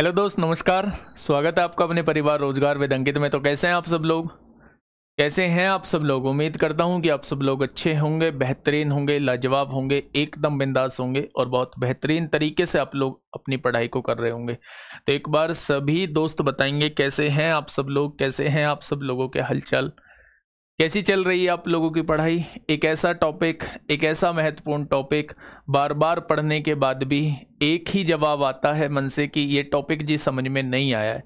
Hello दोस्त नमस्कार स्वागत है आपका अपने परिवार रोजगार वेद अंकित में तो कैसे हैं आप सब लोग कैसे हैं आप सब लोग उम्मीद करता हूं कि आप सब लोग अच्छे होंगे बेहतरीन होंगे लाजवाब होंगे एकदम बिंदास होंगे और बहुत बेहतरीन तरीके से आप लोग अपनी पढ़ाई को कर रहे होंगे तो एक बार सभी दोस्त बताएंगे कैसे हैं आप सब लोग कैसे हैं आप सब लोगों के हलचल कैसी चल रही है आप लोगों की पढ़ाई एक ऐसा टॉपिक एक ऐसा महत्वपूर्ण टॉपिक बार बार पढ़ने के बाद भी एक ही जवाब आता है मन से कि ये टॉपिक जी समझ में नहीं आया है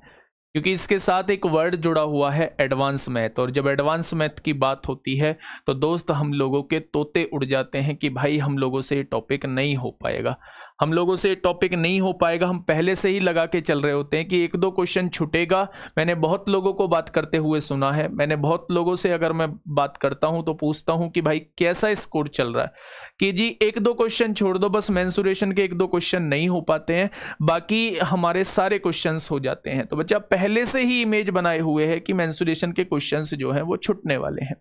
क्योंकि इसके साथ एक वर्ड जुड़ा हुआ है एडवांस मैथ और जब एडवांस मैथ की बात होती है तो दोस्त हम लोगों के तोते उड़ जाते हैं कि भाई हम लोगों से ये टॉपिक नहीं हो पाएगा हम लोगों से टॉपिक नहीं हो पाएगा हम पहले से ही लगा के चल रहे होते हैं कि एक दो क्वेश्चन छुटेगा मैंने बहुत लोगों को बात करते हुए सुना है मैंने बहुत लोगों से अगर मैं बात करता हूं तो पूछता हूं कि भाई कैसा स्कोर चल रहा है कि जी एक दो क्वेश्चन छोड़ दो बस मैंसुरेशन के एक दो क्वेश्चन नहीं हो पाते हैं बाकी हमारे सारे क्वेश्चन हो जाते हैं तो बच्चा पहले से ही इमेज बनाए हुए है कि मैंसुरेशन के क्वेश्चन जो है वो छुटने वाले हैं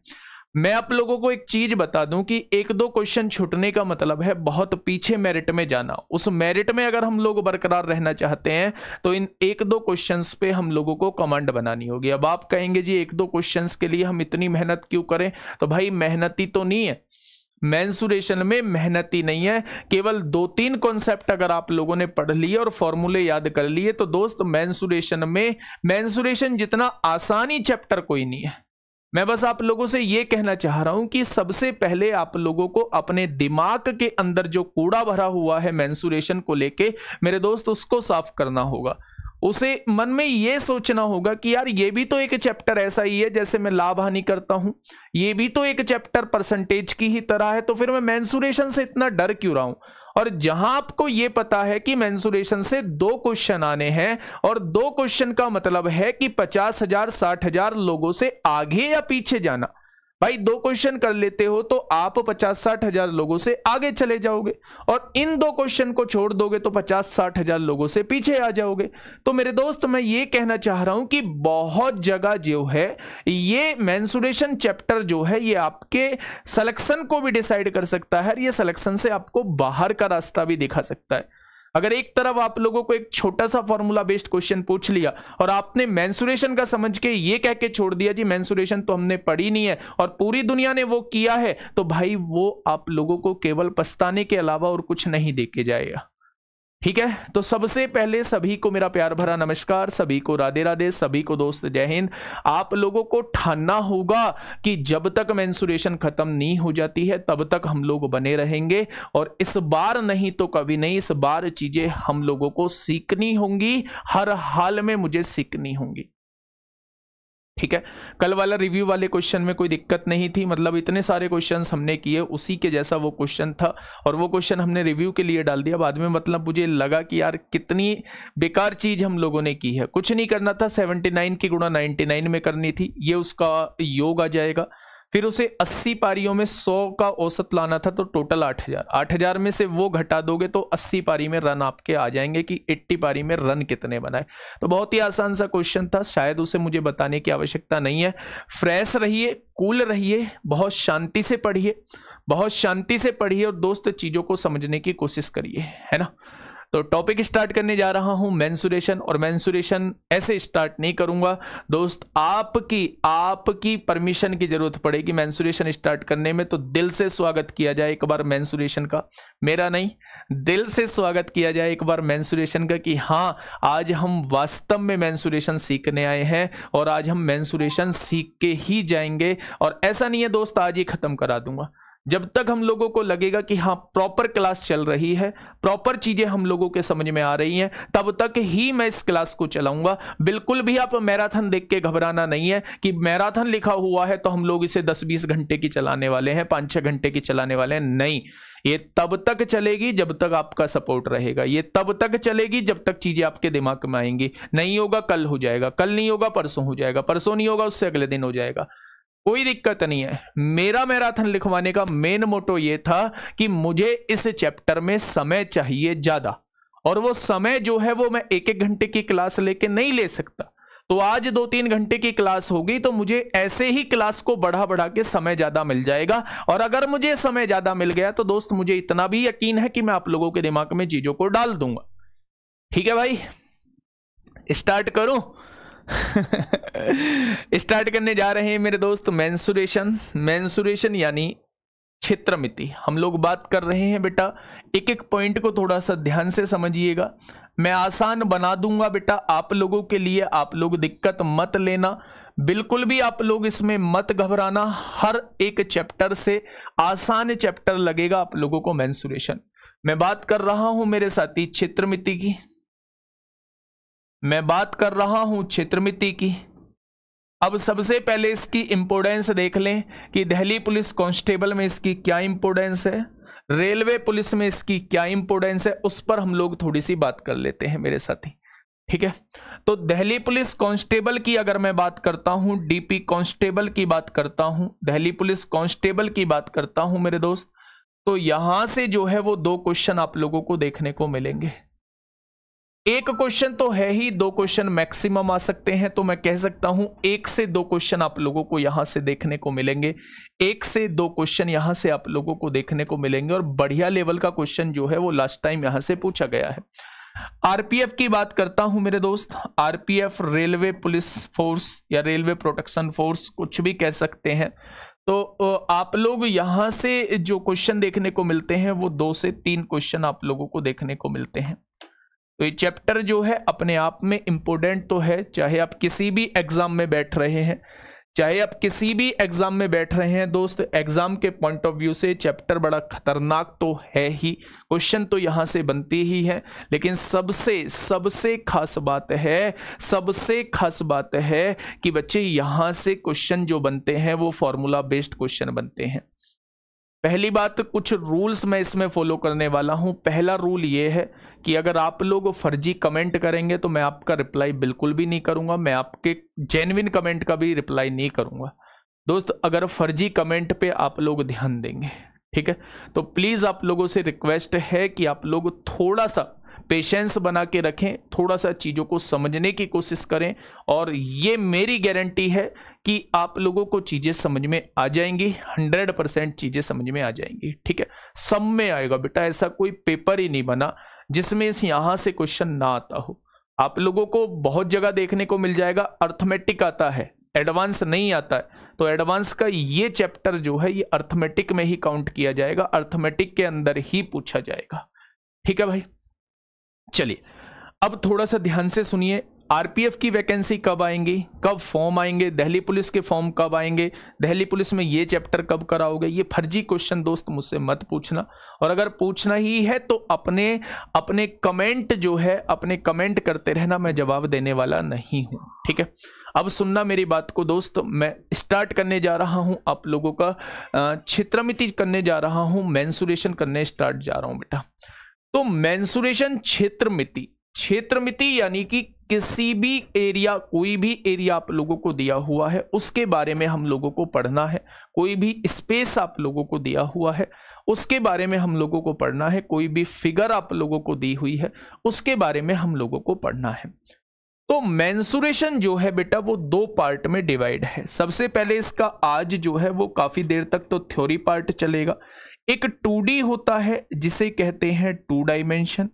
मैं आप लोगों को एक चीज बता दूं कि एक दो क्वेश्चन छूटने का मतलब है बहुत पीछे मेरिट में जाना उस मेरिट में अगर हम लोग बरकरार रहना चाहते हैं तो इन एक दो क्वेश्चंस पे हम लोगों को कमांड बनानी होगी अब आप कहेंगे जी एक दो क्वेश्चंस के लिए हम इतनी मेहनत क्यों करें तो भाई मेहनती तो नहीं है मैंसुरेशन में मेहनती नहीं है केवल दो तीन कॉन्सेप्ट अगर आप लोगों ने पढ़ लिए और फॉर्मूले याद कर लिए तो दोस्त मैंसुरेशन में मैंसुरेशन जितना आसानी चैप्टर कोई नहीं है मैं बस आप लोगों से ये कहना चाह रहा हूं कि सबसे पहले आप लोगों को अपने दिमाग के अंदर जो कूड़ा भरा हुआ है मैंसुरेशन को लेके मेरे दोस्त उसको साफ करना होगा उसे मन में ये सोचना होगा कि यार ये भी तो एक चैप्टर ऐसा ही है जैसे मैं लाभ हानि करता हूं ये भी तो एक चैप्टर परसेंटेज की ही तरह है तो फिर मैं मैंसुरेशन से इतना डर क्यों रहा हूं और जहां आपको यह पता है कि मैंसुरेशन से दो क्वेश्चन आने हैं और दो क्वेश्चन का मतलब है कि पचास हजार साठ हजार लोगों से आगे या पीछे जाना भाई दो क्वेश्चन कर लेते हो तो आप पचास साठ हजार लोगों से आगे चले जाओगे और इन दो क्वेश्चन को छोड़ दोगे तो पचास साठ हजार लोगों से पीछे आ जाओगे तो मेरे दोस्त मैं ये कहना चाह रहा हूं कि बहुत जगह जो है ये मैंसुरेशन चैप्टर जो है ये आपके सलेक्शन को भी डिसाइड कर सकता है और ये सलेक्शन से आपको बाहर का रास्ता भी दिखा सकता है अगर एक तरफ आप लोगों को एक छोटा सा फॉर्मूला बेस्ड क्वेश्चन पूछ लिया और आपने मैंसुरेशन का समझ के ये कह के छोड़ दिया जी मैंसुरेशन तो हमने पढ़ी नहीं है और पूरी दुनिया ने वो किया है तो भाई वो आप लोगों को केवल पछताने के अलावा और कुछ नहीं देके जाएगा ठीक है तो सबसे पहले सभी को मेरा प्यार भरा नमस्कार सभी को राधे राधे सभी को दोस्त जय हिंद आप लोगों को ठानना होगा कि जब तक मैंसुरेशन खत्म नहीं हो जाती है तब तक हम लोग बने रहेंगे और इस बार नहीं तो कभी नहीं इस बार चीजें हम लोगों को सीखनी होंगी हर हाल में मुझे सीखनी होंगी ठीक है कल वाला रिव्यू वाले क्वेश्चन में कोई दिक्कत नहीं थी मतलब इतने सारे क्वेश्चन हमने किए उसी के जैसा वो क्वेश्चन था और वो क्वेश्चन हमने रिव्यू के लिए डाल दिया बाद में मतलब मुझे लगा कि यार कितनी बेकार चीज़ हम लोगों ने की है कुछ नहीं करना था 79 की गुणा 99 में करनी थी ये उसका योग आ जाएगा फिर उसे 80 पारियों में 100 का औसत लाना था तो टोटल 8000 8000 में से वो घटा दोगे तो 80 पारी में रन आपके आ जाएंगे कि 80 पारी में रन कितने बनाए तो बहुत ही आसान सा क्वेश्चन था शायद उसे मुझे बताने की आवश्यकता नहीं है फ्रेश रहिए कूल रहिए बहुत शांति से पढ़िए बहुत शांति से पढ़िए और दोस्त चीज़ों को समझने की कोशिश करिए है ना तो टॉपिक स्टार्ट करने जा रहा हूं मैंसुरेशन और मैंसुरेशन ऐसे स्टार्ट नहीं करूंगा दोस्त आपकी आपकी परमिशन की जरूरत पड़ेगी मैंसुरेशन स्टार्ट करने में तो दिल से स्वागत किया जाए एक बार मैंसुरेशन का मेरा नहीं दिल से स्वागत किया जाए एक बार मैंसुरेशन का कि हाँ आज हम वास्तव में मैंसुरेशन सीखने आए हैं और आज हम मैंसुरेशन सीख के ही जाएंगे और ऐसा नहीं है दोस्त आज ही खत्म करा दूंगा जब तक हम लोगों को लगेगा कि हाँ प्रॉपर क्लास चल रही है प्रॉपर चीज़ें हम लोगों के समझ में आ रही हैं तब तक ही मैं इस क्लास को चलाऊंगा बिल्कुल भी आप मैराथन देख के घबराना नहीं है कि मैराथन लिखा हुआ है तो हम लोग इसे 10-20 घंटे की चलाने वाले हैं पाँच छः घंटे की चलाने वाले हैं नहीं ये तब तक चलेगी जब तक आपका सपोर्ट रहेगा ये तब तक चलेगी जब तक चीज़ें आपके दिमाग में आएंगी नहीं होगा कल हो जाएगा कल नहीं होगा परसों हो जाएगा परसों नहीं होगा उससे अगले दिन हो जाएगा कोई दिक्कत नहीं है मेरा मैराथन लिखवाने का मेन मोटो ये था कि मुझे इस चैप्टर में समय चाहिए ज्यादा और वो समय जो है वो मैं एक एक घंटे की क्लास लेके नहीं ले सकता तो आज दो तीन घंटे की क्लास होगी तो मुझे ऐसे ही क्लास को बढ़ा बढ़ा के समय ज्यादा मिल जाएगा और अगर मुझे समय ज्यादा मिल गया तो दोस्त मुझे इतना भी यकीन है कि मैं आप लोगों के दिमाग में चीजों को डाल दूंगा ठीक है भाई स्टार्ट करूं स्टार्ट करने जा रहे हैं मेरे दोस्त मैंसुरेशन मैंसुरेशन यानी क्षेत्रमिति हम लोग बात कर रहे हैं बेटा एक एक पॉइंट को थोड़ा सा ध्यान से समझिएगा मैं आसान बना दूंगा बेटा आप लोगों के लिए आप लोग दिक्कत मत लेना बिल्कुल भी आप लोग इसमें मत घबराना हर एक चैप्टर से आसान चैप्टर लगेगा आप लोगों को मैंसुरेशन मैं बात कर रहा हूं मेरे साथी क्षेत्रमिति की मैं बात कर रहा हूं क्षेत्रमिति की अब सबसे पहले इसकी इंपोर्टेंस देख लें कि दिल्ली पुलिस कांस्टेबल में इसकी क्या इंपोर्टेंस है रेलवे पुलिस में इसकी क्या इंपोर्टेंस है उस पर हम लोग थोड़ी सी बात कर लेते हैं मेरे साथी ठीक है तो दिल्ली पुलिस कांस्टेबल की अगर मैं बात करता हूं डीपी कांस्टेबल की बात करता हूं दिल्ली पुलिस कांस्टेबल की बात करता हूं मेरे दोस्त तो यहां से जो है वो दो क्वेश्चन आप लोगों को देखने को मिलेंगे एक क्वेश्चन तो है ही दो क्वेश्चन मैक्सिमम आ सकते हैं तो मैं कह सकता हूं एक से दो क्वेश्चन आप लोगों को यहां से देखने को मिलेंगे एक से दो क्वेश्चन यहां से आप लोगों को देखने को मिलेंगे और बढ़िया लेवल का क्वेश्चन जो है वो लास्ट टाइम यहां से पूछा गया है आरपीएफ की बात करता हूं मेरे दोस्त आरपीएफ रेलवे पुलिस फोर्स या रेलवे प्रोटेक्शन फोर्स कुछ भी कह सकते हैं तो आप लोग यहां से जो क्वेश्चन देखने को मिलते हैं वो दो से तीन क्वेश्चन आप लोगों को देखने को मिलते हैं तो ये चैप्टर जो है अपने आप में इम्पोर्टेंट तो है चाहे आप किसी भी एग्ज़ाम में बैठ रहे हैं चाहे आप किसी भी एग्ज़ाम में बैठ रहे हैं दोस्त एग्ज़ाम के पॉइंट ऑफ व्यू से चैप्टर बड़ा खतरनाक तो है ही क्वेश्चन तो यहां से बनती ही है लेकिन सबसे सबसे खास बात है सबसे खास बात है कि बच्चे यहां से क्वेश्चन जो बनते हैं वो फॉर्मूला बेस्ड क्वेश्चन बनते हैं पहली बात कुछ रूल्स मैं इसमें फॉलो करने वाला हूं पहला रूल ये है कि अगर आप लोग फर्जी कमेंट करेंगे तो मैं आपका रिप्लाई बिल्कुल भी नहीं करूंगा मैं आपके जेनविन कमेंट का भी रिप्लाई नहीं करूंगा दोस्त अगर फर्जी कमेंट पे आप लोग ध्यान देंगे ठीक है तो प्लीज़ आप लोगों से रिक्वेस्ट है कि आप लोग थोड़ा सा पेशेंस बना के रखें थोड़ा सा चीज़ों को समझने की कोशिश करें और ये मेरी गारंटी है कि आप लोगों को चीज़ें समझ में आ जाएंगी हंड्रेड परसेंट चीज़ें समझ में आ जाएंगी ठीक है सब में आएगा बेटा ऐसा कोई पेपर ही नहीं बना जिसमें इस यहां से क्वेश्चन ना आता हो आप लोगों को बहुत जगह देखने को मिल जाएगा अर्थमेटिक आता है एडवांस नहीं आता है तो एडवांस का ये चैप्टर जो है ये अर्थमेटिक में ही काउंट किया जाएगा अर्थमेटिक के अंदर ही पूछा जाएगा ठीक है भाई चलिए अब थोड़ा सा ध्यान से सुनिए आरपीएफ की वैकेंसी कब आएंगी कब फॉर्म आएंगे दिल्ली पुलिस के फॉर्म कब आएंगे दिल्ली पुलिस में ये चैप्टर कब कराओगे ये फर्जी क्वेश्चन दोस्त मुझसे मत पूछना और अगर पूछना ही है तो अपने अपने कमेंट जो है अपने कमेंट करते रहना मैं जवाब देने वाला नहीं हूँ ठीक है अब सुनना मेरी बात को दोस्त मैं स्टार्ट करने जा रहा हूँ आप लोगों का क्षेत्रमिति करने जा रहा हूँ मैंसुरेशन करने स्टार्ट जा रहा हूँ बेटा तो मैंसुरेशन क्षेत्रमिति क्षेत्र मिति यानी कि किसी भी एरिया कोई भी एरिया आप लोगों को दिया हुआ है उसके बारे में हम लोगों को पढ़ना है कोई भी स्पेस आप लोगों को दिया हुआ है उसके बारे में हम लोगों को पढ़ना है कोई भी फिगर आप लोगों को दी हुई है उसके बारे में हम लोगों को पढ़ना है तो मैंसुरेशन जो है बेटा वो दो पार्ट में डिवाइड है सबसे पहले इसका आज जो है वो काफी देर तक तो थ्योरी पार्ट चलेगा एक टू होता है जिसे कहते हैं टू डायमेंशन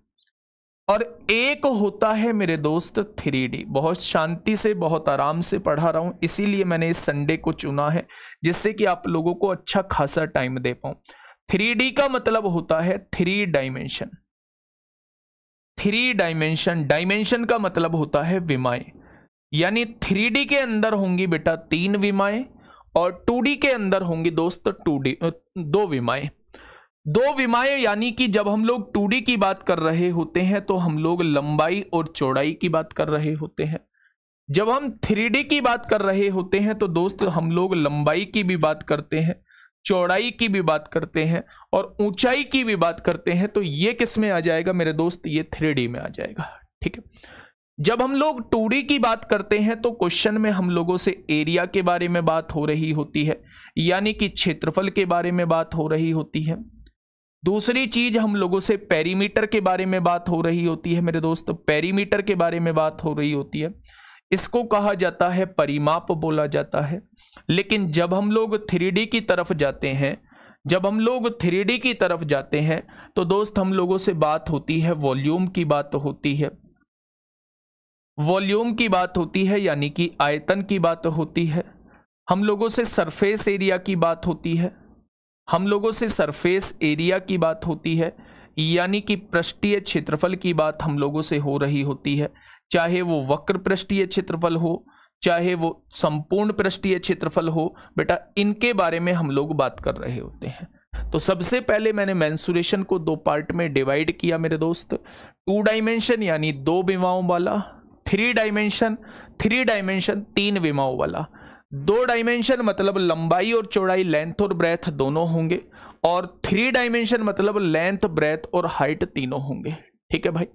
और एक होता है मेरे दोस्त थ्री डी बहुत शांति से बहुत आराम से पढ़ा रहा हूं इसीलिए मैंने इस संडे को चुना है जिससे कि आप लोगों को अच्छा खासा टाइम दे पाऊं थ्री डी का मतलब होता है three dimension three dimension dimension का मतलब होता है विमाएं यानी थ्री डी के अंदर होंगी बेटा तीन विमाएं और टू डी के अंदर होंगी दोस्त टू डी दो विमाएं दो विमाएं यानी कि जब हम लोग टू की बात कर रहे होते हैं तो हम लोग लंबाई और चौड़ाई की बात कर रहे होते हैं जब हम थ्री की बात कर रहे होते हैं तो दोस्त हम लोग लंबाई की भी बात करते हैं चौड़ाई की भी बात करते हैं और ऊंचाई की भी बात करते हैं तो ये किस में आ जाएगा मेरे दोस्त ये थ्री में आ जाएगा ठीक है जब हम लोग टू की बात करते हैं तो क्वेश्चन में हम लोगों से एरिया के बारे में बात हो रही होती है यानी कि क्षेत्रफल के बारे में बात हो रही होती है दूसरी चीज हम लोगों से पेरीमीटर के बारे में बात हो रही होती है मेरे दोस्त पेरीमीटर के बारे में बात हो रही होती है इसको कहा जाता है परिमाप बोला जाता है लेकिन जब हम लोग थ्री की तरफ जाते हैं जब हम लोग थ्री की तरफ जाते हैं तो दोस्त हम लोगों से बात होती है वॉल्यूम की बात होती है वॉल्यूम की बात होती है यानी कि आयतन की बात होती है हम लोगों से सरफेस एरिया की बात होती है हम लोगों से सरफेस एरिया की बात होती है यानी कि पृष्ठीय क्षेत्रफल की बात हम लोगों से हो रही होती है चाहे वो वक्र पृष्ठीय क्षेत्रफल हो चाहे वो संपूर्ण पृष्ठीय क्षेत्रफल हो बेटा इनके बारे में हम लोग बात कर रहे होते हैं तो सबसे पहले मैंने मैंसुरेशन को दो पार्ट में डिवाइड किया मेरे दोस्त टू डायमेंशन यानी दो विमाओं वाला थ्री डायमेंशन थ्री डायमेंशन तीन विमाओं वाला दो डायमेंशन मतलब लंबाई और चौड़ाई लेंथ और ब्रेथ दोनों होंगे और थ्री डायमेंशन मतलब लेंथ ब्रेथ और हाइट तीनों होंगे ठीक है भाई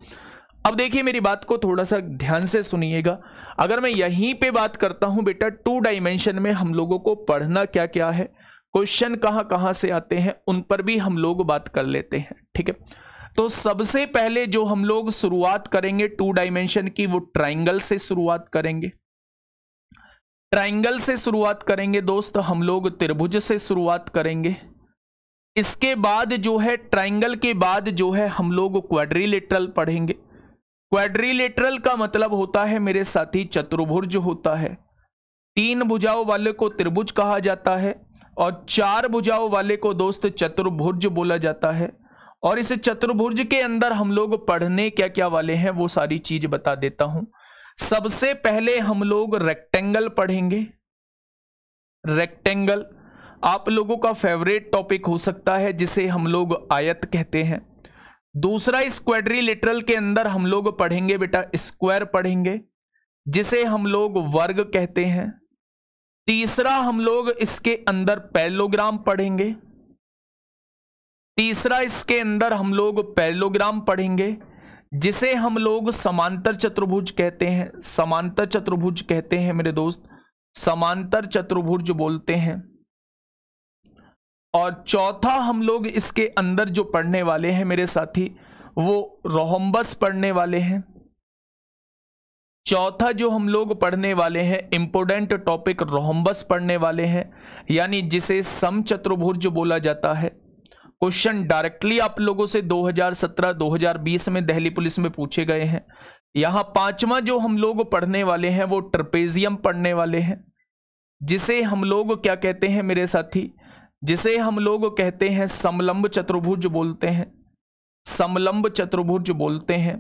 अब देखिए मेरी बात को थोड़ा सा ध्यान से सुनिएगा अगर मैं यहीं पे बात करता हूं बेटा टू डायमेंशन में हम लोगों को पढ़ना क्या क्या है क्वेश्चन कहाँ कहां से आते हैं उन पर भी हम लोग बात कर लेते हैं ठीक है तो सबसे पहले जो हम लोग शुरुआत करेंगे टू डायमेंशन की वो ट्राइंगल से शुरुआत करेंगे ट्राइंगल से शुरुआत करेंगे दोस्त हम लोग त्रिभुज से शुरुआत करेंगे इसके बाद जो है ट्राइंगल के बाद जो है हम लोग क्वाड्रीलेटरल पढ़ेंगे क्वाड्रीलेटरल का मतलब होता है मेरे साथी चतुर्भुज होता है तीन भुजाओं वाले को त्रिभुज कहा जाता है और चार भुजाओं वाले को दोस्त चतुर्भुज बोला जाता है और इस चतुर्भुज के अंदर हम लोग पढ़ने क्या क्या वाले हैं वो सारी चीज बता देता हूं सबसे पहले हम लोग रेक्टेंगल पढ़ेंगे रेक्टेंगल आप लोगों का फेवरेट टॉपिक हो सकता है जिसे हम लोग आयत कहते हैं दूसरा लिटरल के अंदर हम लोग पढ़ेंगे बेटा स्क्वायर पढ़ेंगे जिसे हम लोग वर्ग कहते हैं तीसरा हम लोग इसके अंदर पैलोग्राम पढ़ेंगे तीसरा इसके अंदर हम लोग पैलोग्राम पढ़ेंगे जिसे हम लोग समांतर चतुर्भुज कहते हैं समांतर चतुर्भुज कहते हैं मेरे दोस्त समांतर चतुर्भुज बोलते हैं और चौथा हम लोग इसके अंदर जो पढ़ने वाले हैं मेरे साथी वो रोहम्बस पढ़ने वाले हैं चौथा जो हम लोग पढ़ने वाले हैं इंपोर्टेंट टॉपिक रोहम्बस पढ़ने वाले हैं यानी जिसे सम चतुर्भुज बोला जाता है क्वेश्चन डायरेक्टली आप लोगों से 2017 2020 में दिल्ली पुलिस में पूछे गए हैं यहां पांचवा जो हम लोग पढ़ने वाले हैं वो ट्रपेजियम पढ़ने वाले हैं जिसे हम लोग क्या कहते हैं मेरे साथी जिसे हम लोग कहते हैं समलंब चतुर्भुज बोलते हैं समलंब चतुर्भुज बोलते हैं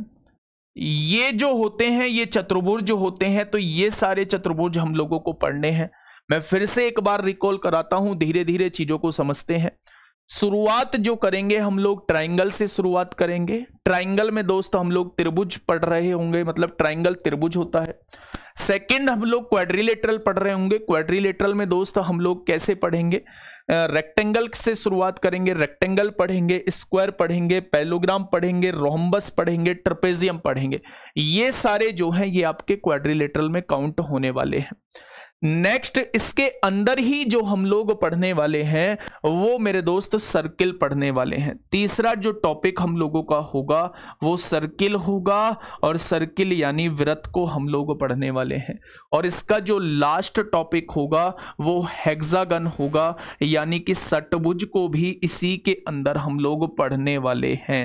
ये जो होते हैं ये चतुर्भुज होते हैं तो ये सारे चतुर्भुज हम लोगों को पढ़ने हैं मैं फिर से एक बार रिकॉल कराता हूं धीरे धीरे चीजों को समझते हैं शुरुआत जो करेंगे हम लोग ट्राइंगल से शुरुआत करेंगे ट्राइंगल में दोस्त हम लोग त्रिभुज पढ़ रहे होंगे मतलब ट्राइंगल त्रिभुज होता है सेकंड हम लोग क्वाड्रिलेटरल पढ़ रहे होंगे क्वाड्रिलेटरल में दोस्त हम लोग कैसे पढ़ेंगे रेक्टेंगल से शुरुआत करेंगे रेक्टेंगल पढ़ेंगे स्क्वायर पढ़ेंगे पेलोग्राम पढ़ेंगे रोहम्बस पढ़ेंगे ट्रपेजियम पढ़ेंगे ये सारे जो हैं ये आपके क्वाड्रिलेटरल में काउंट होने वाले हैं नेक्स्ट इसके अंदर ही जो हम लोग पढ़ने वाले हैं वो मेरे दोस्त सर्किल पढ़ने वाले हैं तीसरा जो टॉपिक हम लोगों का होगा वो सर्किल होगा और सर्किल यानी व्रत को हम लोग पढ़ने वाले हैं और इसका जो लास्ट टॉपिक होगा वो हेक्सागन होगा यानी कि सटभुज को भी इसी के अंदर हम लोग पढ़ने वाले हैं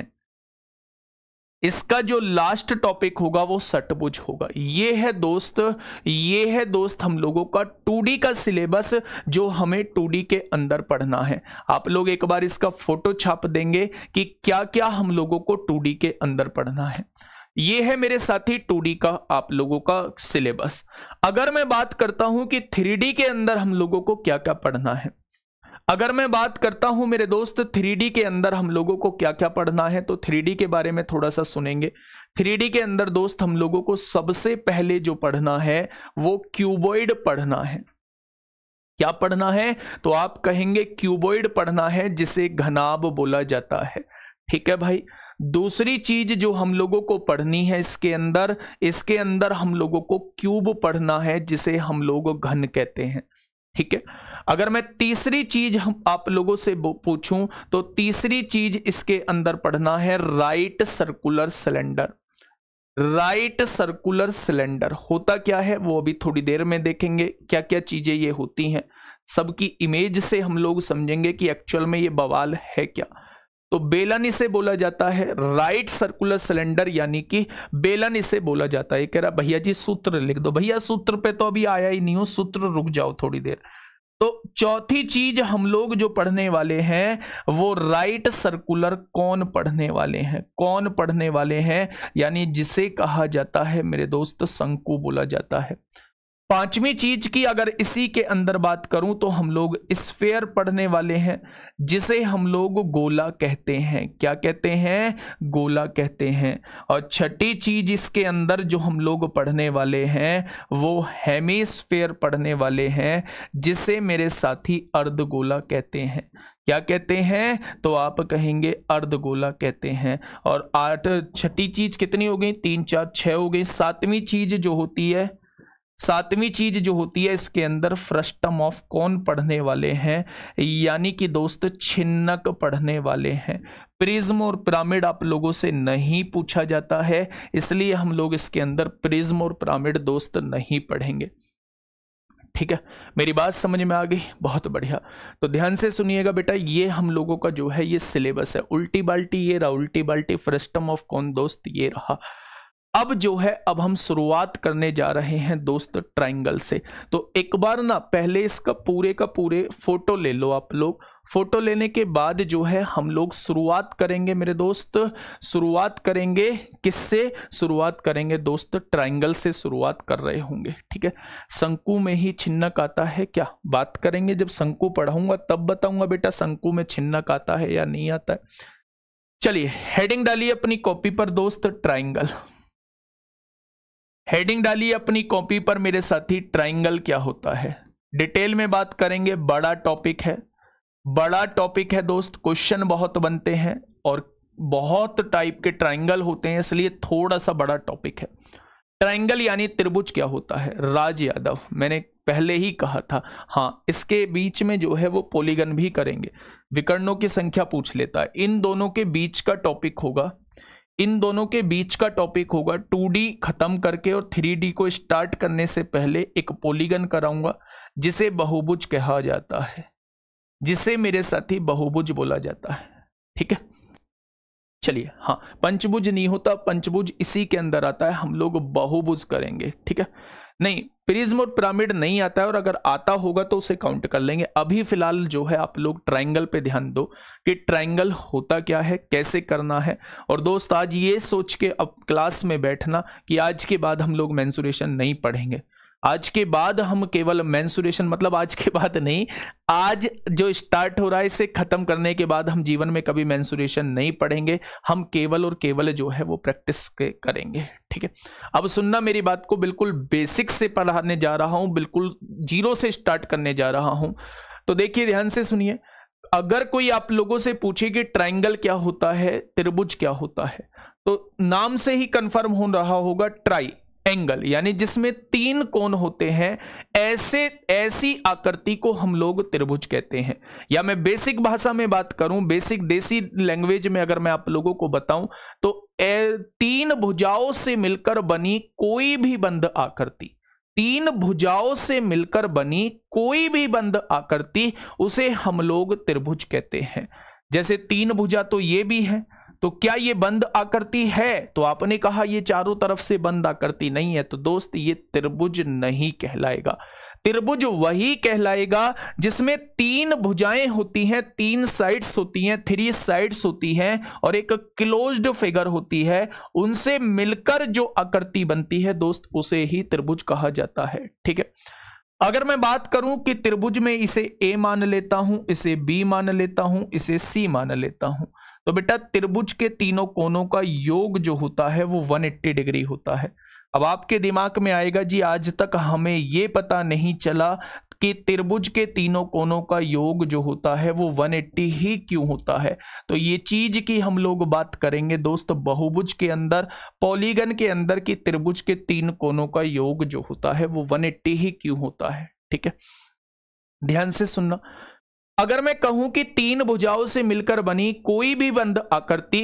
इसका जो लास्ट टॉपिक होगा वो सटबुज होगा ये है दोस्त ये है दोस्त हम लोगों का टू का सिलेबस जो हमें टू के अंदर पढ़ना है आप लोग एक बार इसका फोटो छाप देंगे कि क्या क्या हम लोगों को टू के अंदर पढ़ना है ये है मेरे साथी टू का आप लोगों का सिलेबस अगर मैं बात करता हूं कि थ्री के अंदर हम लोगों को क्या क्या पढ़ना है अगर मैं बात करता हूं मेरे दोस्त थ्री के अंदर हम लोगों को क्या क्या पढ़ना है तो थ्री के बारे में थोड़ा सा सुनेंगे थ्री के अंदर दोस्त हम लोगों को सबसे पहले जो पढ़ना है वो क्यूबॉइड पढ़ना है क्या पढ़ना है तो आप कहेंगे क्यूबॉइड पढ़ना है जिसे घनाब बोला जाता है ठीक है भाई दूसरी चीज जो हम लोगों को पढ़नी है इसके अंदर इसके अंदर हम लोगों को क्यूब पढ़ना है जिसे हम लोग घन कहते हैं ठीक है अगर मैं तीसरी चीज आप लोगों से पूछूं तो तीसरी चीज इसके अंदर पढ़ना है right circular cylinder right circular cylinder होता क्या है वो अभी थोड़ी देर में देखेंगे क्या क्या चीजें ये होती हैं सबकी इमेज से हम लोग समझेंगे कि एक्चुअल में ये बवाल है क्या तो बेलन इसे बोला जाता है राइट सर्कुलर सिलेंडर यानी कि बेलन इसे बोला जाता है कह रहा भैया जी सूत्र लिख दो भैया सूत्र पे तो अभी आया ही नहीं हो सूत्र रुक जाओ थोड़ी देर तो चौथी चीज हम लोग जो पढ़ने वाले हैं वो राइट सर्कुलर कौन पढ़ने वाले हैं कौन पढ़ने वाले हैं यानी जिसे कहा जाता है मेरे दोस्त शंकु बोला जाता है पांचवी चीज की अगर इसी के अंदर बात करूं तो हम लोग स्फेयर पढ़ने वाले हैं जिसे हम लोग गोला कहते हैं क्या कहते हैं गोला कहते हैं और छठी चीज इसके अंदर जो हम लोग पढ़ने वाले हैं वो हेमिस्फेयर पढ़ने वाले हैं जिसे मेरे साथी अर्ध गोला कहते हैं क्या कहते हैं तो आप कहेंगे अर्धगोला कहते हैं और आठ छठी चीज कितनी हो गई तीन चार छः हो गई सातवीं चीज जो होती है सातवीं चीज जो होती है इसके अंदर फ्रस्टम ऑफ कौन पढ़ने वाले हैं यानी कि दोस्त छिन्नक पढ़ने वाले हैं प्रिज्म और पिरामिड आप लोगों से नहीं पूछा जाता है इसलिए हम लोग इसके अंदर प्रिज्म और पिरामिड दोस्त नहीं पढ़ेंगे ठीक है मेरी बात समझ में आ गई बहुत बढ़िया तो ध्यान से सुनिएगा बेटा ये हम लोगों का जो है ये सिलेबस है उल्टी बाल्टी ये रहा उल्टी बाल्टी फ्रस्टम ऑफ कौन दोस्त ये रहा अब जो है अब हम शुरुआत करने जा रहे हैं दोस्त ट्राइंगल से तो एक बार ना पहले इसका पूरे का पूरे फोटो ले लो आप लोग फोटो लेने के बाद जो है हम लोग शुरुआत करेंगे मेरे दोस्त शुरुआत करेंगे किससे शुरुआत करेंगे दोस्त ट्राइंगल से शुरुआत कर रहे होंगे ठीक है शंकु में ही छिन्नक आता है क्या बात करेंगे जब शंकु पढ़ाऊंगा तब बताऊंगा बेटा शंकु में छिन्नक आता है या नहीं आता है चलिए हेडिंग डालिए अपनी कॉपी पर दोस्त ट्राइंगल हेडिंग डाली अपनी कॉपी पर मेरे साथी ट्राइंगल क्या होता है डिटेल में बात करेंगे बड़ा टॉपिक है बड़ा टॉपिक है दोस्त क्वेश्चन बहुत बनते हैं और बहुत टाइप के ट्राइंगल होते हैं इसलिए थोड़ा सा बड़ा टॉपिक है ट्राइंगल यानी त्रिभुज क्या होता है राज यादव मैंने पहले ही कहा था हाँ इसके बीच में जो है वो पोलीगन भी करेंगे विकर्णों की संख्या पूछ लेता है इन दोनों के बीच का टॉपिक होगा इन दोनों के बीच का टॉपिक होगा 2D खत्म करके और 3D को स्टार्ट करने से पहले एक पोलीगन कराऊंगा जिसे बहुभुज कहा जाता है जिसे मेरे साथी बहुभुज बोला जाता है ठीक है चलिए हाँ पंचभुज नहीं होता पंचभुज इसी के अंदर आता है हम लोग बहुभुज करेंगे ठीक है नहीं प्रिज्म और पिरामिड नहीं आता है और अगर आता होगा तो उसे काउंट कर लेंगे अभी फिलहाल जो है आप लोग ट्राइंगल पे ध्यान दो कि ट्राइंगल होता क्या है कैसे करना है और दोस्त आज ये सोच के अब क्लास में बैठना कि आज के बाद हम लोग मैंसुरेशन नहीं पढ़ेंगे आज के बाद हम केवल मैंसुरेशन मतलब आज के बाद नहीं आज जो स्टार्ट हो रहा है इसे खत्म करने के बाद हम जीवन में कभी मैंसुरेशन नहीं पढ़ेंगे हम केवल और केवल जो है वो प्रैक्टिस करेंगे ठीक है अब सुनना मेरी बात को बिल्कुल बेसिक से पढ़ाने जा रहा हूँ बिल्कुल जीरो से स्टार्ट करने जा रहा हूँ तो देखिए ध्यान से सुनिए अगर कोई आप लोगों से पूछे कि ट्राइंगल क्या होता है त्रिभुज क्या होता है तो नाम से ही कंफर्म हो रहा होगा ट्राई एंगल यानी जिसमें तीन कोण होते हैं ऐसे ऐसी आकृति को हम लोग त्रिभुज कहते हैं या मैं बेसिक भाषा में बात करूं बेसिक देसी लैंग्वेज में अगर मैं आप लोगों को बताऊं तो ए, तीन भुजाओं से मिलकर बनी कोई भी बंद आकृति तीन भुजाओं से मिलकर बनी कोई भी बंद आकृति उसे हम लोग त्रिभुज कहते हैं जैसे तीन भुजा तो ये भी है तो क्या ये बंद आकृति है तो आपने कहा ये चारों तरफ से बंद आकृति नहीं है तो दोस्त ये त्रिभुज नहीं कहलाएगा त्रिभुज वही कहलाएगा जिसमें तीन भुजाएं होती हैं तीन साइड्स होती हैं थ्री साइड्स होती हैं और एक क्लोज्ड फिगर होती है उनसे मिलकर जो आकृति बनती है दोस्त उसे ही त्रिभुज कहा जाता है ठीक है अगर मैं बात करूं कि त्रिभुज में इसे ए मान लेता हूं इसे बी मान लेता हूं इसे सी मान लेता हूं तो बेटा त्रिभुज के तीनों कोनों का योग जो होता है वो 180 डिग्री होता है अब आपके दिमाग में आएगा जी आज तक हमें ये पता नहीं चला कि त्रिभुज के तीनों कोनों का योग जो होता है वो 180 ही क्यों होता है तो ये चीज की हम लोग बात करेंगे दोस्त बहुभुज के अंदर पॉलीगन के अंदर कि त्रिभुज के तीन कोनों का योग जो होता है वो 180 ही क्यों होता है ठीक है ध्यान से सुनना अगर मैं कहूं कि तीन भुजाओं से मिलकर बनी कोई भी बंद आकृति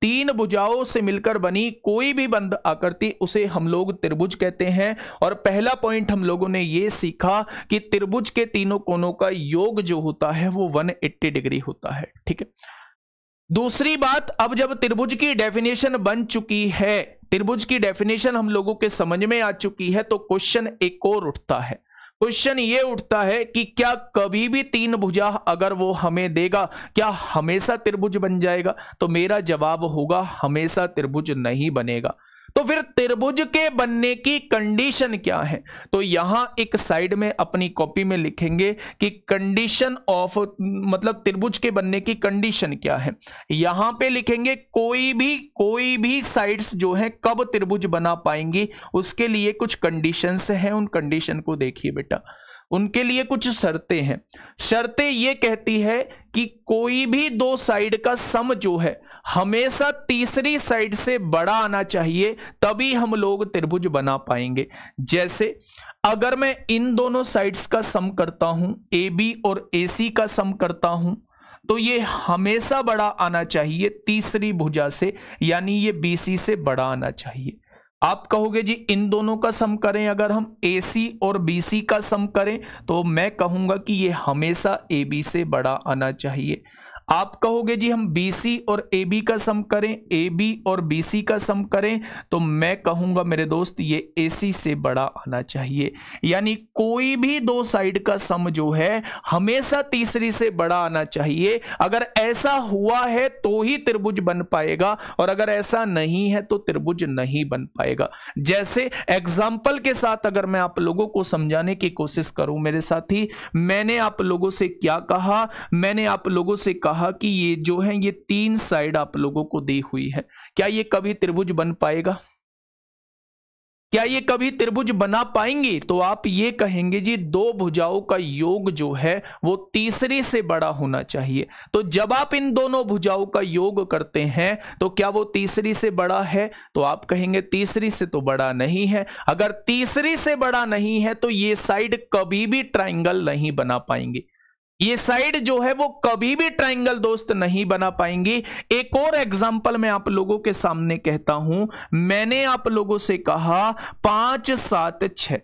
तीन भुजाओं से मिलकर बनी कोई भी बंद आकृति उसे हम लोग त्रिभुज कहते हैं और पहला पॉइंट हम लोगों ने यह सीखा कि त्रिभुज के तीनों कोणों का योग जो होता है वो 180 डिग्री होता है ठीक है दूसरी बात अब जब त्रिभुज की डेफिनेशन बन चुकी है त्रिभुज की डेफिनेशन हम लोगों के समझ में आ चुकी है तो क्वेश्चन एक और उठता है क्वेश्चन ये उठता है कि क्या कभी भी तीन भुजा अगर वो हमें देगा क्या हमेशा त्रिभुज बन जाएगा तो मेरा जवाब होगा हमेशा त्रिभुज नहीं बनेगा तो फिर त्रिभुज के बनने की कंडीशन क्या है तो यहां एक साइड में अपनी कॉपी में लिखेंगे कि कंडीशन ऑफ मतलब त्रिभुज के बनने की कंडीशन क्या है यहां पे लिखेंगे कोई भी कोई भी साइड्स जो है कब त्रिभुज बना पाएंगी उसके लिए कुछ कंडीशंस हैं उन कंडीशन को देखिए बेटा उनके लिए कुछ शर्तें हैं शर्तें ये कहती है कि कोई भी दो साइड का सम जो है हमेशा तीसरी साइड से बड़ा आना चाहिए तभी हम लोग त्रिभुज बना पाएंगे जैसे अगर मैं इन दोनों साइड्स का सम करता हूं ए बी और ए सी का सम करता हूं तो ये हमेशा बड़ा आना चाहिए तीसरी भुजा से यानी ये बीसी से बड़ा आना चाहिए आप कहोगे जी इन दोनों का सम करें अगर हम ए सी और बी सी का सम करें तो मैं कहूंगा कि ये हमेशा ए बी से बड़ा आना चाहिए आप कहोगे जी हम BC और AB का सम करें AB और BC का सम करें तो मैं कहूंगा मेरे दोस्त ये AC से बड़ा आना चाहिए यानी कोई भी दो साइड का सम जो है हमेशा तीसरी से बड़ा आना चाहिए अगर ऐसा हुआ है तो ही त्रिभुज बन पाएगा और अगर ऐसा नहीं है तो त्रिभुज नहीं बन पाएगा जैसे एग्जाम्पल के साथ अगर मैं आप लोगों को समझाने की कोशिश करूं मेरे साथी मैंने आप लोगों से क्या कहा मैंने आप लोगों से कहा कहा कि ये जो है ये तीन साइड आप लोगों को दी हुई है क्या ये कभी त्रिभुज बन पाएगा क्या ये कभी त्रिभुज बना पाएंगे तो आप ये कहेंगे जी दो भुजाओं का योग जो है वो तीसरे से बड़ा होना चाहिए तो जब आप इन दोनों भुजाओं का योग करते हैं तो क्या वो तीसरी से बड़ा है तो आप कहेंगे तीसरी से तो बड़ा नहीं है अगर तीसरी से बड़ा नहीं है तो ये साइड कभी भी ट्राइंगल नहीं बना पाएंगे ये साइड जो है वो कभी भी ट्राइंगल दोस्त नहीं बना पाएंगी एक और एग्जाम्पल मैं आप लोगों के सामने कहता हूं मैंने आप लोगों से कहा पांच सात छ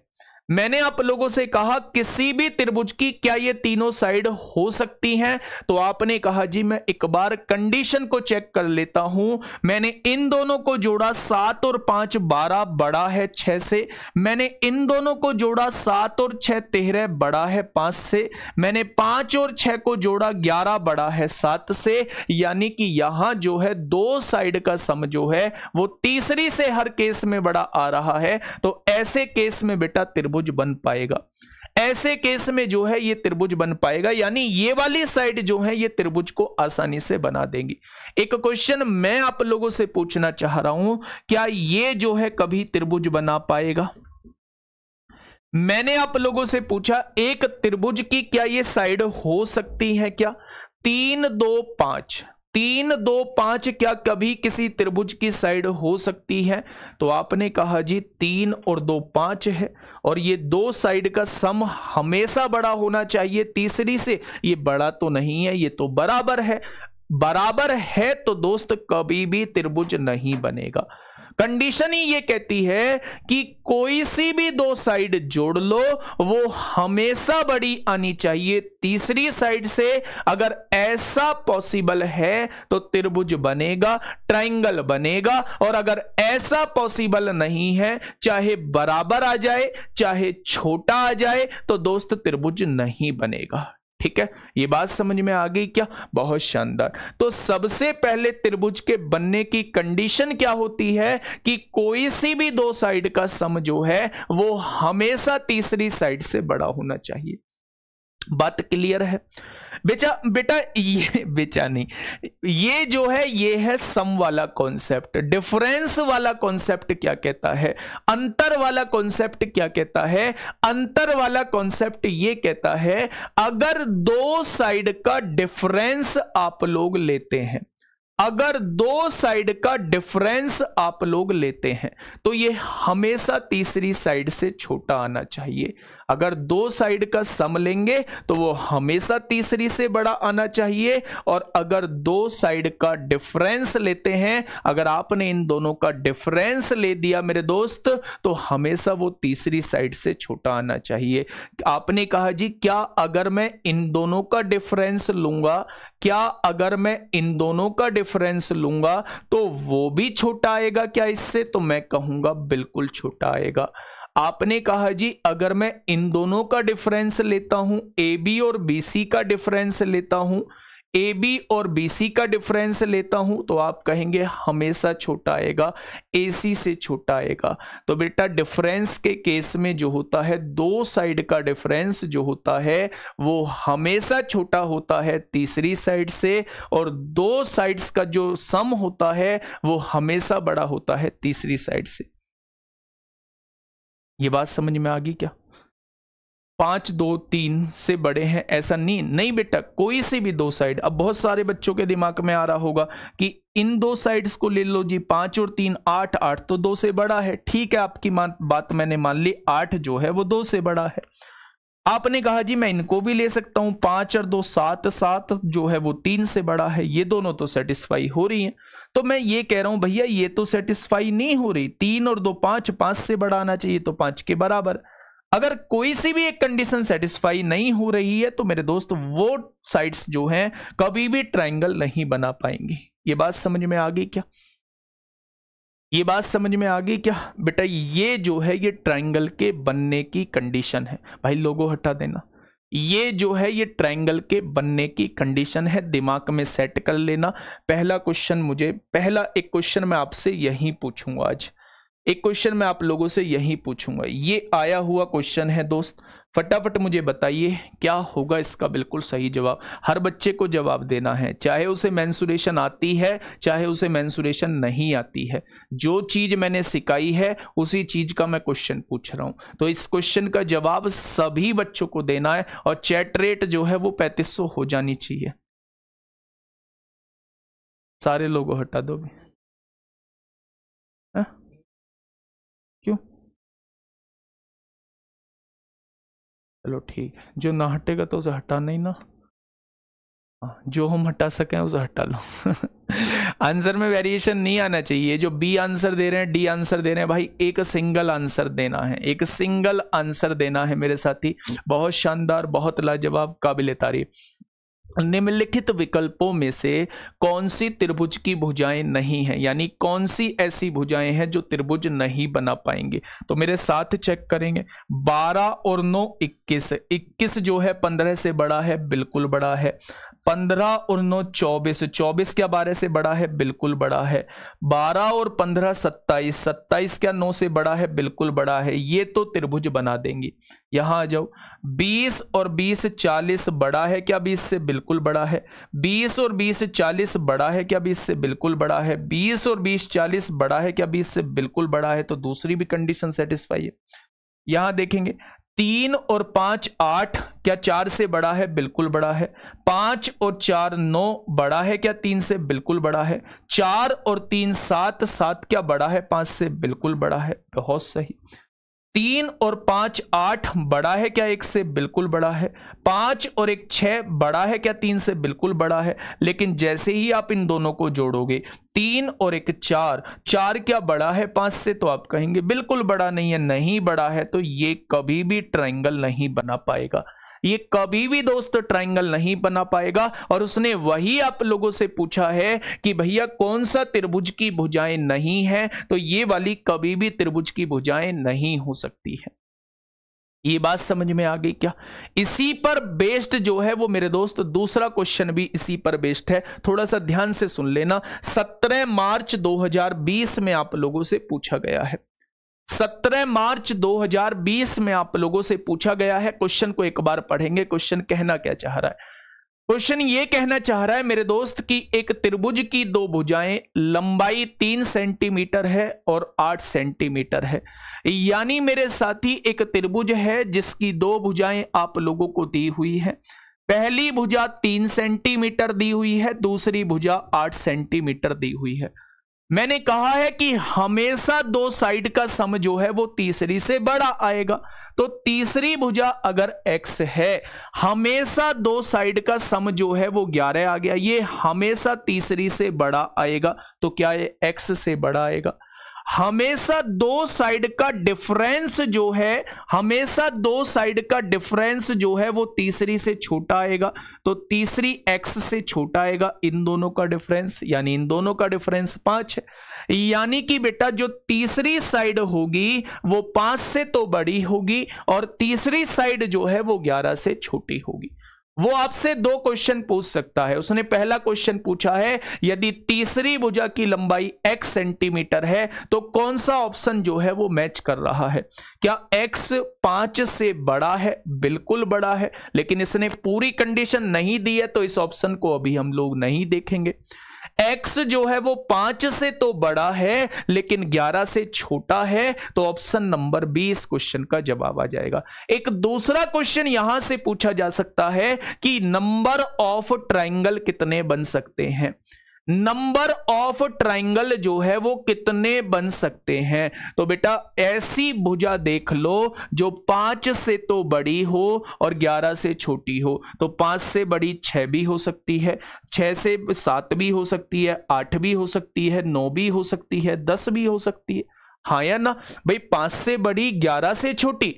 मैंने आप लोगों से कहा किसी भी त्रिभुज की क्या ये तीनों साइड हो सकती हैं तो आपने कहा जी मैं एक बार कंडीशन को चेक कर लेता हूं मैंने इन दोनों को जोड़ा सात और पांच बारह बड़ा है छह से मैंने इन दोनों को जोड़ा सात और छह तेरह बड़ा है पांच से मैंने पांच और छह को जोड़ा ग्यारह बड़ा है सात से यानी कि यहां जो है दो साइड का सम जो है वो तीसरी से हर केस में बड़ा आ रहा है तो ऐसे केस में बेटा त्रिभुज त्रिभुज बन पाएगा ऐसे केस में जो है ये त्रिभुज बन पाएगा यानी ये वाली साइड जो है ये त्रिभुज को आसानी से बना देंगी एक क्वेश्चन मैं आप लोगों से पूछना चाह रहा हूं क्या ये जो है कभी त्रिभुज बना पाएगा मैंने आप लोगों से पूछा एक त्रिभुज की क्या ये साइड हो सकती है क्या तीन दो पांच तीन दो पांच क्या कभी किसी त्रिभुज की साइड हो सकती है तो आपने कहा जी तीन और दो पांच है और ये दो साइड का सम हमेशा बड़ा होना चाहिए तीसरी से ये बड़ा तो नहीं है ये तो बराबर है बराबर है तो दोस्त कभी भी त्रिभुज नहीं बनेगा कंडीशन ही ये कहती है कि कोई सी भी दो साइड जोड़ लो वो हमेशा बड़ी आनी चाहिए तीसरी साइड से अगर ऐसा पॉसिबल है तो त्रिभुज बनेगा ट्राइंगल बनेगा और अगर ऐसा पॉसिबल नहीं है चाहे बराबर आ जाए चाहे छोटा आ जाए तो दोस्त त्रिभुज नहीं बनेगा ठीक है ये बात समझ में आ गई क्या बहुत शानदार तो सबसे पहले त्रिभुज के बनने की कंडीशन क्या होती है कि कोई सी भी दो साइड का सम जो है वो हमेशा तीसरी साइड से बड़ा होना चाहिए बात क्लियर है बेचा बेटा ये बेचा नहीं ये जो है ये है सम वाला कॉन्सेप्ट डिफरेंस वाला कॉन्सेप्ट क्या कहता है अंतर वाला कॉन्सेप्ट क्या कहता है अंतर वाला कॉन्सेप्ट ये कहता है अगर दो साइड का डिफरेंस आप लोग लेते हैं अगर दो साइड का डिफरेंस आप लोग लेते हैं तो ये हमेशा तीसरी साइड से छोटा आना चाहिए अगर दो साइड का सम लेंगे तो वो हमेशा तीसरी से बड़ा आना चाहिए और अगर दो साइड का डिफरेंस लेते हैं अगर आपने इन दोनों का डिफरेंस ले दिया मेरे दोस्त तो हमेशा वो तीसरी साइड से छोटा आना चाहिए आपने कहा जी क्या अगर मैं इन दोनों का डिफरेंस लूंगा क्या अगर मैं इन दोनों का डिफरेंस लूंगा तो वो भी छोटा आएगा क्या इससे तो मैं कहूंगा बिल्कुल छोटा आएगा आपने कहा जी अगर मैं इन दोनों का डिफरेंस लेता हूं ए बी और बी सी का डिफरेंस लेता हूं ए बी और बी सी का डिफरेंस लेता हूं तो आप कहेंगे हमेशा छोटा आएगा ए सी से छोटा आएगा तो बेटा डिफरेंस के केस में जो होता है दो साइड का डिफरेंस जो होता है वो हमेशा छोटा होता है तीसरी साइड से और दो साइड्स का जो सम होता है वो हमेशा बड़ा होता है तीसरी साइड से ये बात समझ में आ गई क्या पांच दो तीन से बड़े हैं ऐसा नहीं नहीं बेटा कोई से भी दो साइड अब बहुत सारे बच्चों के दिमाग में आ रहा होगा कि इन दो साइड्स को ले लो जी पांच और तीन आठ आठ तो दो से बड़ा है ठीक है आपकी बात मैंने मान ली आठ जो है वो दो से बड़ा है आपने कहा जी मैं इनको भी ले सकता हूं पांच और दो सात सात जो है वो तीन से बड़ा है ये दोनों तो सेटिस्फाई हो रही है तो मैं ये कह रहा हूं भैया ये तो सेटिस्फाई नहीं हो रही तीन और दो पांच पांच से बढ़ाना चाहिए तो पांच के बराबर अगर कोई सी भी एक कंडीशन सेटिस्फाई नहीं हो रही है तो मेरे दोस्त वो साइड्स जो हैं कभी भी ट्राइंगल नहीं बना पाएंगे ये बात समझ में आ गई क्या ये बात समझ में आ गई क्या बेटा ये जो है ये ट्राइंगल के बनने की कंडीशन है भाई लोगो हटा देना ये जो है ये ट्रायंगल के बनने की कंडीशन है दिमाग में सेट कर लेना पहला क्वेश्चन मुझे पहला एक क्वेश्चन मैं आपसे यही पूछूंगा आज एक क्वेश्चन मैं आप लोगों से यही पूछूंगा ये आया हुआ क्वेश्चन है दोस्त फटाफट मुझे बताइए क्या होगा इसका बिल्कुल सही जवाब हर बच्चे को जवाब देना है चाहे उसे मैंसुरेशन आती है चाहे उसे मैंसुरेशन नहीं आती है जो चीज़ मैंने सिखाई है उसी चीज़ का मैं क्वेश्चन पूछ रहा हूँ तो इस क्वेश्चन का जवाब सभी बच्चों को देना है और चैट रेट जो है वो पैंतीस हो जानी चाहिए सारे लोगों हटा दो भी हाँ? चलो ठीक जो ना हटेगा तो उसे हटाना ही ना हाँ, जो हम हटा सकें उसे हटा लो आंसर में वेरिएशन नहीं आना चाहिए जो बी आंसर दे रहे हैं डी आंसर दे रहे हैं भाई एक सिंगल आंसर देना है एक सिंगल आंसर देना है मेरे साथी बहुत शानदार बहुत लाजवाब काबिल तारीफ निम्नलिखित विकल्पों में से कौन सी त्रिभुज की भुजाएं नहीं है यानी कौन सी ऐसी भुजाएं हैं जो त्रिभुज नहीं बना पाएंगे तो मेरे साथ चेक करेंगे 12 और 9 21 21 जो है 15 से बड़ा है बिल्कुल बड़ा है पंद्रह और नौ चौबीस चौबीस क्या बारह से बड़ा है बिल्कुल बड़ा है बारह और पंद्रह सत्ताईस सत्ताईस क्या नौ से बड़ा है बिल्कुल बड़ा है ये तो त्रिभुज बना देंगी यहां आ जाओ बीस और बीस चालीस बड़ा है क्या बीस से बिल्कुल बड़ा है बीस और बीस चालीस बड़ा है क्या बीस से बिल्कुल बड़ा है बीस और बीस चालीस बड़ा है क्या बीस से बिल्कुल बड़ा है तो दूसरी भी कंडीशन सेटिस्फाई है यहां देखेंगे तीन और पांच आठ क्या चार से बड़ा है बिल्कुल बड़ा है पांच और चार नौ बड़ा है क्या तीन से बिल्कुल बड़ा है चार और तीन सात सात क्या बड़ा है पांच से बिल्कुल बड़ा है बहुत सही तीन और पांच आठ बड़ा है क्या एक से बिल्कुल बड़ा है पांच और एक छह बड़ा है क्या तीन से बिल्कुल बड़ा है लेकिन जैसे ही आप इन दोनों को जोड़ोगे तीन और एक चार चार क्या बड़ा है पांच से तो आप कहेंगे बिल्कुल बड़ा नहीं है नहीं बड़ा है तो ये कभी भी ट्राइंगल नहीं बना पाएगा ये कभी भी दोस्त ट्राइंगल नहीं बना पाएगा और उसने वही आप लोगों से पूछा है कि भैया कौन सा त्रिभुज की भुजाएं नहीं है तो ये वाली कभी भी त्रिभुज की भुजाएं नहीं हो सकती है ये बात समझ में आ गई क्या इसी पर बेस्ड जो है वो मेरे दोस्त दूसरा क्वेश्चन भी इसी पर बेस्ड है थोड़ा सा ध्यान से सुन लेना 17 मार्च 2020 में आप लोगों से पूछा गया है सत्रह मार्च 2020 में आप लोगों से पूछा गया है क्वेश्चन को एक बार पढ़ेंगे क्वेश्चन कहना क्या चाह रहा है क्वेश्चन ये कहना चाह रहा है मेरे दोस्त की एक त्रिभुज की दो भुजाएं लंबाई तीन सेंटीमीटर है और आठ सेंटीमीटर है यानी मेरे साथी एक त्रिभुज है जिसकी दो भुजाएं आप लोगों को दी हुई है पहली भुजा तीन सेंटीमीटर दी हुई है दूसरी भुजा आठ सेंटीमीटर दी हुई है मैंने कहा है कि हमेशा दो साइड का सम जो है वो तीसरी से बड़ा आएगा तो तीसरी भुजा अगर x है हमेशा दो साइड का सम जो है वो ग्यारह आ गया ये हमेशा तीसरी से बड़ा आएगा तो क्या ये x से बड़ा आएगा हमेशा दो साइड का डिफरेंस जो है हमेशा दो साइड का डिफरेंस जो है वो तीसरी से छोटा आएगा तो तीसरी एक्स से छोटा आएगा इन दोनों का डिफरेंस यानी इन दोनों का डिफरेंस पांच है यानी कि बेटा जो तीसरी साइड होगी वो पांच से तो बड़ी होगी और तीसरी साइड जो है वो ग्यारह से छोटी होगी वो आपसे दो क्वेश्चन पूछ सकता है उसने पहला क्वेश्चन पूछा है यदि तीसरी भुजा की लंबाई x सेंटीमीटर है तो कौन सा ऑप्शन जो है वो मैच कर रहा है क्या x पांच से बड़ा है बिल्कुल बड़ा है लेकिन इसने पूरी कंडीशन नहीं दी है तो इस ऑप्शन को अभी हम लोग नहीं देखेंगे एक्स जो है वो पांच से तो बड़ा है लेकिन ग्यारह से छोटा है तो ऑप्शन नंबर बी इस क्वेश्चन का जवाब आ जाएगा एक दूसरा क्वेश्चन यहां से पूछा जा सकता है कि नंबर ऑफ ट्राइंगल कितने बन सकते हैं नंबर ऑफ ट्राइंगल जो है वो कितने बन सकते हैं तो बेटा ऐसी भुजा देख लो जो पांच से तो बड़ी हो और ग्यारह से छोटी हो तो पांच से बड़ी छह भी हो सकती है छह से सात भी हो सकती है आठ भी हो सकती है नौ भी हो सकती है दस भी हो सकती है हाँ या ना भाई पांच से बड़ी ग्यारह से छोटी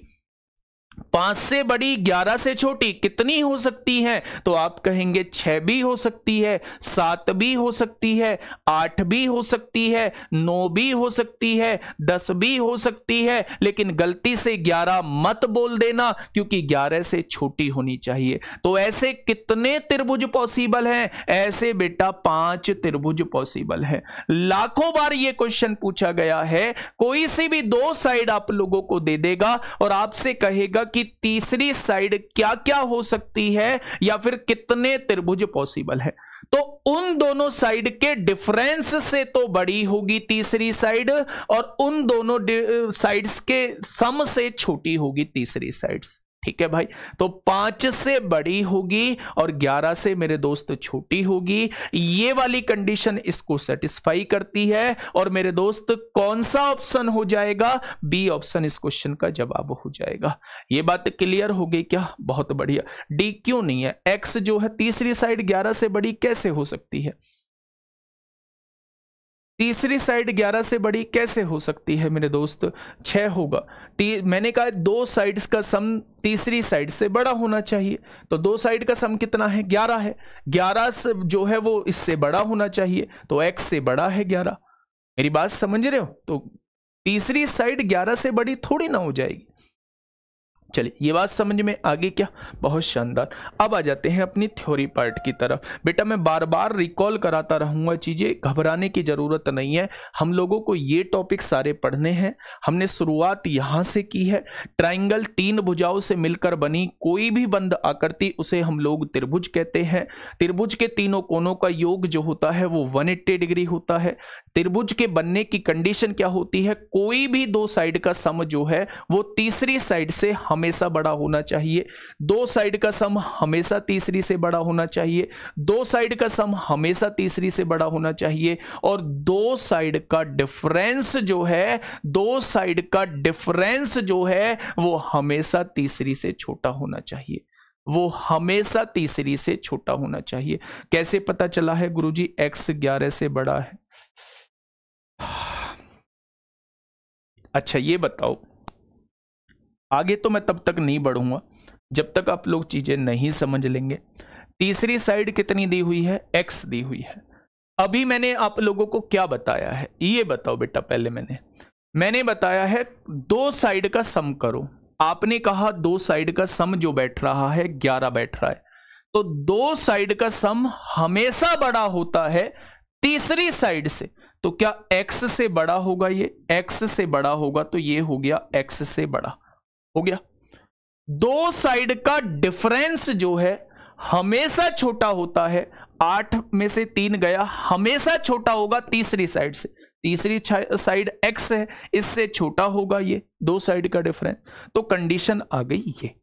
पांच से बड़ी ग्यारह से छोटी कितनी हो सकती है तो आप कहेंगे छह भी हो सकती है सात भी हो सकती है आठ भी हो सकती है नौ भी हो सकती है दस भी हो सकती है लेकिन गलती से ग्यारह मत बोल देना क्योंकि ग्यारह से छोटी होनी चाहिए तो ऐसे कितने त्रिभुज पॉसिबल हैं ऐसे बेटा पांच त्रिभुज पॉसिबल है लाखों बार ये क्वेश्चन पूछा गया है कोई सी भी दो साइड आप लोगों को दे देगा और आपसे कहेगा कि तीसरी साइड क्या क्या हो सकती है या फिर कितने त्रिभुज पॉसिबल है तो उन दोनों साइड के डिफरेंस से तो बड़ी होगी तीसरी साइड और उन दोनों साइड्स के सम से छोटी होगी तीसरी साइड्स ठीक है भाई तो पांच से बड़ी होगी और ग्यारह से मेरे दोस्त छोटी होगी ये वाली कंडीशन इसको सेटिस्फाई करती है और मेरे दोस्त कौन सा ऑप्शन हो जाएगा बी ऑप्शन इस क्वेश्चन का जवाब हो जाएगा ये बात क्लियर हो गई क्या बहुत बढ़िया डी क्यों नहीं है एक्स जो है तीसरी साइड ग्यारह से बड़ी कैसे हो सकती है तीसरी साइड 11 से बड़ी कैसे हो सकती है मेरे दोस्त 6 होगा मैंने कहा दो साइड्स का सम तीसरी साइड से बड़ा होना चाहिए तो दो साइड का सम कितना है 11 है 11 से जो है वो इससे बड़ा होना चाहिए तो x से बड़ा है 11 मेरी बात समझ रहे हो तो तीसरी साइड 11 से बड़ी थोड़ी ना हो जाएगी चलिए ये बात समझ में आ गई क्या बहुत शानदार अब आ जाते हैं अपनी थ्योरी पार्ट की तरफ बेटा मैं बार बार रिकॉल कराता रहूँगा चीज़ें घबराने की ज़रूरत नहीं है हम लोगों को ये टॉपिक सारे पढ़ने हैं हमने शुरुआत यहाँ से की है ट्राइंगल तीन भुजाओं से मिलकर बनी कोई भी बंद आकृति उसे हम लोग त्रिभुज कहते हैं त्रिभुज के तीनों कोनों का योग जो होता है वो वन डिग्री होता है त्रिभुज के बनने की कंडीशन क्या होती है कोई भी दो साइड का सम जो है वो तीसरी साइड से हमें हमेशा बड़ा होना चाहिए दो साइड का सम हमेशा तीसरी से बड़ा होना चाहिए दो साइड का सम हमेशा तीसरी से बड़ा होना चाहिए और दो साइड का डिफरेंस जो है दो साइड का डिफरेंस जो है वो हमेशा तीसरी से छोटा होना चाहिए वो हमेशा तीसरी से छोटा होना चाहिए कैसे पता चला है गुरुजी एक्स ग्यारह से बड़ा है अच्छा ये बताओ आगे तो मैं तब तक नहीं बढ़ूंगा जब तक आप लोग चीज़ें नहीं समझ लेंगे तीसरी साइड कितनी दी हुई है एक्स दी हुई है अभी मैंने आप लोगों को क्या बताया है ये बताओ बेटा पहले मैंने मैंने बताया है दो साइड का सम करो आपने कहा दो साइड का सम जो बैठ रहा है ग्यारह बैठ रहा है तो दो साइड का सम हमेशा बड़ा होता है तीसरी साइड से तो क्या एक्स से बड़ा होगा ये एक्स से बड़ा होगा तो ये हो गया एक्स से बड़ा हो गया दो साइड का डिफरेंस जो है हमेशा छोटा होता है आठ में से तीन गया हमेशा छोटा होगा तीसरी साइड से तीसरी साइड एक्स है इससे छोटा होगा ये दो साइड का डिफरेंस तो कंडीशन आ गई ये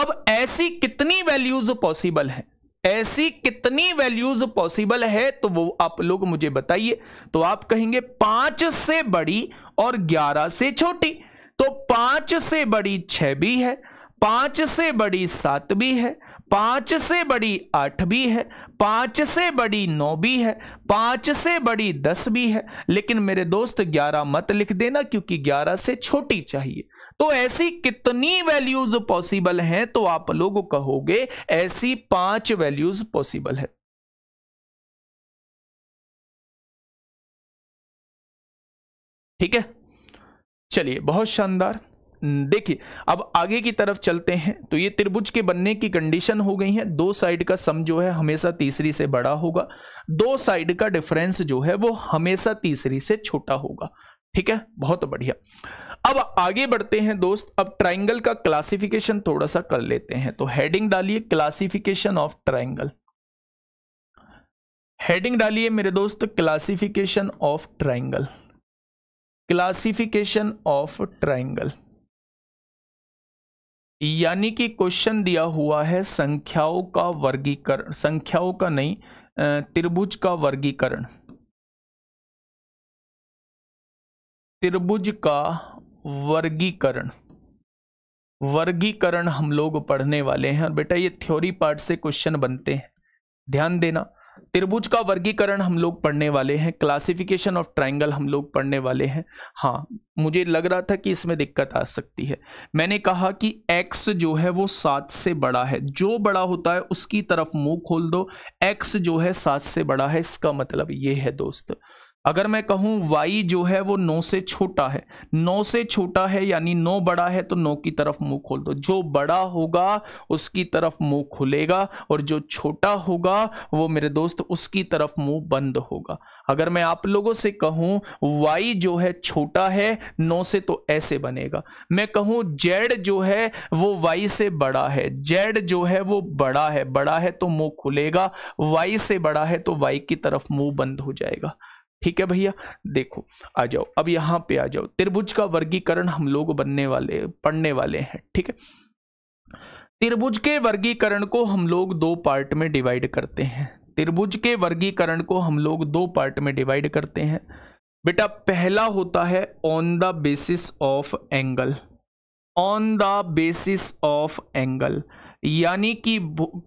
अब ऐसी कितनी वैल्यूज पॉसिबल है ऐसी कितनी वैल्यूज पॉसिबल है तो वो आप लोग मुझे बताइए तो आप कहेंगे पांच से बड़ी और ग्यारह से छोटी तो पांच से बड़ी छह भी है पांच से बड़ी सात भी है पांच से बड़ी आठ भी है पांच से बड़ी नौ भी है पांच से बड़ी दस भी है लेकिन मेरे दोस्त ग्यारह मत लिख देना क्योंकि ग्यारह से छोटी चाहिए तो ऐसी कितनी वैल्यूज पॉसिबल हैं तो आप लोग कहोगे ऐसी पांच वैल्यूज पॉसिबल है ठीक है चलिए बहुत शानदार देखिए अब आगे की तरफ चलते हैं तो ये त्रिभुज के बनने की कंडीशन हो गई है दो साइड का सम जो है हमेशा तीसरी से बड़ा होगा दो साइड का डिफरेंस जो है वो हमेशा तीसरी से छोटा होगा ठीक है बहुत बढ़िया अब आगे बढ़ते हैं दोस्त अब ट्राइंगल का क्लासिफिकेशन थोड़ा सा कर लेते हैं तो हेडिंग डालिए क्लासिफिकेशन ऑफ ट्राइंगल हेडिंग डालिए मेरे दोस्त classification of triangle classification of triangle यानी कि क्वेश्चन दिया हुआ है संख्याओं का वर्गीकरण संख्याओं का नहीं त्रिभुज का वर्गीकरण त्रिभुज का वर्गीकरण वर्गीकरण हम लोग पढ़ने वाले हैं और बेटा ये थ्योरी पार्ट से क्वेश्चन बनते हैं ध्यान देना त्रिभुज का वर्गीकरण हम लोग पढ़ने वाले हैं क्लासिफिकेशन ऑफ ट्राइंगल हम लोग पढ़ने वाले हैं हाँ मुझे लग रहा था कि इसमें दिक्कत आ सकती है मैंने कहा कि x जो है वो सात से बड़ा है जो बड़ा होता है उसकी तरफ मुंह खोल दो x जो है सात से बड़ा है इसका मतलब ये है दोस्त अगर मैं कहूँ वाई जो है वो नौ से छोटा है नौ से छोटा है यानी नौ बड़ा है तो नौ की तरफ मुंह खोल दो जो बड़ा होगा उसकी तरफ मुंह खुलेगा और जो छोटा होगा वो मेरे दोस्त उसकी तरफ मुंह बंद होगा अगर मैं आप लोगों से कहूं वाई जो है छोटा है नौ से तो ऐसे बनेगा मैं कहूँ जेड जो है वो वाई से बड़ा है जेड जो है वो बड़ा है बड़ा है तो मुंह खुलेगा वाई से बड़ा है तो वाई की तरफ मुंह बंद हो जाएगा ठीक है भैया देखो आ जाओ अब यहां पे आ जाओ त्रिभुज का वर्गीकरण हम लोग बनने वाले पढ़ने वाले हैं ठीक है त्रिभुज के वर्गीकरण को हम लोग दो पार्ट में डिवाइड करते हैं त्रिभुज के वर्गीकरण को हम लोग दो पार्ट में डिवाइड करते हैं बेटा पहला होता है on the basis of angle on the basis of angle यानी कि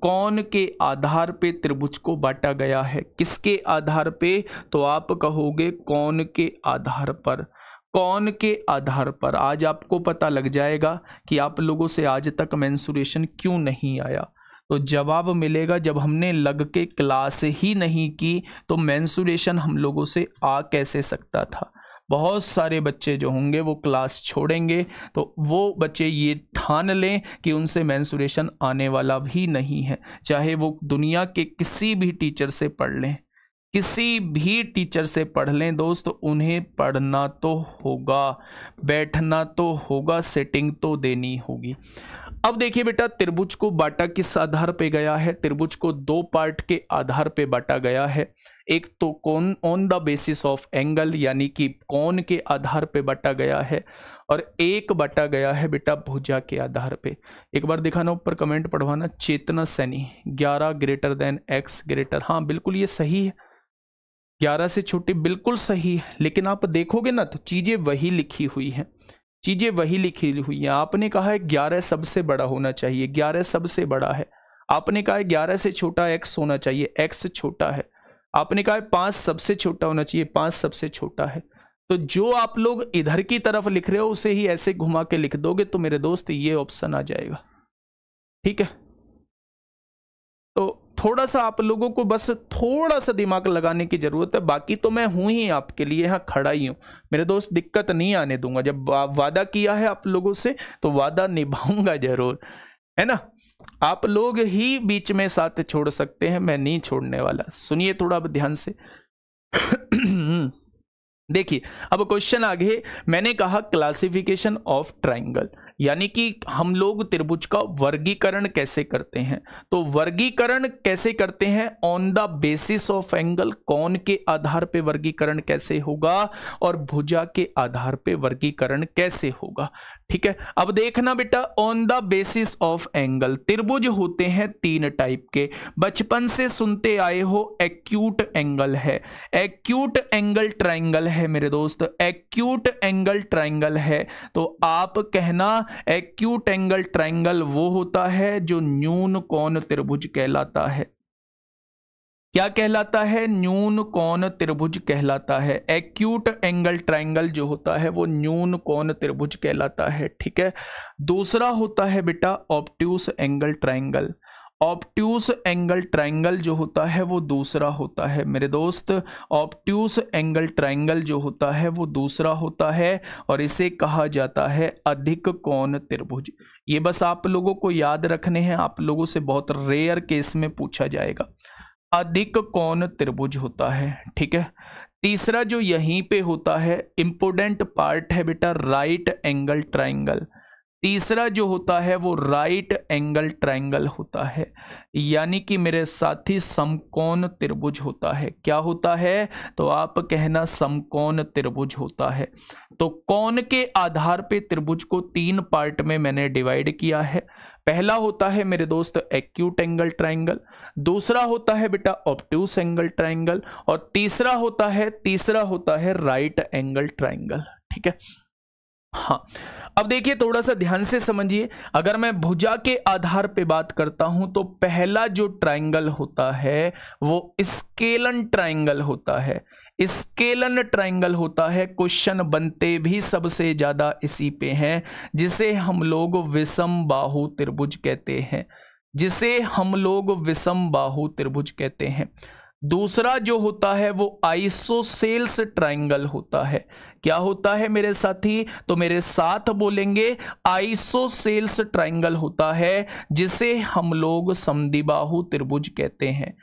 कौन के आधार पे त्रिभुज को बांटा गया है किसके आधार पे तो आप कहोगे कौन के आधार पर कौन के आधार पर आज आपको पता लग जाएगा कि आप लोगों से आज तक मैंसुरेशन क्यों नहीं आया तो जवाब मिलेगा जब हमने लग के क्लास ही नहीं की तो मैंसुरेशन हम लोगों से आ कैसे सकता था बहुत सारे बच्चे जो होंगे वो क्लास छोड़ेंगे तो वो बच्चे ये ठान लें कि उनसे मैंसुरेशन आने वाला भी नहीं है चाहे वो दुनिया के किसी भी टीचर से पढ़ लें किसी भी टीचर से पढ़ लें दोस्त उन्हें पढ़ना तो होगा बैठना तो होगा सेटिंग तो देनी होगी अब देखिए बेटा त्रिभुज को बांटा किस आधार पे गया है त्रिभुज को दो पार्ट के आधार पे बांटा गया है एक तो कौन on the basis of angle यानी कि कौन के आधार पे बांटा गया है और एक बांटा गया है बेटा भुजा के आधार पे एक बार दिखाना ऊपर कमेंट पढ़वाना चेतना सैनी ग्यारह ग्रेटर देन एक्स ग्रेटर हाँ बिल्कुल ये सही है ग्यारह से छोटी बिल्कुल सही है लेकिन आप देखोगे ना तो चीज़ें वही लिखी हुई हैं चीजें वही लिखी हुई हैं आपने कहा है ग्यारह सबसे बड़ा होना चाहिए ग्यारह सबसे बड़ा है आपने कहा है ग्यारह से छोटा एक्स होना चाहिए एक्स छोटा है आपने कहा है पांच सबसे छोटा होना चाहिए पांच सबसे छोटा है तो जो आप लोग इधर की तरफ लिख रहे हो उसे ही ऐसे घुमा के लिख दोगे तो मेरे दोस्त ये ऑप्शन आ जाएगा ठीक है तो थोड़ा सा आप लोगों को बस थोड़ा सा दिमाग लगाने की ज़रूरत है बाकी तो मैं हूं ही आपके लिए यहाँ खड़ा ही हूँ मेरे दोस्त दिक्कत नहीं आने दूंगा जब वादा किया है आप लोगों से तो वादा निभाऊंगा ज़रूर है ना आप लोग ही बीच में साथ छोड़ सकते हैं मैं नहीं छोड़ने वाला सुनिए थोड़ा ध्यान से देखिए अब क्वेश्चन आगे मैंने कहा क्लासिफिकेशन ऑफ ट्राइंगल यानी कि हम लोग त्रिभुज का वर्गीकरण कैसे करते हैं तो वर्गीकरण कैसे करते हैं on the basis of angle कौन के आधार पे वर्गीकरण कैसे होगा और भुजा के आधार पे वर्गीकरण कैसे होगा ठीक है अब देखना बेटा on the basis of angle त्रिभुज होते हैं तीन टाइप के बचपन से सुनते आए हो एक्यूट एंगल है एक्यूट एंगल ट्राइंगल है मेरे दोस्त एक्यूट एंगल ट्राइंगल है तो आप कहना एक्यूट एंगल ट्राइंगल वो होता है जो न्यून कौन त्रिभुज कहलाता है क्या कहलाता है न्यून कौन त्रिभुज कहलाता है एक्यूट एंगल ट्राइंगल जो होता है वो न्यून कौन त्रिभुज कहलाता है ठीक है दूसरा होता है बेटा obtuse angle triangle obtuse angle triangle जो होता है वो दूसरा होता है मेरे दोस्त ऑप्ट्यूस एंगल ट्राइंगल जो होता है वो दूसरा होता है और इसे कहा जाता है अधिक कौन त्रिभुज ये बस आप लोगों को याद रखने हैं आप लोगों से बहुत रेयर केस में पूछा जाएगा अधिक कौन त्रिभुज होता है ठीक है तीसरा जो यहीं पे होता है इंपोर्टेंट पार्ट है बेटा राइट एंगल ट्राइंगल तीसरा जो होता है वो राइट एंगल ट्राइंगल होता है यानी कि मेरे साथी समकोण त्रिभुज होता है क्या होता है तो आप कहना समकोण त्रिभुज होता है तो कौन के आधार पे त्रिभुज को तीन पार्ट में मैंने डिवाइड किया है पहला होता है मेरे दोस्त एक्यूट एंगल ट्राइंगल दूसरा होता है बेटा ऑप्टूस एंगल ट्राइंगल और तीसरा होता है तीसरा होता है राइट एंगल ट्राइंगल ठीक है हाँ अब देखिए थोड़ा सा ध्यान से समझिए अगर मैं भुजा के आधार पे बात करता हूं तो पहला जो ट्राइंगल होता है वो स्केलन ट्राइंगल होता है स्केलन ट्राइंगल होता है क्वेश्चन बनते भी सबसे ज्यादा इसी पे हैं जिसे हम लोग विषम बाहु त्रिभुज कहते हैं जिसे हम लोग विषम बाहु त्रिभुज कहते हैं दूसरा जो होता है वो आइसोसेल्स ट्राइंगल होता है क्या होता है मेरे साथी तो मेरे साथ बोलेंगे आइसोसेल्स ट्राइंगल होता है जिसे हम लोग समिबाहु त्रिभुज कहते हैं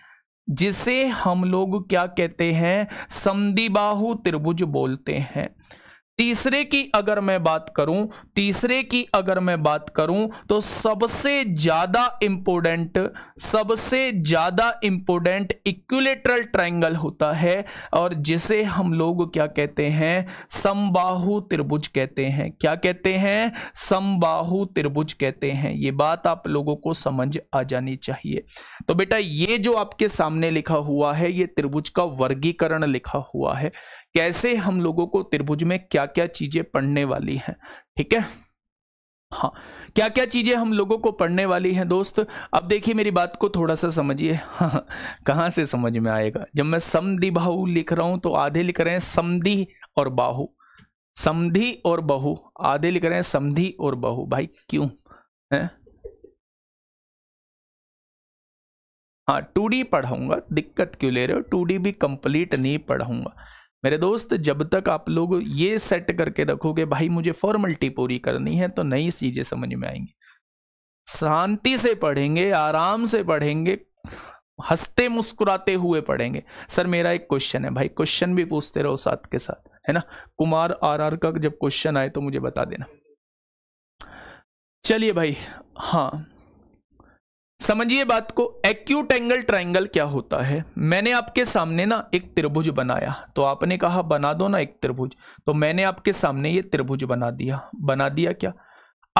जिसे हम लोग क्या कहते हैं समिबाहु त्रिभुज बोलते हैं तीसरे की अगर मैं बात करूं तीसरे की अगर मैं बात करूं तो सबसे ज्यादा इंपोर्टेंट सबसे ज्यादा इंपोर्टेंट इक्विलेटरल ट्रायंगल होता है और जिसे हम लोग क्या कहते हैं समबाहु त्रिभुज कहते हैं क्या कहते हैं समबाहु त्रिभुज कहते हैं ये बात आप लोगों को समझ आ जानी चाहिए तो बेटा ये जो आपके सामने लिखा हुआ है ये त्रिभुज का वर्गीकरण लिखा हुआ है कैसे हम लोगों को त्रिभुज में क्या क्या चीजें पढ़ने वाली हैं ठीक है हाँ क्या क्या चीजें हम लोगों को पढ़ने वाली हैं दोस्त अब देखिए मेरी बात को थोड़ा सा समझिए हाँ, कहाँ से समझ में आएगा जब मैं समधि बाहु लिख रहा हूं तो आधे लिख रहे हैं समधि और बाहु समधि और बहु आधे लिख रहे हैं समधि और बहु भाई क्यों है हाँ टू डी पढ़ाऊंगा दिक्कत क्यों ले रहे हो टू डी भी कंप्लीट नहीं पढ़ाऊंगा मेरे दोस्त जब तक आप लोग ये सेट करके रखोगे भाई मुझे फॉर्मेलिटी पूरी करनी है तो नई चीजें समझ में आएंगी शांति से पढ़ेंगे आराम से पढ़ेंगे हंसते मुस्कुराते हुए पढ़ेंगे सर मेरा एक क्वेश्चन है भाई क्वेश्चन भी पूछते रहो साथ के साथ है ना कुमार आर आर का जब क्वेश्चन आए तो मुझे बता देना चलिए भाई हाँ समझिए बात को एक्यूट एंगल ट्राइंगल क्या होता है मैंने आपके सामने ना एक त्रिभुज बनाया तो आपने कहा बना दो ना एक त्रिभुज तो मैंने आपके सामने ये त्रिभुज बना दिया बना दिया क्या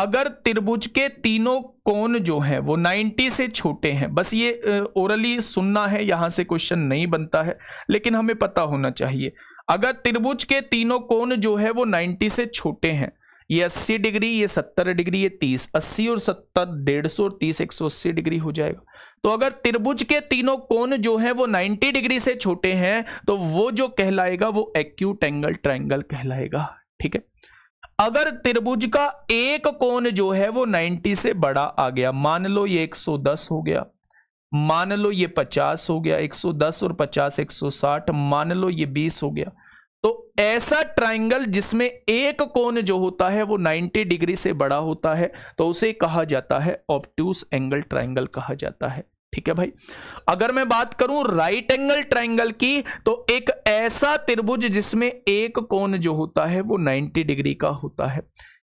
अगर त्रिभुज के तीनों कोण जो हैं वो 90 से छोटे हैं बस ये ओरली सुनना है यहां से क्वेश्चन नहीं बनता है लेकिन हमें पता होना चाहिए अगर त्रिभुज के तीनों कोण जो है वो 90 से छोटे हैं ये 80 डिग्री ये 70 डिग्री ये 30 80 और 70 सौ और सौ अस्सी डिग्री हो जाएगा तो अगर त्रिभुज के तीनों कोण जो है वो 90 डिग्री से छोटे हैं तो वो जो कहलाएगा वो एक्यूट एंगल ट्राइंगल कहलाएगा ठीक है अगर त्रिभुज का एक कोण जो है वो 90 से बड़ा आ गया मान लो ये 110 हो गया मान लो ये 50 हो गया 110 और 50 160 मान लो ये 20 हो गया तो ऐसा ट्राइंगल जिसमें एक कोण जो होता है वो 90 डिग्री से बड़ा होता है तो उसे कहा जाता है ऑप्टूस एंगल ट्राइंगल कहा जाता है ठीक है भाई अगर मैं बात करूं राइट एंगल ट्राइंगल की तो एक ऐसा त्रिभुज जिसमें एक कोण जो होता है वो 90 डिग्री का होता है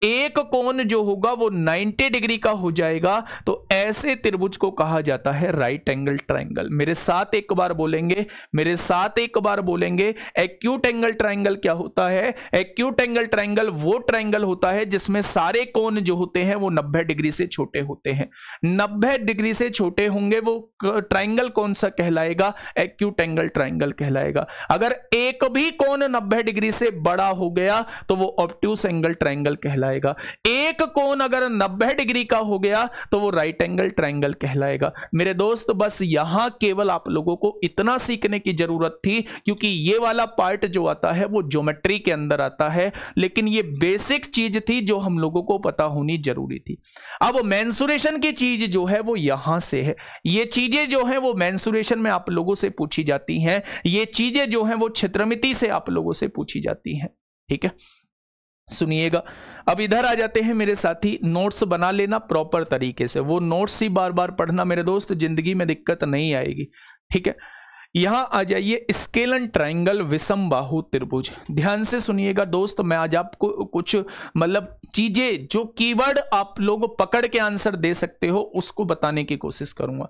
एक कोण जो होगा वो 90 डिग्री का हो जाएगा तो ऐसे त्रिभुज को कहा जाता है राइट एंगल ट्राइंगल मेरे साथ एक बार बोलेंगे मेरे साथ एक बार बोलेंगे एक्यूट एंगल ट्राइंगल क्या होता है एक्यूट एंगल ट्राइंगल वो ट्राइंगल होता है जिसमें सारे कोण जो होते हैं वो 90 डिग्री से छोटे होते हैं नब्बे डिग्री से छोटे होंगे वो ट्राइंगल कौन सा कहलाएगा एक्यूट एंगल ट्राइंगल कहलाएगा अगर एक भी कोन नब्बे डिग्री से बड़ा हो गया तो वो ऑप्ट्यूस एंगल ट्राइंगल कहलाएगा कहलाएगा एक कोण अगर 90 डिग्री का हो गया तो वो राइट एंगल ट्राइंगल कहलाएगा मेरे दोस्त बस यहां केवल आप लोगों को इतना सीखने की जरूरत थी क्योंकि ये वाला पार्ट जो आता है वो ज्योमेट्री के अंदर आता है लेकिन ये बेसिक चीज थी जो हम लोगों को पता होनी जरूरी थी अब मैंसुरेशन की चीज जो है वो यहां से है ये चीजें जो है वो मैंसुरेशन में आप लोगों से पूछी जाती हैं ये चीजें जो है वो क्षेत्रमिति से आप लोगों से पूछी जाती हैं ठीक है सुनिएगा अब इधर आ जाते हैं मेरे साथी नोट्स बना लेना प्रॉपर तरीके से वो नोट्स ही बार बार पढ़ना मेरे दोस्त जिंदगी में दिक्कत नहीं आएगी ठीक है यहां आ जाइए स्केलन ट्राइंगल विषम बाहु त्रिभुज ध्यान से सुनिएगा दोस्त मैं आज आपको कुछ मतलब चीजें जो कीवर्ड आप लोग पकड़ के आंसर दे सकते हो उसको बताने की कोशिश करूंगा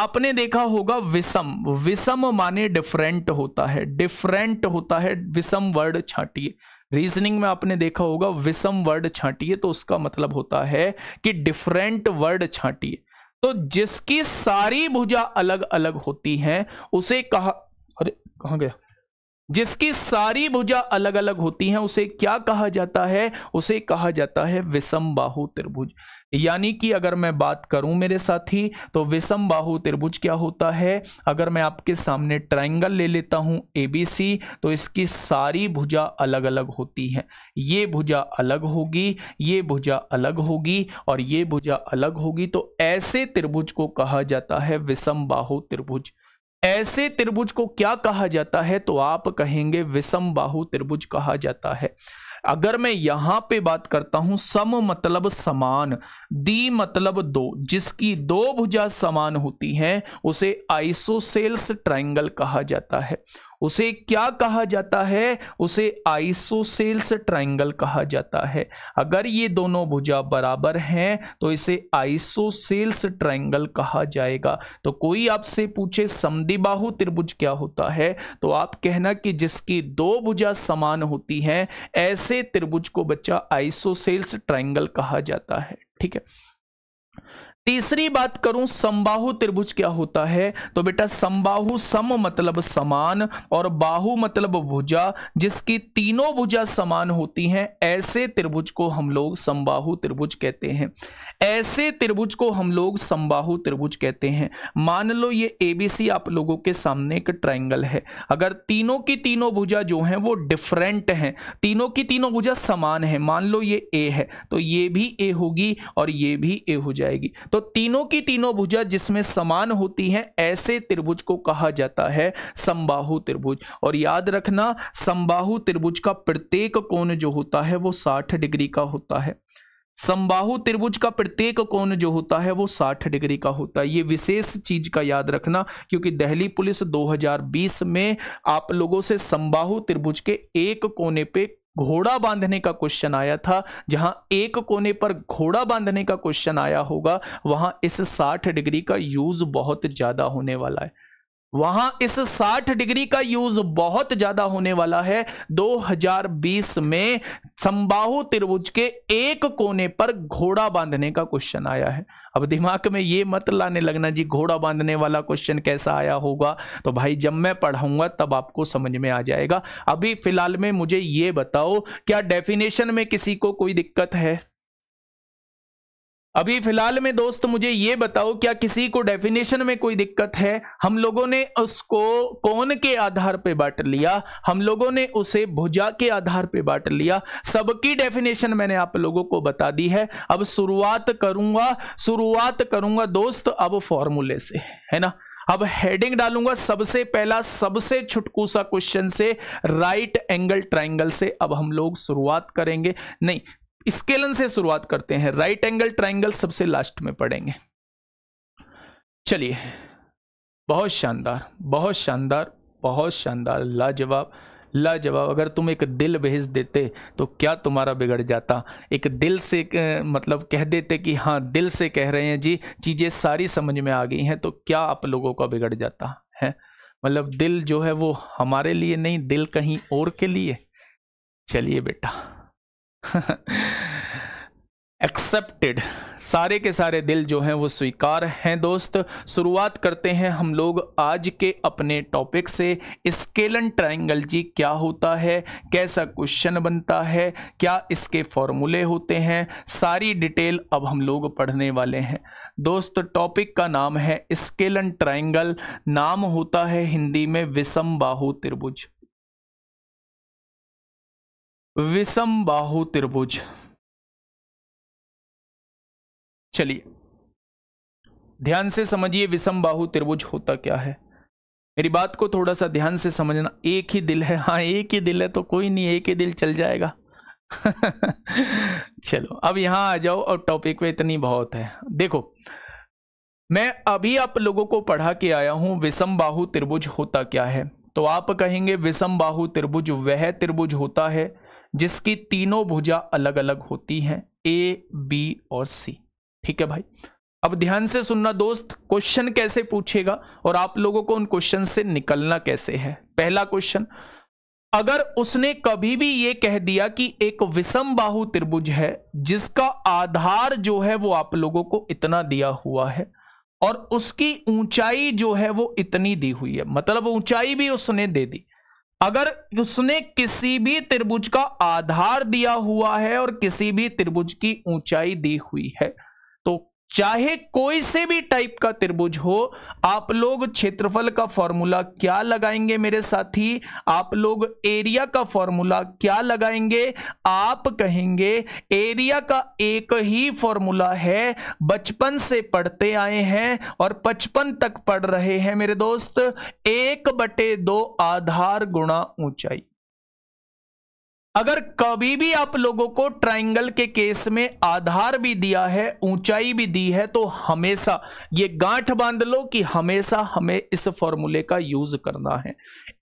आपने देखा होगा विषम विषम माने डिफरेंट होता है डिफरेंट होता है विषम वर्ड छाटिए रीजनिंग में आपने देखा होगा विषम वर्ड छाटिए तो उसका मतलब होता है कि डिफरेंट वर्ड छाटिए तो जिसकी सारी भुजा अलग अलग होती हैं उसे कहा अरे कहा गया जिसकी सारी भुजा अलग अलग होती हैं उसे क्या कहा जाता है उसे कहा जाता है विषम बाहु त्रिभुज यानी कि अगर मैं बात करूं मेरे साथी तो विषम बाहु त्रिभुज क्या होता है अगर मैं आपके सामने ट्राइंगल ले लेता हूं एबीसी तो इसकी सारी भुजा अलग अलग होती है ये भुजा अलग होगी ये भुजा अलग होगी और ये भुजा अलग होगी तो ऐसे त्रिभुज को कहा जाता है विषम बाहु त्रिभुज ऐसे त्रिभुज को क्या कहा जाता है तो आप कहेंगे विषम बाहु त्रिभुज कहा जाता है अगर मैं यहां पे बात करता हूं सम मतलब समान दी मतलब दो जिसकी दो भुजा समान होती हैं उसे आइसोसेल्स ट्राइंगल कहा जाता है उसे क्या कहा जाता है उसे आइसोसेल्स ट्राइंगल कहा जाता है अगर ये दोनों भुजा बराबर हैं तो इसे आइसोसेल्स ट्राइंगल कहा जाएगा तो कोई आपसे पूछे समिबाहु त्रिभुज क्या होता है तो आप कहना कि जिसकी दो भुजा समान होती हैं ऐसे त्रिभुज को बच्चा आइसोसेल्स ट्राइंगल कहा जाता है ठीक है तीसरी बात करूं संबाहु त्रिभुज क्या होता है तो बेटा संबाहु सम मतलब समान और बाहु मतलब भुजा जिसकी तीनों भुजा समान होती हैं ऐसे त्रिभुज को हम लोग संबाहु त्रिभुज कहते हैं ऐसे त्रिभुज को हम लोग संबाहु त्रिभुज कहते हैं मान लो ये एबीसी आप लोगों के सामने एक ट्राइंगल है अगर तीनों की तीनों भुजा जो है वो डिफरेंट है तीनों की तीनों भुजा समान है मान लो ये ए है तो ये भी ए होगी और ये भी ए हो जाएगी तो तीनों की तीनों भुजा जिसमें समान होती हैं ऐसे त्रिभुज को कहा जाता है संबाहु त्रिभुज और याद रखना संबाहु त्रिभुज का प्रत्येक कोण जो होता है वो साठ डिग्री का होता है संबाहु त्रिभुज का प्रत्येक कोण जो होता है वो 60 डिग्री का होता है ये विशेष चीज का याद रखना क्योंकि दिल्ली पुलिस 2020 में आप लोगों से संबाहु त्रिभुज के एक कोने पे घोड़ा बांधने का क्वेश्चन आया था जहां एक कोने पर घोड़ा बांधने का क्वेश्चन आया होगा वहां इस 60 डिग्री का यूज बहुत ज्यादा होने वाला है वहां इस 60 डिग्री का यूज बहुत ज्यादा होने वाला है 2020 में संबाहु त्रिभुज के एक कोने पर घोड़ा बांधने का क्वेश्चन आया है अब दिमाग में ये मत लाने लगना जी घोड़ा बांधने वाला क्वेश्चन कैसा आया होगा तो भाई जब मैं पढ़ाऊंगा तब आपको समझ में आ जाएगा अभी फिलहाल में मुझे ये बताओ क्या डेफिनेशन में किसी को कोई दिक्कत है अभी फिलहाल में दोस्त मुझे ये बताओ क्या किसी को डेफिनेशन में कोई दिक्कत है हम लोगों ने उसको कौन के आधार पे बांट लिया हम लोगों ने उसे भुजा के आधार पे बांट लिया सबकी डेफिनेशन मैंने आप लोगों को बता दी है अब शुरुआत करूंगा शुरुआत करूंगा दोस्त अब फॉर्मूले से है ना अब हेडिंग डालूंगा सबसे पहला सबसे छुटकू सा क्वेश्चन से राइट एंगल ट्राइंगल से अब हम लोग शुरुआत करेंगे नहीं स्केलन से शुरुआत करते हैं राइट एंगल ट्राइंगल सबसे लास्ट में पढ़ेंगे चलिए बहुत शानदार बहुत शानदार बहुत शानदार लाजवाब लाजवाब अगर तुम एक दिल भेज देते तो क्या तुम्हारा बिगड़ जाता एक दिल से मतलब कह देते कि हाँ दिल से कह रहे हैं जी चीज़ें सारी समझ में आ गई हैं तो क्या आप लोगों का बिगड़ जाता है मतलब दिल जो है वो हमारे लिए नहीं दिल कहीं और के लिए चलिए बेटा एक्सेप्टेड सारे के सारे दिल जो हैं वो स्वीकार हैं दोस्त शुरुआत करते हैं हम लोग आज के अपने टॉपिक से स्केलन ट्राइंगल जी क्या होता है कैसा क्वेश्चन बनता है क्या इसके फॉर्मूले होते हैं सारी डिटेल अब हम लोग पढ़ने वाले हैं दोस्त टॉपिक का नाम है स्केलन ट्राइंगल नाम होता है हिंदी में विषम बाहु त्रिभुज विषम बाहु त्रिभुज चलिए ध्यान से समझिए विषम बाहु त्रिभुज होता क्या है मेरी बात को थोड़ा सा ध्यान से समझना एक ही दिल है हाँ एक ही दिल है तो कोई नहीं एक ही दिल चल जाएगा चलो अब यहां आ जाओ और टॉपिक में इतनी बहुत है देखो मैं अभी आप लोगों को पढ़ा के आया हूं विषम बाहु त्रिभुज होता क्या है तो आप कहेंगे विषम बाहु त्रिभुज वह त्रिभुज होता है जिसकी तीनों भुजा अलग अलग होती हैं ए बी और सी ठीक है भाई अब ध्यान से सुनना दोस्त क्वेश्चन कैसे पूछेगा और आप लोगों को उन क्वेश्चन से निकलना कैसे है पहला क्वेश्चन अगर उसने कभी भी ये कह दिया कि एक विषम बाहु त्रिभुज है जिसका आधार जो है वो आप लोगों को इतना दिया हुआ है और उसकी ऊंचाई जो है वो इतनी दी हुई है मतलब ऊंचाई भी उसने दे दी अगर उसने किसी भी त्रिभुज का आधार दिया हुआ है और किसी भी त्रिभुज की ऊंचाई दी हुई है चाहे कोई से भी टाइप का त्रिभुज हो आप लोग क्षेत्रफल का फॉर्मूला क्या लगाएंगे मेरे साथी आप लोग एरिया का फॉर्मूला क्या लगाएंगे आप कहेंगे एरिया का एक ही फॉर्मूला है बचपन से पढ़ते आए हैं और पचपन तक पढ़ रहे हैं मेरे दोस्त एक बटे दो आधार गुणा ऊंचाई अगर कभी भी आप लोगों को ट्राइंगल के केस में आधार भी दिया है ऊंचाई भी दी है तो हमेशा ये गांठ बांध लो कि हमेशा हमें इस फॉर्मूले का यूज करना है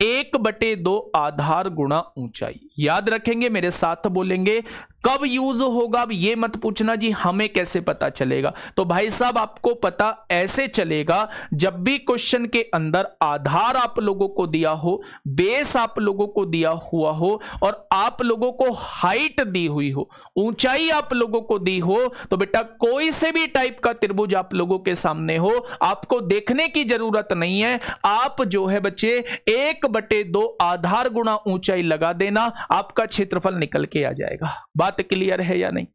एक बटे दो आधार गुणा ऊंचाई याद रखेंगे मेरे साथ बोलेंगे कब यूज होगा अब ये मत पूछना जी हमें कैसे पता चलेगा तो भाई साहब आपको पता ऐसे चलेगा जब भी क्वेश्चन के अंदर आधार आप लोगों को दिया हो बेस आप लोगों को दिया हुआ हो और आप लोगों को हाइट दी हुई हो ऊंचाई आप लोगों को दी हो तो बेटा कोई से भी टाइप का त्रिभुज आप लोगों के सामने हो आपको देखने की जरूरत नहीं है आप जो है बच्चे एक बटे दो आधार गुणा ऊंचाई लगा देना आपका क्षेत्रफल निकल के आ जाएगा बात क्लियर है या नहीं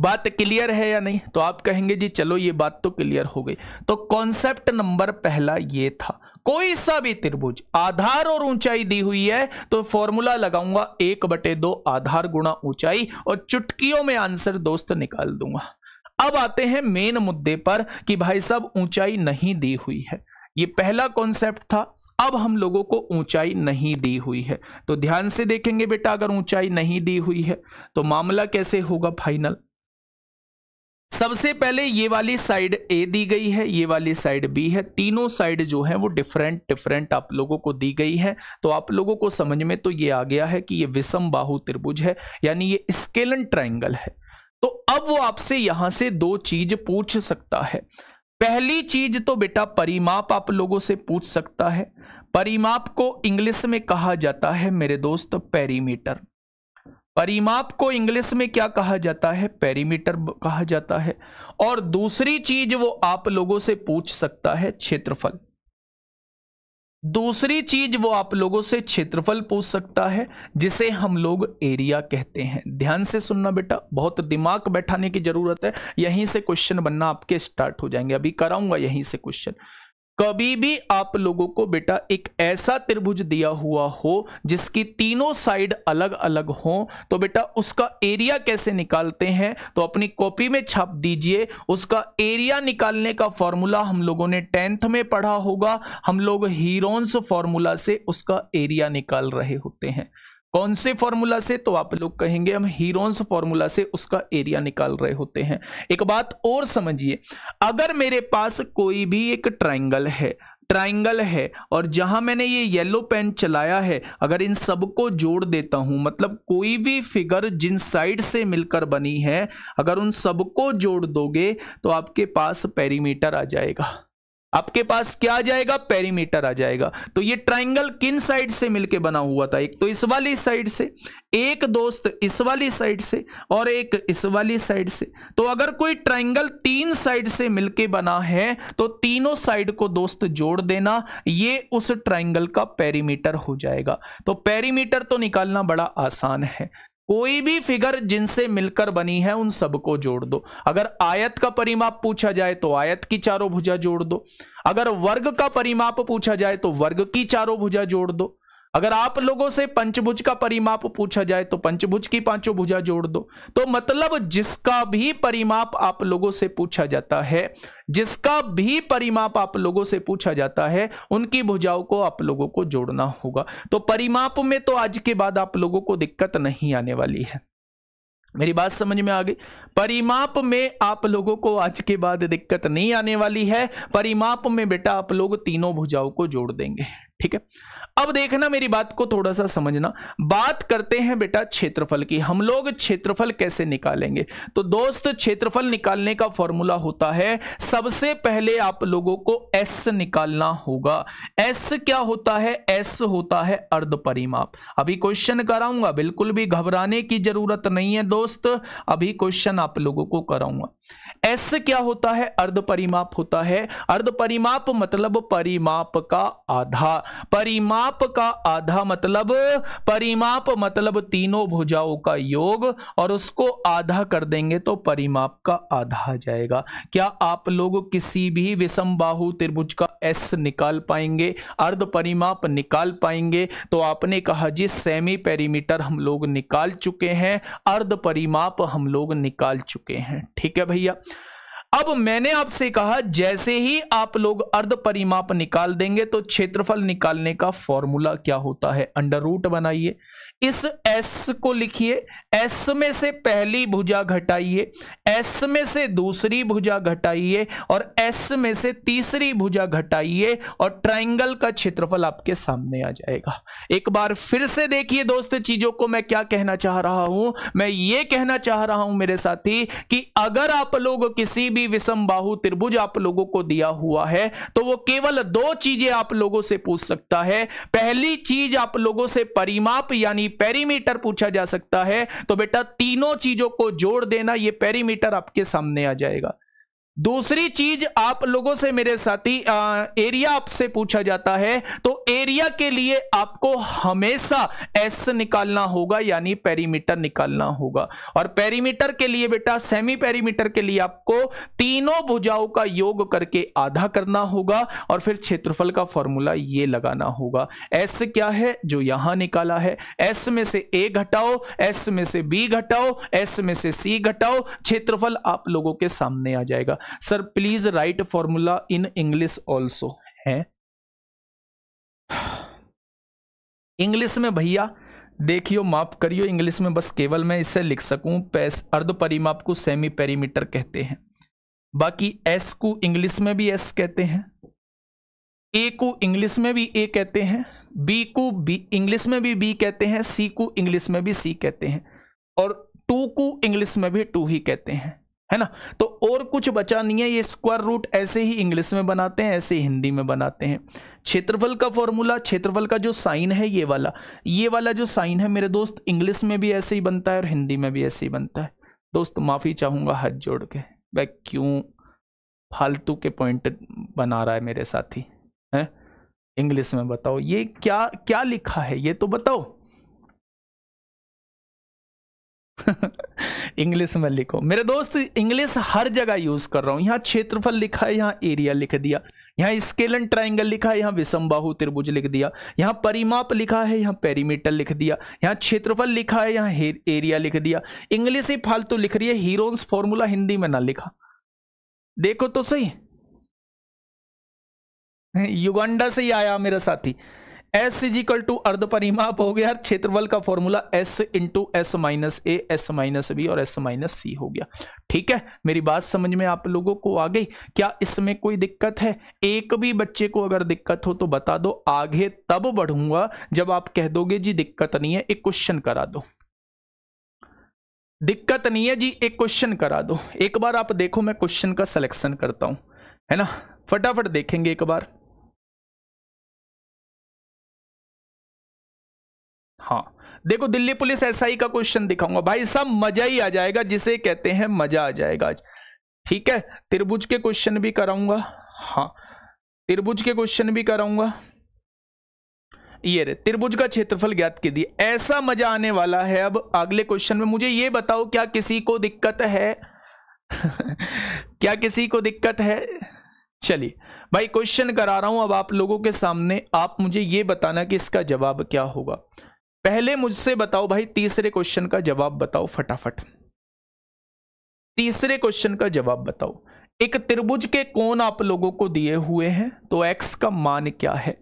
बात क्लियर है या नहीं तो आप कहेंगे जी चलो ये बात तो क्लियर हो गई तो कॉन्सेप्ट नंबर पहला ये था कोई सा भी त्रिभुज आधार और ऊंचाई दी हुई है तो फॉर्मूला लगाऊंगा एक बटे दो आधार गुणा ऊंचाई और चुटकियों में आंसर दोस्त निकाल दूंगा अब आते हैं मेन मुद्दे पर कि भाई साहब ऊंचाई नहीं दी हुई है ये पहला कॉन्सेप्ट था अब हम लोगों को ऊंचाई नहीं दी हुई है तो ध्यान से देखेंगे बेटा अगर ऊंचाई नहीं दी हुई है तो मामला कैसे होगा फाइनल सबसे पहले ये वाली साइड ए दी गई है ये वाली साइड बी है तीनों साइड जो है वो डिफरेंट डिफरेंट आप लोगों को दी गई है तो आप लोगों को समझ में तो ये आ गया है कि ये विषम बाहु त्रिभुज है यानी ये स्केलन ट्राइंगल है तो अब वो आपसे यहां से दो चीज पूछ सकता है पहली चीज तो बेटा परिमाप आप लोगों से पूछ सकता है परिमाप को इंग्लिश में कहा जाता है मेरे दोस्त पेरीमीटर परिमाप को इंग्लिश में क्या कहा जाता है पेरीमीटर कहा जाता है और दूसरी चीज वो आप लोगों से पूछ सकता है क्षेत्रफल दूसरी चीज वो आप लोगों से क्षेत्रफल पूछ सकता है जिसे हम लोग एरिया कहते हैं ध्यान से सुनना बेटा बहुत दिमाग बैठाने की जरूरत है यहीं से क्वेश्चन बनना आपके स्टार्ट हो जाएंगे अभी कराऊंगा यहीं से क्वेश्चन कभी भी आप लोगों को बेटा एक ऐसा त्रिभुज दिया हुआ हो जिसकी तीनों साइड अलग अलग हो तो बेटा उसका एरिया कैसे निकालते हैं तो अपनी कॉपी में छाप दीजिए उसका एरिया निकालने का फॉर्मूला हम लोगों ने टेंथ में पढ़ा होगा हम लोग हीरोन्स फॉर्मूला से उसका एरिया निकाल रहे होते हैं कौन से फॉर्मूला से तो आप लोग कहेंगे हम हीरोन्स फॉर्मूला से उसका एरिया निकाल रहे होते हैं एक बात और समझिए अगर मेरे पास कोई भी एक ट्राइंगल है ट्राइंगल है और जहां मैंने ये येलो पेन चलाया है अगर इन सबको जोड़ देता हूं मतलब कोई भी फिगर जिन साइड से मिलकर बनी है अगर उन सबको जोड़ दोगे तो आपके पास पेरीमीटर आ जाएगा आपके पास क्या आ जाएगा पेरीमीटर आ जाएगा तो ये ट्राइंगल किन साइड से मिलके बना हुआ था एक तो इस वाली साइड से एक दोस्त इस वाली साइड से और एक इस वाली साइड से तो अगर कोई ट्राइंगल तीन साइड से मिलके बना है तो तीनों साइड को दोस्त जोड़ देना ये उस ट्राइंगल का पेरीमीटर हो जाएगा तो पेरीमीटर तो निकालना बड़ा आसान है कोई भी फिगर जिनसे मिलकर बनी है उन सबको जोड़ दो अगर आयत का परिमाप पूछा जाए तो आयत की चारों भुजा जोड़ दो अगर वर्ग का परिमाप पूछा जाए तो वर्ग की चारों भुजा जोड़ दो अगर आप लोगों से पंचभुज का परिमाप पूछा जाए तो पंचभुज की पांचों भुजा जोड़ दो तो मतलब जिसका भी परिमाप आप लोगों से पूछा जाता है जिसका भी परिमाप आप लोगों से पूछा जाता है उनकी भुजाओं को आप लोगों को जोड़ना होगा तो परिमाप में तो आज के बाद आप लोगों को दिक्कत नहीं आने वाली है मेरी बात समझ में आ गई परिमाप में आप लोगों को आज के बाद दिक्कत नहीं आने वाली है परिमाप में बेटा आप लोग तीनों भुजाओं को जोड़ देंगे ठीक है अब देखना मेरी बात को थोड़ा सा समझना बात करते हैं बेटा क्षेत्रफल की हम लोग क्षेत्रफल कैसे निकालेंगे तो दोस्त क्षेत्रफल निकालने का फॉर्मूला होता है सबसे पहले आप लोगों को एस निकालना होगा एस क्या होता है एस होता है अर्ध परिमाप अभी क्वेश्चन कराऊंगा बिल्कुल भी घबराने की जरूरत नहीं है दोस्त अभी क्वेश्चन आप लोगों को कराऊंगा एस क्या होता है अर्ध परिमाप होता है अर्ध परिमाप मतलब परिमाप का आधा परिमाप परिमाप का आधा मतलब परिमाप मतलब तीनों भुजाओं का योग और उसको आधा कर देंगे तो परिमाप का आधा आ जाएगा क्या आप लोग किसी भी विषम बाहु त्रिभुज का एस निकाल पाएंगे अर्ध परिमाप निकाल पाएंगे तो आपने कहा जी सेमी पेरीमीटर हम लोग निकाल चुके हैं अर्ध परिमाप हम लोग निकाल चुके हैं ठीक है भैया अब मैंने आपसे कहा जैसे ही आप लोग अर्ध परिमाप निकाल देंगे तो क्षेत्रफल निकालने का फॉर्मूला क्या होता है अंडर रूट बनाइए इस एस को लिखिए एस में से पहली भुजा घटाइए एस में से दूसरी भुजा घटाइए और एस में से तीसरी भुजा घटाइए और ट्राइंगल का क्षेत्रफल आपके सामने आ जाएगा एक बार फिर से देखिए दोस्त चीजों को मैं क्या कहना चाह रहा हूं मैं ये कहना चाह रहा हूं मेरे साथी कि अगर आप लोग किसी भी विषम बाहु त्रिभुज आप लोगों को दिया हुआ है तो वो केवल दो चीजें आप लोगों से पूछ सकता है पहली चीज आप लोगों से परिमाप यानी पेरीमीटर पूछा जा सकता है तो बेटा तीनों चीजों को जोड़ देना ये पेरीमीटर आपके सामने आ जाएगा दूसरी चीज आप लोगों से मेरे साथी आ, एरिया आपसे पूछा जाता है तो एरिया के लिए आपको हमेशा एस निकालना होगा यानी पेरीमीटर निकालना होगा और पेरीमीटर के लिए बेटा सेमी पेरीमीटर के लिए आपको तीनों भुजाओं का योग करके आधा करना होगा और फिर क्षेत्रफल का फॉर्मूला ये लगाना होगा एस क्या है जो यहां निकाला है एस में से ए घटाओ एस में से बी घटाओ एस में से सी घटाओ क्षेत्रफल आप लोगों के सामने आ जाएगा sir please write formula in English also है इंग्लिश में भैया देखियो माफ करियो इंग्लिश में बस केवल मैं इसे लिख सकूं पैस अर्ध परिमाप को सेमी पेरीमीटर कहते हैं बाकी एस को इंग्लिश में भी एस कहते हैं ए को इंग्लिश में भी ए कहते हैं बी को बी इंग्लिश में भी बी कहते हैं सी को इंग्लिश में भी सी कहते हैं और टू को इंग्लिश में भी टू ही कहते हैं है ना तो और कुछ बचा नहीं है ये स्क्वायर रूट ऐसे ही इंग्लिश में बनाते हैं ऐसे ही हिंदी में बनाते हैं क्षेत्रफल का फॉर्मूला क्षेत्रफल का जो साइन है ये वाला ये वाला जो साइन है मेरे दोस्त इंग्लिश में भी ऐसे ही बनता है और हिंदी में भी ऐसे ही बनता है दोस्त माफ़ी चाहूंगा हाथ जोड़ के वह क्यों फालतू के पॉइंट बना रहा है मेरे साथी है इंग्लिश में बताओ ये क्या क्या लिखा है ये तो बताओ इंग्लिश में लिखो मेरे दोस्त इंग्लिश हर जगह यूज कर रहा हूं यहां क्षेत्रफल लिखा है यहां एरिया लिख दिया यहाँ स्केलन ट्राइंगल लिखा है यहां विषमबाहु त्रिभुज लिख दिया यहां परिमाप लिखा है यहां पेरीमीटर लिख दिया यहां क्षेत्रफल लिखा है यहां एरिया लिख दिया इंग्लिश ही फालतू लिख रही है हीरोन्स फॉर्मूला हिंदी में ना लिखा देखो तो सही युगांडा से ही आया मेरा साथी एस इज इक्वल टू अर्ध परिमाप हो गया क्षेत्रफल का formula S into S minus A S minus B और एस माइनस सी हो गया ठीक है मेरी बात समझ में आप लोगों को आ गई क्या इसमें कोई दिक्कत है एक भी बच्चे को अगर दिक्कत हो तो बता दो आगे तब बढ़ूंगा जब आप कह दोगे जी दिक्कत नहीं है एक क्वेश्चन करा दो दिक्कत नहीं है जी एक क्वेश्चन करा दो एक बार आप देखो मैं क्वेश्चन का सिलेक्शन करता हूं है ना फटाफट देखेंगे एक बार हाँ देखो दिल्ली पुलिस एसआई का क्वेश्चन दिखाऊंगा भाई साहब मजा ही आ जाएगा जिसे कहते हैं मजा आ जाएगा आज ठीक है त्रिभुज के क्वेश्चन भी कराऊंगा हाँ त्रिभुज के क्वेश्चन भी कराऊंगा ये रे त्रिभुज का क्षेत्रफल ज्ञात के दिए ऐसा मजा आने वाला है अब अगले क्वेश्चन में मुझे ये बताओ क्या किसी को दिक्कत है क्या किसी को दिक्कत है चलिए भाई क्वेश्चन करा रहा हूं अब आप लोगों के सामने आप मुझे ये बताना कि इसका जवाब क्या होगा पहले मुझसे बताओ भाई तीसरे क्वेश्चन का जवाब बताओ फटाफट तीसरे क्वेश्चन का जवाब बताओ एक त्रिभुज के कोण आप लोगों को दिए हुए हैं तो x का मान क्या है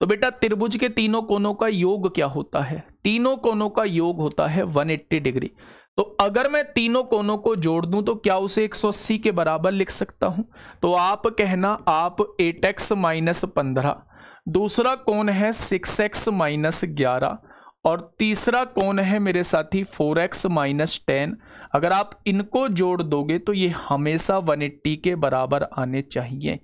तो बेटा त्रिभुज के तीनों कोनों का योग क्या होता है तीनों कोनों का योग होता है 180 डिग्री तो अगर मैं तीनों कोनों को जोड़ दूं तो क्या उसे 180 के बराबर लिख सकता हूं तो आप कहना आप एट एक्स माइनस पंद्रह दूसरा कोण है सिक्स एक्स माइनस ग्यारह और तीसरा कौन है मेरे साथी फोर एक्स माइनस टेन अगर आप इनको जोड़ दोगे तो ये हमेशा 180 के बराबर आने चाहिए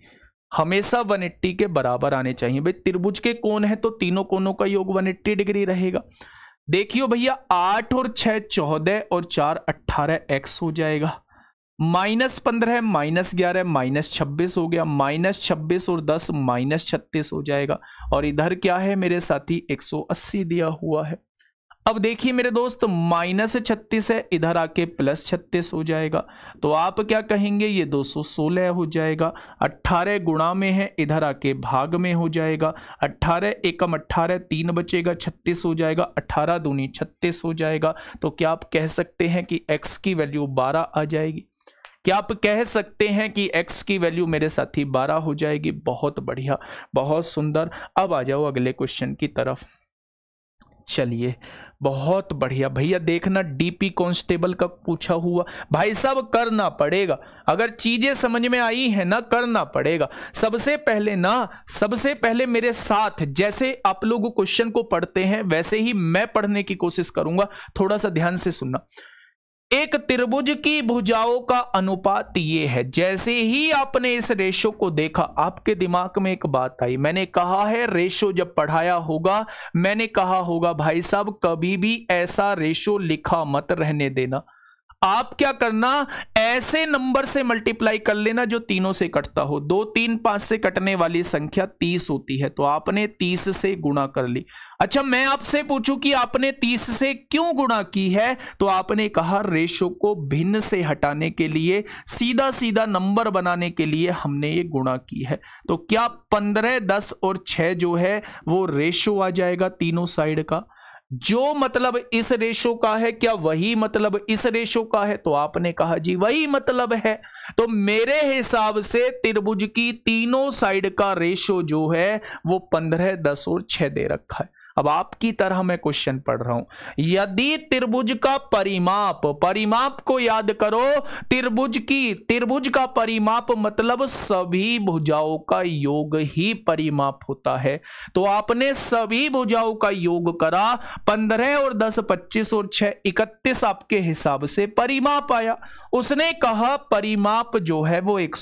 हमेशा 180 के बराबर आने चाहिए भाई त्रिभुज के कोण है तो तीनों कोणों का योग 180 डिग्री रहेगा देखियो भैया आठ और छह चौदह और चार अट्ठारह एक्स हो जाएगा माइनस पंद्रह माइनस ग्यारह माइनस छब्बीस हो गया माइनस छब्बीस और दस माइनस छत्तीस हो जाएगा और इधर क्या है मेरे साथी एक सौ अस्सी दिया हुआ है अब देखिए मेरे दोस्त माइनस छत्तीस है इधर आके प्लस छत्तीस हो जाएगा तो आप क्या कहेंगे ये दो सौ सोलह हो जाएगा अट्ठारह गुणा में है इधर आके भाग में हो जाएगा अट्ठारह एकम अट्ठारह तीन बचेगा छत्तीस हो जाएगा अट्ठारह दूनी छत्तीस हो जाएगा तो क्या आप कह सकते हैं कि एक्स की वैल्यू बारह आ जाएगी क्या आप कह सकते हैं कि x की वैल्यू मेरे साथी 12 हो जाएगी बहुत बढ़िया बहुत सुंदर अब आ जाओ अगले क्वेश्चन की तरफ चलिए बहुत बढ़िया भैया देखना डीपी कांस्टेबल का पूछा हुआ भाई साहब करना पड़ेगा अगर चीजें समझ में आई है ना करना पड़ेगा सबसे पहले ना सबसे पहले मेरे साथ जैसे आप लोग क्वेश्चन को पढ़ते हैं वैसे ही मैं पढ़ने की कोशिश करूंगा थोड़ा सा ध्यान से सुनना एक त्रिभुज की भुजाओं का अनुपात ये है जैसे ही आपने इस रेशो को देखा आपके दिमाग में एक बात आई मैंने कहा है रेशो जब पढ़ाया होगा मैंने कहा होगा भाई साहब कभी भी ऐसा रेशो लिखा मत रहने देना आप क्या करना ऐसे नंबर से मल्टीप्लाई कर लेना जो तीनों से कटता हो दो तीन पांच से कटने वाली संख्या तीस होती है तो आपने तीस से गुणा कर ली अच्छा मैं आपसे पूछूं कि आपने तीस से क्यों गुणा की है तो आपने कहा रेशो को भिन्न से हटाने के लिए सीधा सीधा नंबर बनाने के लिए हमने ये गुणा की है तो क्या पंद्रह दस और छह जो है वो रेशो आ जाएगा तीनों साइड का जो मतलब इस रेशो का है क्या वही मतलब इस रेशो का है तो आपने कहा जी वही मतलब है तो मेरे हिसाब से त्रिभुज की तीनों साइड का रेशो जो है वो पंद्रह दस और छह दे रखा है अब आपकी तरह मैं क्वेश्चन पढ़ रहा हूं यदि त्रिभुज का परिमाप परिमाप को याद करो त्रिभुज की त्रिभुज का परिमाप मतलब सभी भुजाओं का योग ही परिमाप होता है तो आपने सभी भुजाओं का योग करा पंद्रह और दस पच्चीस और छह इकतीस आपके हिसाब से परिमाप आया उसने कहा परिमाप जो है वो एक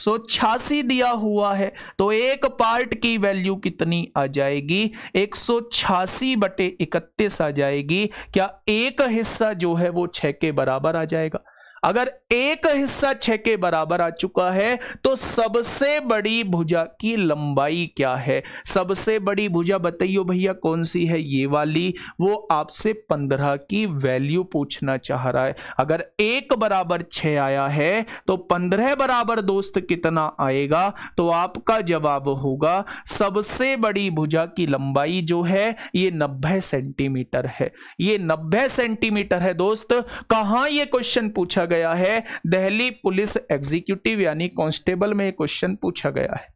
दिया हुआ है तो एक पार्ट की वैल्यू कितनी आ जाएगी एक सौ छियासी अस्सी बटे इकतीस आ जाएगी क्या एक हिस्सा जो है वो छः के बराबर आ जाएगा अगर एक हिस्सा छह के बराबर आ चुका है तो सबसे बड़ी भुजा की लंबाई क्या है सबसे बड़ी भुजा बताइयो भैया कौन सी है ये वाली वो आपसे पंद्रह की वैल्यू पूछना चाह रहा है अगर एक बराबर छह आया है तो पंद्रह बराबर दोस्त कितना आएगा तो आपका जवाब होगा सबसे बड़ी भुजा की लंबाई जो है ये नब्बे सेंटीमीटर है ये नब्बे सेंटीमीटर है दोस्त कहां ये क्वेश्चन पूछा गया गया है दिल्ली पुलिस एग्जीक्यूटिव यानी कांस्टेबल में क्वेश्चन पूछा गया है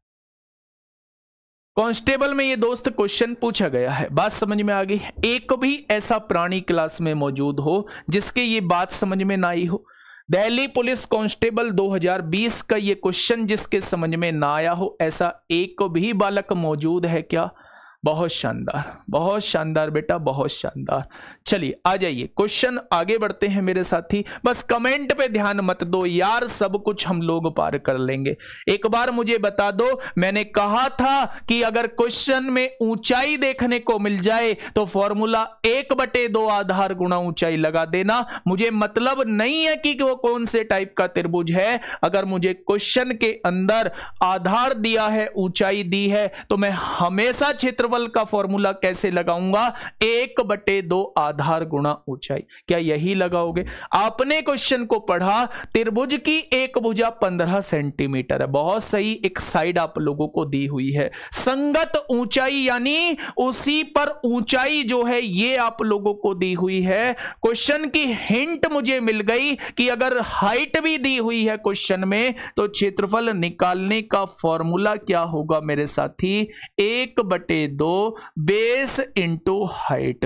कांस्टेबल में ये दोस्त क्वेश्चन पूछा गया है बात समझ में आ गई एक भी ऐसा प्राणी क्लास में मौजूद हो जिसके ये बात समझ में ना आई हो दिल्ली पुलिस कांस्टेबल 2020 का ये क्वेश्चन जिसके समझ में ना आया हो ऐसा एक भी बालक मौजूद है क्या बहुत शानदार बहुत शानदार बेटा बहुत शानदार चलिए आ जाइए क्वेश्चन आगे बढ़ते हैं मेरे साथी बस कमेंट पे ध्यान मत दो यार सब कुछ हम लोग पार कर लेंगे एक बार मुझे बता दो मैंने कहा था कि अगर क्वेश्चन में ऊंचाई देखने को मिल जाए तो फॉर्मूला एक बटे दो आधार गुणा ऊंचाई लगा देना मुझे मतलब नहीं है कि वो कौन से टाइप का त्रिभुज है अगर मुझे क्वेश्चन के अंदर आधार दिया है ऊंचाई दी है तो मैं हमेशा क्षेत्रफल का फॉर्मूला कैसे लगाऊंगा एक बटे दो आधार आधार गुणा ऊंचाई क्या यही लगाओगे आपने क्वेश्चन को पढ़ा त्रिभुज की एक भुजा पंद्रह सेंटीमीटर है बहुत सही एक साइड आप लोगों को दी हुई है संगत ऊंचाई यानी उसी पर ऊंचाई जो है ये आप लोगों को दी हुई है क्वेश्चन की हिंट मुझे मिल गई कि अगर हाइट भी दी हुई है क्वेश्चन में तो क्षेत्रफल निकालने का फॉर्मूला क्या होगा मेरे साथी एक बटे दो बेस इंटू हाइट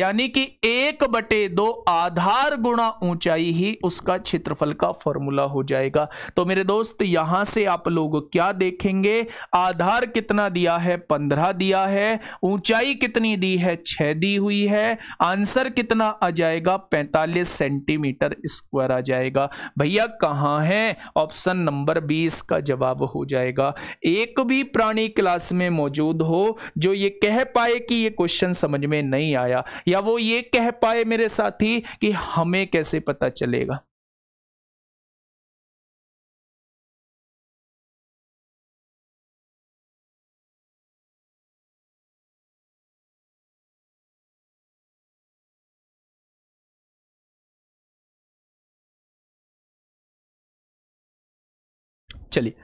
यानी कि कि एक बटे दो आधार गुणा ऊंचाई ही उसका क्षेत्रफल का फॉर्मूला हो जाएगा तो मेरे दोस्त यहां से आप लोग क्या देखेंगे आधार कितना दिया है पंद्रह दिया है ऊंचाई कितनी दी है छह दी हुई है आंसर कितना आ जाएगा पैंतालीस सेंटीमीटर स्क्वायर आ जाएगा भैया कहा है ऑप्शन नंबर बीस का जवाब हो जाएगा एक भी प्राणी क्लास में मौजूद हो जो ये कह पाए कि ये क्वेश्चन समझ में नहीं आया या वो ये ये कह पाए मेरे साथी कि हमें कैसे पता चलेगा चलिए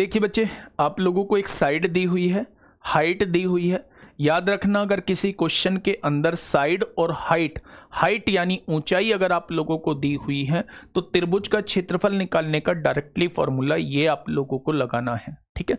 देखिए बच्चे आप लोगों को एक साइड दी हुई है हाइट दी हुई है याद रखना अगर किसी क्वेश्चन के अंदर साइड और हाइट हाइट यानी ऊंचाई अगर आप लोगों को दी हुई है तो त्रिभुज का क्षेत्रफल निकालने का डायरेक्टली फॉर्मूला ये आप लोगों को लगाना है ठीक है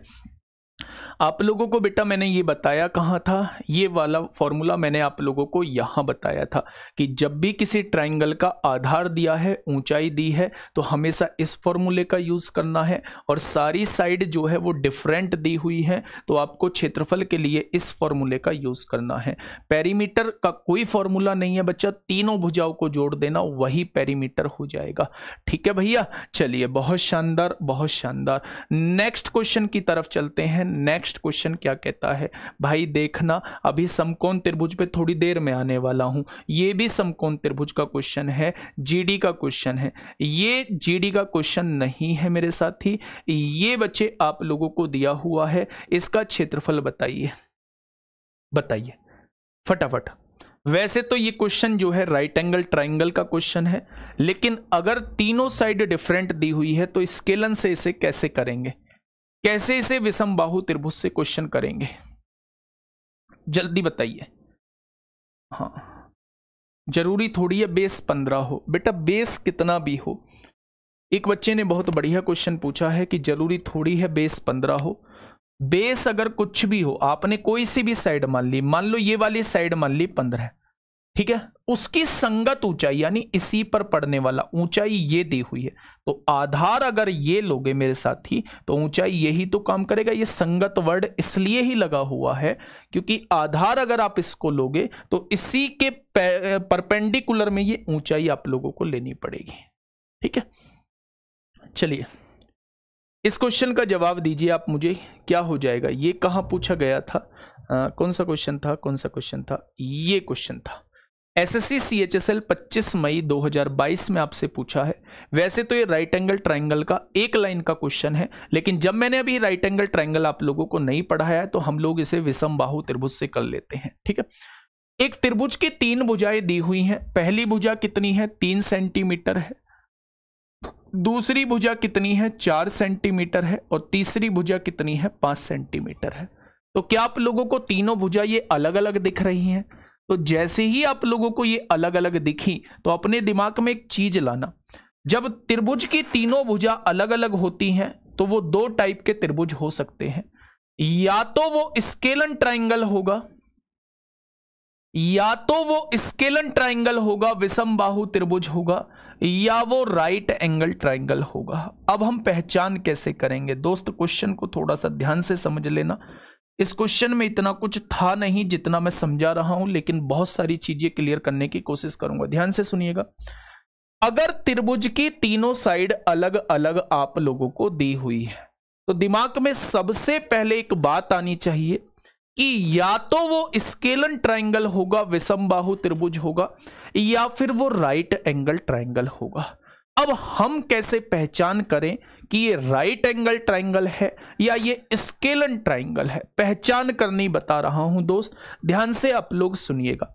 आप लोगों को बेटा मैंने ये बताया कहाँ था ये वाला फॉर्मूला मैंने आप लोगों को यहाँ बताया था कि जब भी किसी ट्राइंगल का आधार दिया है ऊंचाई दी है तो हमेशा इस फॉर्मूले का यूज़ करना है और सारी साइड जो है वो डिफरेंट दी हुई है तो आपको क्षेत्रफल के लिए इस फॉर्मूले का यूज़ करना है पेरीमीटर का कोई फॉर्मूला नहीं है बच्चा तीनों भुजाओं को जोड़ देना वही पेरीमीटर हो जाएगा ठीक है भैया चलिए बहुत शानदार बहुत शानदार नेक्स्ट क्वेश्चन की तरफ चलते हैं नेक्स्ट क्वेश्चन क्या कहता है भाई देखना अभी समकोण त्रिभुज पे थोड़ी देर में आने वाला हूँ ये भी समकोण त्रिभुज का क्वेश्चन है जीडी का क्वेश्चन है ये जीडी का क्वेश्चन नहीं है मेरे साथी ये बच्चे आप लोगों को दिया हुआ है इसका क्षेत्रफल बताइए बताइए फटाफट वैसे तो ये क्वेश्चन जो है राइट एंगल ट्राइंगल का क्वेश्चन है लेकिन अगर तीनों साइड डिफरेंट दी हुई है तो स्केलन से इसे कैसे करेंगे कैसे इसे विषम बाहु त्रिभुज से क्वेश्चन करेंगे जल्दी बताइए हाँ जरूरी थोड़ी है बेस पंद्रह हो बेटा बेस कितना भी हो एक बच्चे ने बहुत बढ़िया क्वेश्चन पूछा है कि जरूरी थोड़ी है बेस पंद्रह हो बेस अगर कुछ भी हो आपने कोई सी भी साइड मान ली मान लो ये वाली साइड मान ली पंद्रह ठीक है उसकी संगत ऊंचाई यानी इसी पर पड़ने वाला ऊंचाई ये दी हुई है तो आधार अगर ये लोगे मेरे साथी तो ऊंचाई यही तो काम करेगा ये संगत वर्ड इसलिए ही लगा हुआ है क्योंकि आधार अगर आप इसको लोगे तो इसी के परपेंडिकुलर में ये ऊंचाई आप लोगों को लेनी पड़ेगी ठीक है चलिए इस क्वेश्चन का जवाब दीजिए आप मुझे क्या हो जाएगा ये कहाँ पूछा गया था आ, कौन सा क्वेश्चन था कौन सा क्वेश्चन था ये क्वेश्चन था एस एस सी मई 2022 में आपसे पूछा है वैसे तो ये राइट एंगल ट्राइंगल का एक लाइन का क्वेश्चन है लेकिन जब मैंने अभी राइट एंगल ट्राइंगल आप लोगों को नहीं पढ़ाया तो हम लोग इसे विषम बाहु त्रिभुज से कर लेते हैं ठीक है एक त्रिभुज की तीन भुजाएं दी हुई हैं पहली भुजा कितनी है तीन सेंटीमीटर है दूसरी भुजा कितनी है चार सेंटीमीटर है और तीसरी भुजा कितनी है पांच सेंटीमीटर है तो क्या आप लोगों को तीनों भुजा ये अलग अलग दिख रही हैं तो जैसे ही आप लोगों को ये अलग अलग दिखी तो अपने दिमाग में एक चीज लाना जब त्रिभुज की तीनों भुजा अलग अलग होती हैं तो वो दो टाइप के त्रिभुज हो सकते हैं या तो वो स्केलन ट्राइंगल होगा या तो वो स्केलन ट्राइंगल होगा विषम बाहु त्रिभुज होगा या वो राइट एंगल ट्राइंगल होगा अब हम पहचान कैसे करेंगे दोस्त क्वेश्चन को थोड़ा सा ध्यान से समझ लेना इस क्वेश्चन में इतना कुछ था नहीं जितना मैं समझा रहा हूं लेकिन बहुत सारी चीजें क्लियर करने की कोशिश करूंगा ध्यान से सुनिएगा अगर त्रिभुज की तीनों साइड अलग अलग आप लोगों को दी हुई है तो दिमाग में सबसे पहले एक बात आनी चाहिए कि या तो वो स्केलन ट्राइंगल होगा विषम बाहु त्रिभुज होगा या फिर वो राइट एंगल ट्राइंगल होगा अब हम कैसे पहचान करें कि ये राइट एंगल ट्राइंगल है या ये स्केलन ट्राइंगल है पहचान करनी बता रहा हूं दोस्त ध्यान से आप लोग सुनिएगा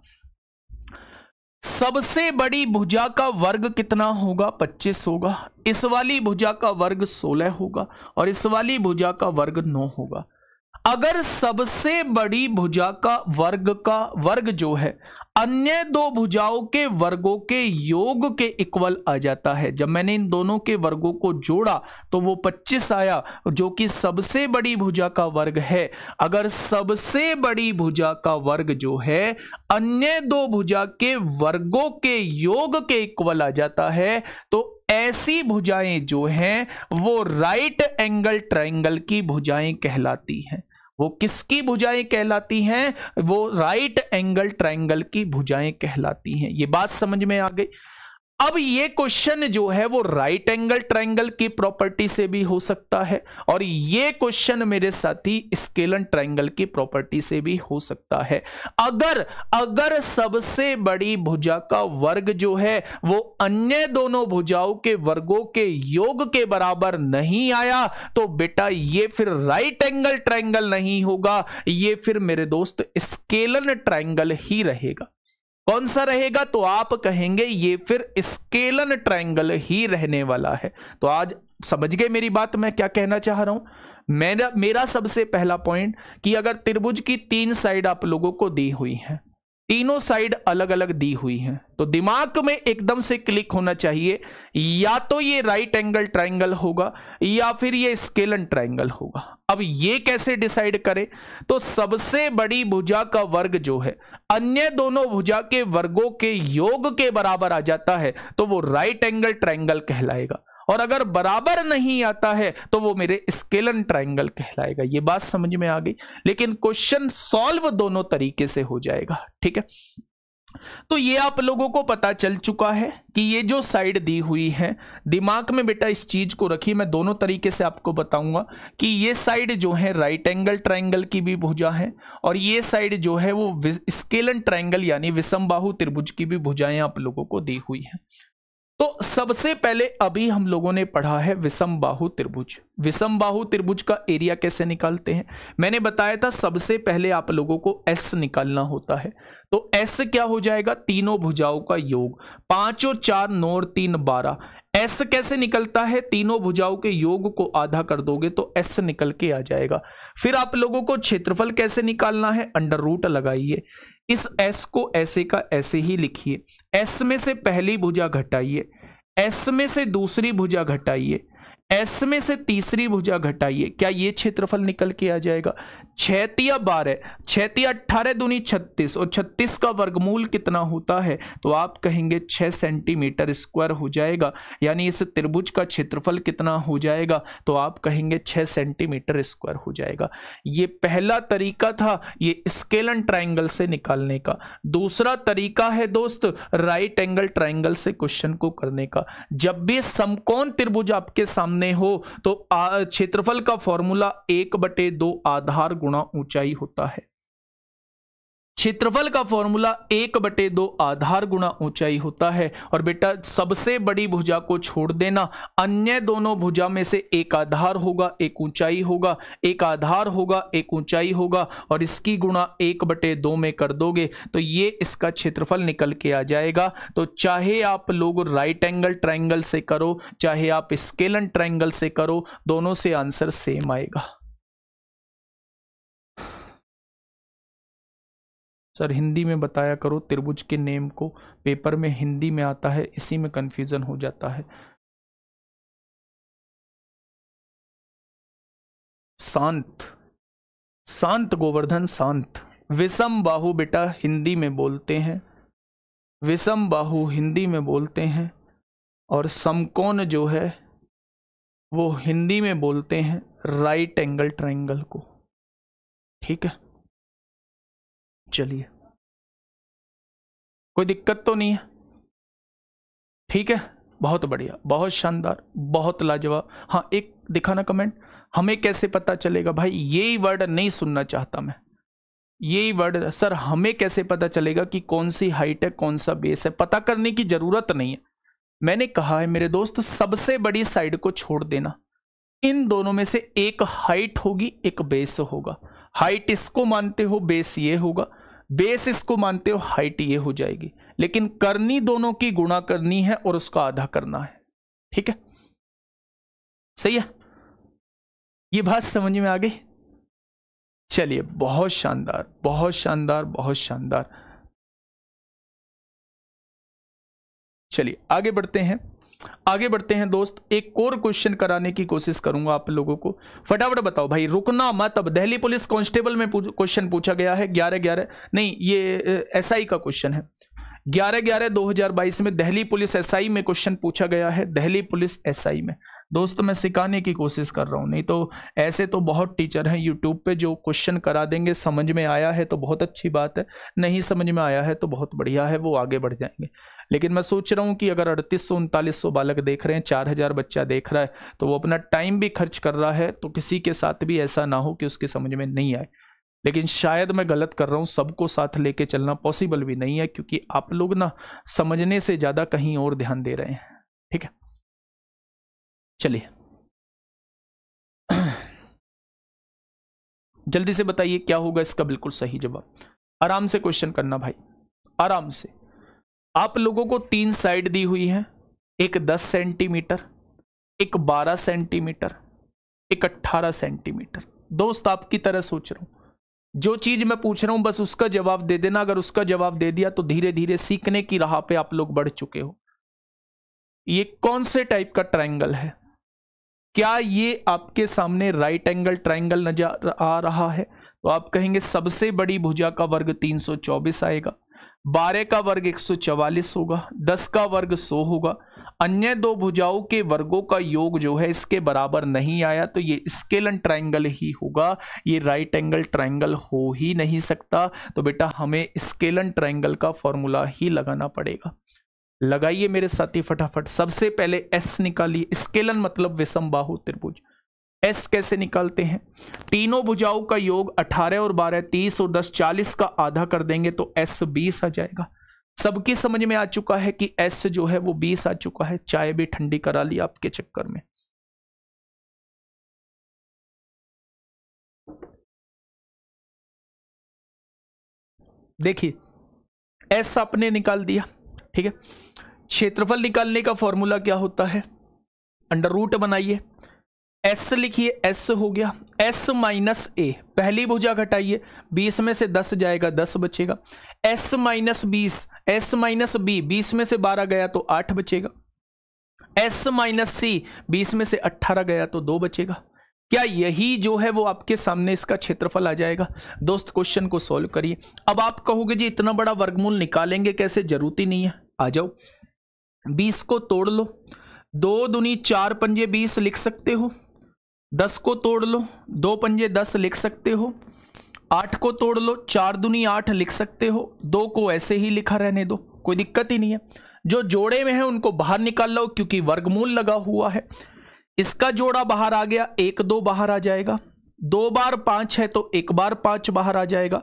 सबसे बड़ी भुजा का वर्ग कितना होगा 25 होगा इस वाली भुजा का वर्ग 16 होगा और इस वाली भुजा का वर्ग 9 होगा अगर सबसे बड़ी भुजा का वर्ग का वर्ग जो है अन्य दो भुजाओं के वर्गों के योग के इक्वल आ जाता है जब मैंने इन दोनों के वर्गों को जोड़ा तो वो 25 आया जो कि सबसे बड़ी भुजा का वर्ग है अगर सबसे बड़ी भुजा का वर्ग जो है अन्य दो भुजा के वर्गों के योग के इक्वल आ जाता है तो ऐसी भुजाएं जो हैं वो राइट एंगल ट्राइंगल की भुजाएं कहलाती हैं वो किसकी भुजाएं कहलाती हैं वो राइट एंगल ट्राइंगल की भुजाएं कहलाती हैं ये बात समझ में आ गई अब ये क्वेश्चन जो है वो राइट एंगल ट्राइंगल की प्रॉपर्टी से भी हो सकता है और ये क्वेश्चन मेरे साथी स्केलन ट्राइंगल की प्रॉपर्टी से भी हो सकता है अगर अगर सबसे बड़ी भुजा का वर्ग जो है वो अन्य दोनों भुजाओं के वर्गों के योग के बराबर नहीं आया तो बेटा ये फिर राइट एंगल ट्राइंगल नहीं होगा ये फिर मेरे दोस्त स्केलन ट्राइंगल ही रहेगा कौन सा रहेगा तो आप कहेंगे ये फिर स्केलन ट्रायंगल ही रहने वाला है तो आज समझ गए मेरी बात मैं क्या कहना चाह रहा हूं मेरा मेरा सबसे पहला पॉइंट कि अगर त्रिभुज की तीन साइड आप लोगों को दी हुई है तीनों साइड अलग अलग दी हुई हैं तो दिमाग में एकदम से क्लिक होना चाहिए या तो ये राइट एंगल ट्राइंगल होगा या फिर ये स्केलन ट्राइंगल होगा अब ये कैसे डिसाइड करें तो सबसे बड़ी भुजा का वर्ग जो है अन्य दोनों भुजा के वर्गों के योग के बराबर आ जाता है तो वो राइट एंगल ट्राइंगल कहलाएगा और अगर बराबर नहीं आता है तो वो मेरे स्केलन ट्राइंगल कहलाएगा ये बात समझ में आ गई लेकिन क्वेश्चन सॉल्व दोनों तरीके से हो जाएगा ठीक है तो ये आप लोगों को पता चल चुका है कि ये जो साइड दी हुई है दिमाग में बेटा इस चीज को रखिए मैं दोनों तरीके से आपको बताऊंगा कि ये साइड जो है राइट एंगल ट्राइंगल की भी भुजा है और ये साइड जो है वो स्केलन ट्राइंगल यानी विषम बाहु त्रिभुज की भी भुजाएं आप लोगों को दी हुई है तो सबसे पहले अभी हम लोगों ने पढ़ा है विषम बाहु त्रिभुज विषम बाहु त्रिभुज का एरिया कैसे निकालते हैं मैंने बताया था सबसे पहले आप लोगों को एस निकालना होता है तो एस क्या हो जाएगा तीनों भुजाओं का योग पांच और चार नौ और तीन बारह एस कैसे निकलता है तीनों भुजाओं के योग को आधा कर दोगे तो एस निकल के आ जाएगा फिर आप लोगों को क्षेत्रफल कैसे निकालना है अंडर रूट लगाइए इस एस को ऐसे का ऐसे ही लिखिए एस में से पहली भुजा घटाइए एस में से दूसरी भुजा घटाइए एस में से तीसरी भुजा घटाइए क्या ये क्षेत्रफल निकल के आ जाएगा छैतिया बारह छैतिया अट्ठारह दूनी छत्तीस और छत्तीस का वर्गमूल कितना होता है तो आप कहेंगे छह सेंटीमीटर स्क्वायर हो जाएगा यानी इस त्रिभुज का क्षेत्रफल कितना हो जाएगा तो आप कहेंगे छह सेंटीमीटर स्क्वायर हो जाएगा ये पहला तरीका था ये स्केलन ट्राइंगल से निकालने का दूसरा तरीका है दोस्त राइट एंगल ट्राइंगल से क्वेश्चन को करने का जब भी समकोन त्रिभुज आपके सामने सामने हो तो क्षेत्रफल का फॉर्मूला एक बटे दो आधार गुणा ऊंचाई होता है क्षेत्रफल का फॉर्मूला एक बटे दो आधार गुणा ऊंचाई होता है और बेटा सबसे बड़ी भुजा को छोड़ देना अन्य दोनों भुजा में से एक आधार होगा एक ऊंचाई होगा एक आधार होगा एक ऊंचाई होगा और इसकी गुणा एक बटे दो में कर दोगे तो ये इसका क्षेत्रफल निकल के आ जाएगा तो चाहे आप लोग राइट एंगल ट्राइंगल से करो चाहे आप स्केलन ट्राइंगल से करो दोनों से आंसर सेम आएगा सर हिंदी में बताया करो त्रिभुज के नेम को पेपर में हिंदी में आता है इसी में कन्फ्यूज़न हो जाता है शांत शांत गोवर्धन शांत विषम बाहु बेटा हिंदी में बोलते हैं विषम बाहु हिंदी में बोलते हैं और समकोण जो है वो हिंदी में बोलते हैं राइट एंगल ट्रायंगल को ठीक है चलिए कोई दिक्कत तो नहीं है ठीक है बहुत बढ़िया बहुत शानदार बहुत लाजवाब हाँ एक दिखाना कमेंट हमें कैसे पता चलेगा भाई यही वर्ड नहीं सुनना चाहता मैं यही वर्ड सर हमें कैसे पता चलेगा कि कौन सी हाइट है कौन सा बेस है पता करने की ज़रूरत नहीं है मैंने कहा है मेरे दोस्त सबसे बड़ी साइड को छोड़ देना इन दोनों में से एक हाइट होगी एक बेस होगा हाइट इसको मानते हो बेस ये होगा बेस इसको मानते हो हाइट ये हो जाएगी लेकिन करनी दोनों की गुणा करनी है और उसका आधा करना है ठीक है सही है ये बात समझ में आ गई चलिए बहुत शानदार बहुत शानदार बहुत शानदार चलिए आगे बढ़ते हैं आगे बढ़ते हैं दोस्त एक और क्वेश्चन कराने की कोशिश करूंगा आप लोगों को फटाफट बताओ भाई रुकना मत अब दिल्ली पुलिस कांस्टेबल में क्वेश्चन पूछा गया है ग्यारह ग्यारह नहीं ये एसआई का क्वेश्चन है ग्यारह ग्यारह दो हजार बाईस में दिल्ली पुलिस एसआई में क्वेश्चन पूछा गया है दिल्ली पुलिस एस में दोस्तों मैं सिखाने की कोशिश कर रहा हूँ नहीं तो ऐसे तो बहुत टीचर हैं यूट्यूब पे जो क्वेश्चन करा देंगे समझ में आया है तो बहुत अच्छी बात है नहीं समझ में आया है तो बहुत बढ़िया है वो आगे बढ़ जाएंगे लेकिन मैं सोच रहा हूँ कि अगर अड़तीस सौ उनतालीस सौ बालक देख रहे हैं चार हज़ार बच्चा देख रहा है तो वो अपना टाइम भी खर्च कर रहा है तो किसी के साथ भी ऐसा ना हो कि उसके समझ में नहीं आए लेकिन शायद मैं गलत कर रहा हूँ सबको साथ लेके चलना पॉसिबल भी नहीं है क्योंकि आप लोग ना समझने से ज़्यादा कहीं और ध्यान दे रहे हैं ठीक है चलिए जल्दी से बताइए क्या होगा इसका बिल्कुल सही जवाब आराम से क्वेश्चन करना भाई आराम से आप लोगों को तीन साइड दी हुई है एक 10 सेंटीमीटर एक 12 सेंटीमीटर एक 18 सेंटीमीटर दोस्त आपकी तरह सोच रहा हूं जो चीज मैं पूछ रहा हूं बस उसका जवाब दे देना अगर उसका जवाब दे दिया तो धीरे धीरे सीखने की राह पे आप लोग बढ़ चुके हो ये कौन से टाइप का ट्रायंगल है क्या ये आपके सामने राइट एंगल ट्रायंगल नजर आ रहा है तो आप कहेंगे सबसे बड़ी भुजा का वर्ग 324 आएगा बारह का वर्ग एक सौ चवालीस होगा दस का वर्ग सौ होगा अन्य दो भुजाओं के वर्गों का योग जो है इसके बराबर नहीं आया तो ये स्केल ट्राइंगल ही होगा ये राइट एंगल ट्राइंगल हो ही नहीं सकता तो बेटा हमें स्केल ट्राइंगल का फॉर्मूला ही लगाना पड़ेगा लगाइए मेरे साथी फटाफट सबसे पहले एस निकालिए स्केलन मतलब विषम बाहु त्रिभुज एस कैसे निकालते हैं तीनों भुजाओं का योग 18 और 12 30 और 10 40 का आधा कर देंगे तो एस 20 आ जाएगा सबकी समझ में आ चुका है कि एस जो है वो 20 आ चुका है चाय भी ठंडी करा ली आपके चक्कर में देखिए एस आपने निकाल दिया ठीक है क्षेत्रफल निकालने का फॉर्मूला क्या होता है अंडर रूट बनाइए एस लिखिए एस हो गया एस माइनस ए पहली भुजा घटाइए बीस में से दस जाएगा दस बचेगा एस माइनस बीस एस माइनस बी बीस में से बारह गया तो आठ बचेगा एस माइनस सी बीस में से अट्ठारह गया तो दो बचेगा क्या यही जो है वो आपके सामने इसका क्षेत्रफल आ जाएगा दोस्त क्वेश्चन को सॉल्व करिए अब आप कहोगे जी इतना बड़ा वर्गमूल निकालेंगे कैसे जरूरत ही नहीं है आ जाओ बीस को तोड़ लो दो दुनी चार पंजे बीस लिख सकते हो दस को तोड़ लो दो पंजे दस लिख सकते हो आठ को तोड़ लो चार दुनी आठ लिख सकते हो दो को ऐसे ही लिखा रहने दो कोई दिक्कत ही नहीं है जो जोड़े में है उनको बाहर निकाल लो क्योंकि वर्गमूल लगा हुआ है इसका जोड़ा बाहर आ गया एक दो बाहर आ जाएगा दो बार पांच है तो एक बार पांच बाहर आ जाएगा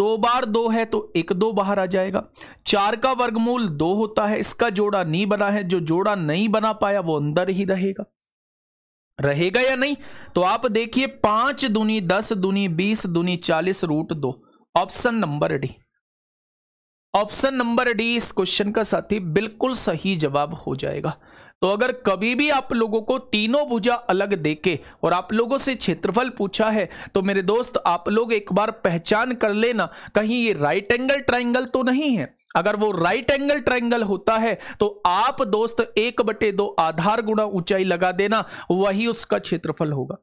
दो बार दो है तो एक दो बाहर आ जाएगा चार का वर्गमूल दो होता है इसका जोड़ा नहीं बना है जो जोड़ा नहीं बना पाया वो अंदर ही रहेगा रहेगा या नहीं तो आप देखिए पांच दुनी दस दुनी बीस दुनी चालीस रूट दो option number D option number D इस क्वेश्चन का साथी बिल्कुल सही जवाब हो जाएगा तो अगर कभी भी आप लोगों को तीनों भुजा अलग देके और आप लोगों से क्षेत्रफल पूछा है तो मेरे दोस्त आप लोग एक बार पहचान कर लेना कहीं ये राइट एंगल ट्राइंगल तो नहीं है अगर वो राइट एंगल ट्रायंगल होता है तो आप दोस्त एक बटे दो आधार गुणा ऊंचाई लगा देना वही उसका क्षेत्रफल होगा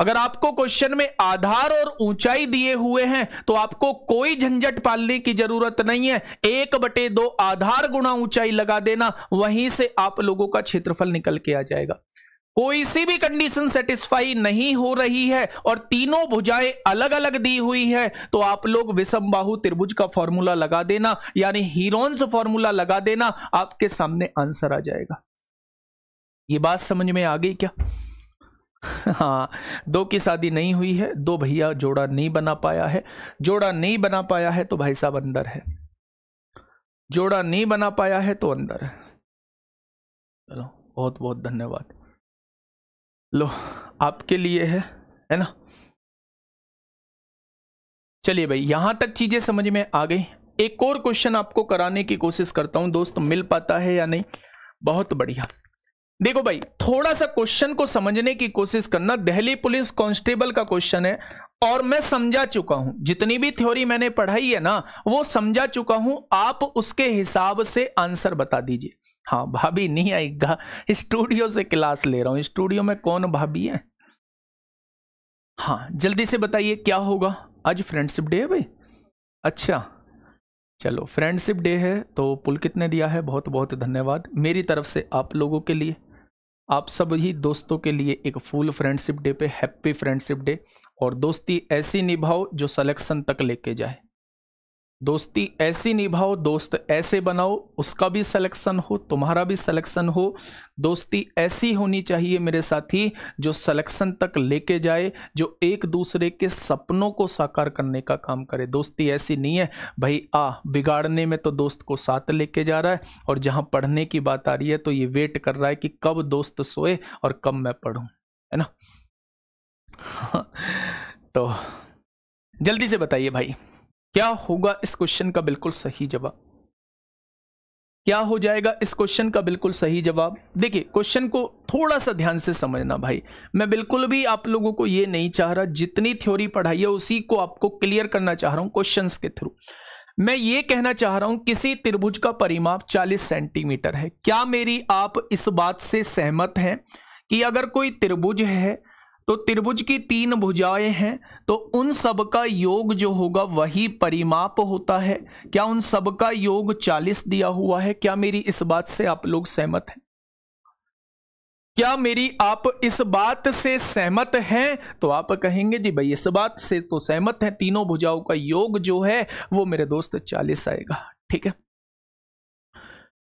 अगर आपको क्वेश्चन में आधार और ऊंचाई दिए हुए हैं तो आपको कोई झंझट पालने की जरूरत नहीं है एक बटे दो आधार गुणा ऊंचाई लगा देना वहीं से आप लोगों का क्षेत्रफल निकल के आ जाएगा कोई सी भी कंडीशन सेटिस्फाई नहीं हो रही है और तीनों भुजाएं अलग अलग दी हुई है तो आप लोग विषम बाहु त्रिभुज का फॉर्मूला लगा देना यानी हीरोन्स फॉर्मूला लगा देना आपके सामने आंसर आ जाएगा ये बात समझ में आ गई क्या हाँ दो की शादी नहीं हुई है दो भैया जोड़ा नहीं बना पाया है जोड़ा नहीं बना पाया है तो भाई साहब अंदर है जोड़ा नहीं बना पाया है तो अंदर है चलो बहुत बहुत धन्यवाद लो आपके लिए है है ना चलिए भाई यहां तक चीजें समझ में आ गई एक और क्वेश्चन आपको कराने की कोशिश करता हूं दोस्त मिल पाता है या नहीं बहुत बढ़िया देखो भाई थोड़ा सा क्वेश्चन को समझने की कोशिश करना दिल्ली पुलिस कांस्टेबल का क्वेश्चन है और मैं समझा चुका हूं जितनी भी थ्योरी मैंने पढ़ाई है ना वो समझा चुका हूं आप उसके हिसाब से आंसर बता दीजिए हाँ भाभी नहीं आई स्टूडियो से क्लास ले रहा हूँ स्टूडियो में कौन भाभी है हाँ जल्दी से बताइए क्या होगा आज फ्रेंडशिप डे है भाई अच्छा चलो फ्रेंडशिप डे है तो पुल कितने दिया है बहुत बहुत धन्यवाद मेरी तरफ से आप लोगों के लिए आप सब ही दोस्तों के लिए एक फुल फ्रेंडशिप डे पे हैप्पी फ्रेंडशिप डे और दोस्ती ऐसी निभाओ जो सलेक्शन तक लेके जाए दोस्ती ऐसी निभाओ दोस्त ऐसे बनाओ उसका भी सिलेक्शन हो तुम्हारा भी सिलेक्शन हो दोस्ती ऐसी होनी चाहिए मेरे साथी जो सिलेक्शन तक लेके जाए जो एक दूसरे के सपनों को साकार करने का काम करे दोस्ती ऐसी नहीं है भाई आ बिगाड़ने में तो दोस्त को साथ लेके जा रहा है और जहाँ पढ़ने की बात आ रही है तो ये वेट कर रहा है कि कब दोस्त सोए और कब मैं पढ़ूँ है ना तो जल्दी से बताइए भाई क्या होगा इस क्वेश्चन का बिल्कुल सही जवाब क्या हो जाएगा इस क्वेश्चन का बिल्कुल सही जवाब देखिए क्वेश्चन को थोड़ा सा ध्यान से समझना भाई मैं बिल्कुल भी आप लोगों को ये नहीं चाह रहा जितनी थ्योरी पढ़ाई है उसी को आपको क्लियर करना चाह रहा हूं क्वेश्चंस के थ्रू मैं ये कहना चाह रहा हूं किसी त्रिभुज का परिमाप 40 सेंटीमीटर है क्या मेरी आप इस बात से सहमत हैं कि अगर कोई त्रिभुज है तो त्रिभुज की तीन भुजाएं हैं तो उन सब का योग जो होगा वही परिमाप होता है क्या उन सब का योग 40 दिया हुआ है क्या मेरी इस बात से आप लोग सहमत हैं क्या मेरी आप इस बात से सहमत हैं तो आप कहेंगे जी भाई इस बात से तो सहमत हैं तीनों भुजाओं का योग जो है वो मेरे दोस्त 40 आएगा ठीक है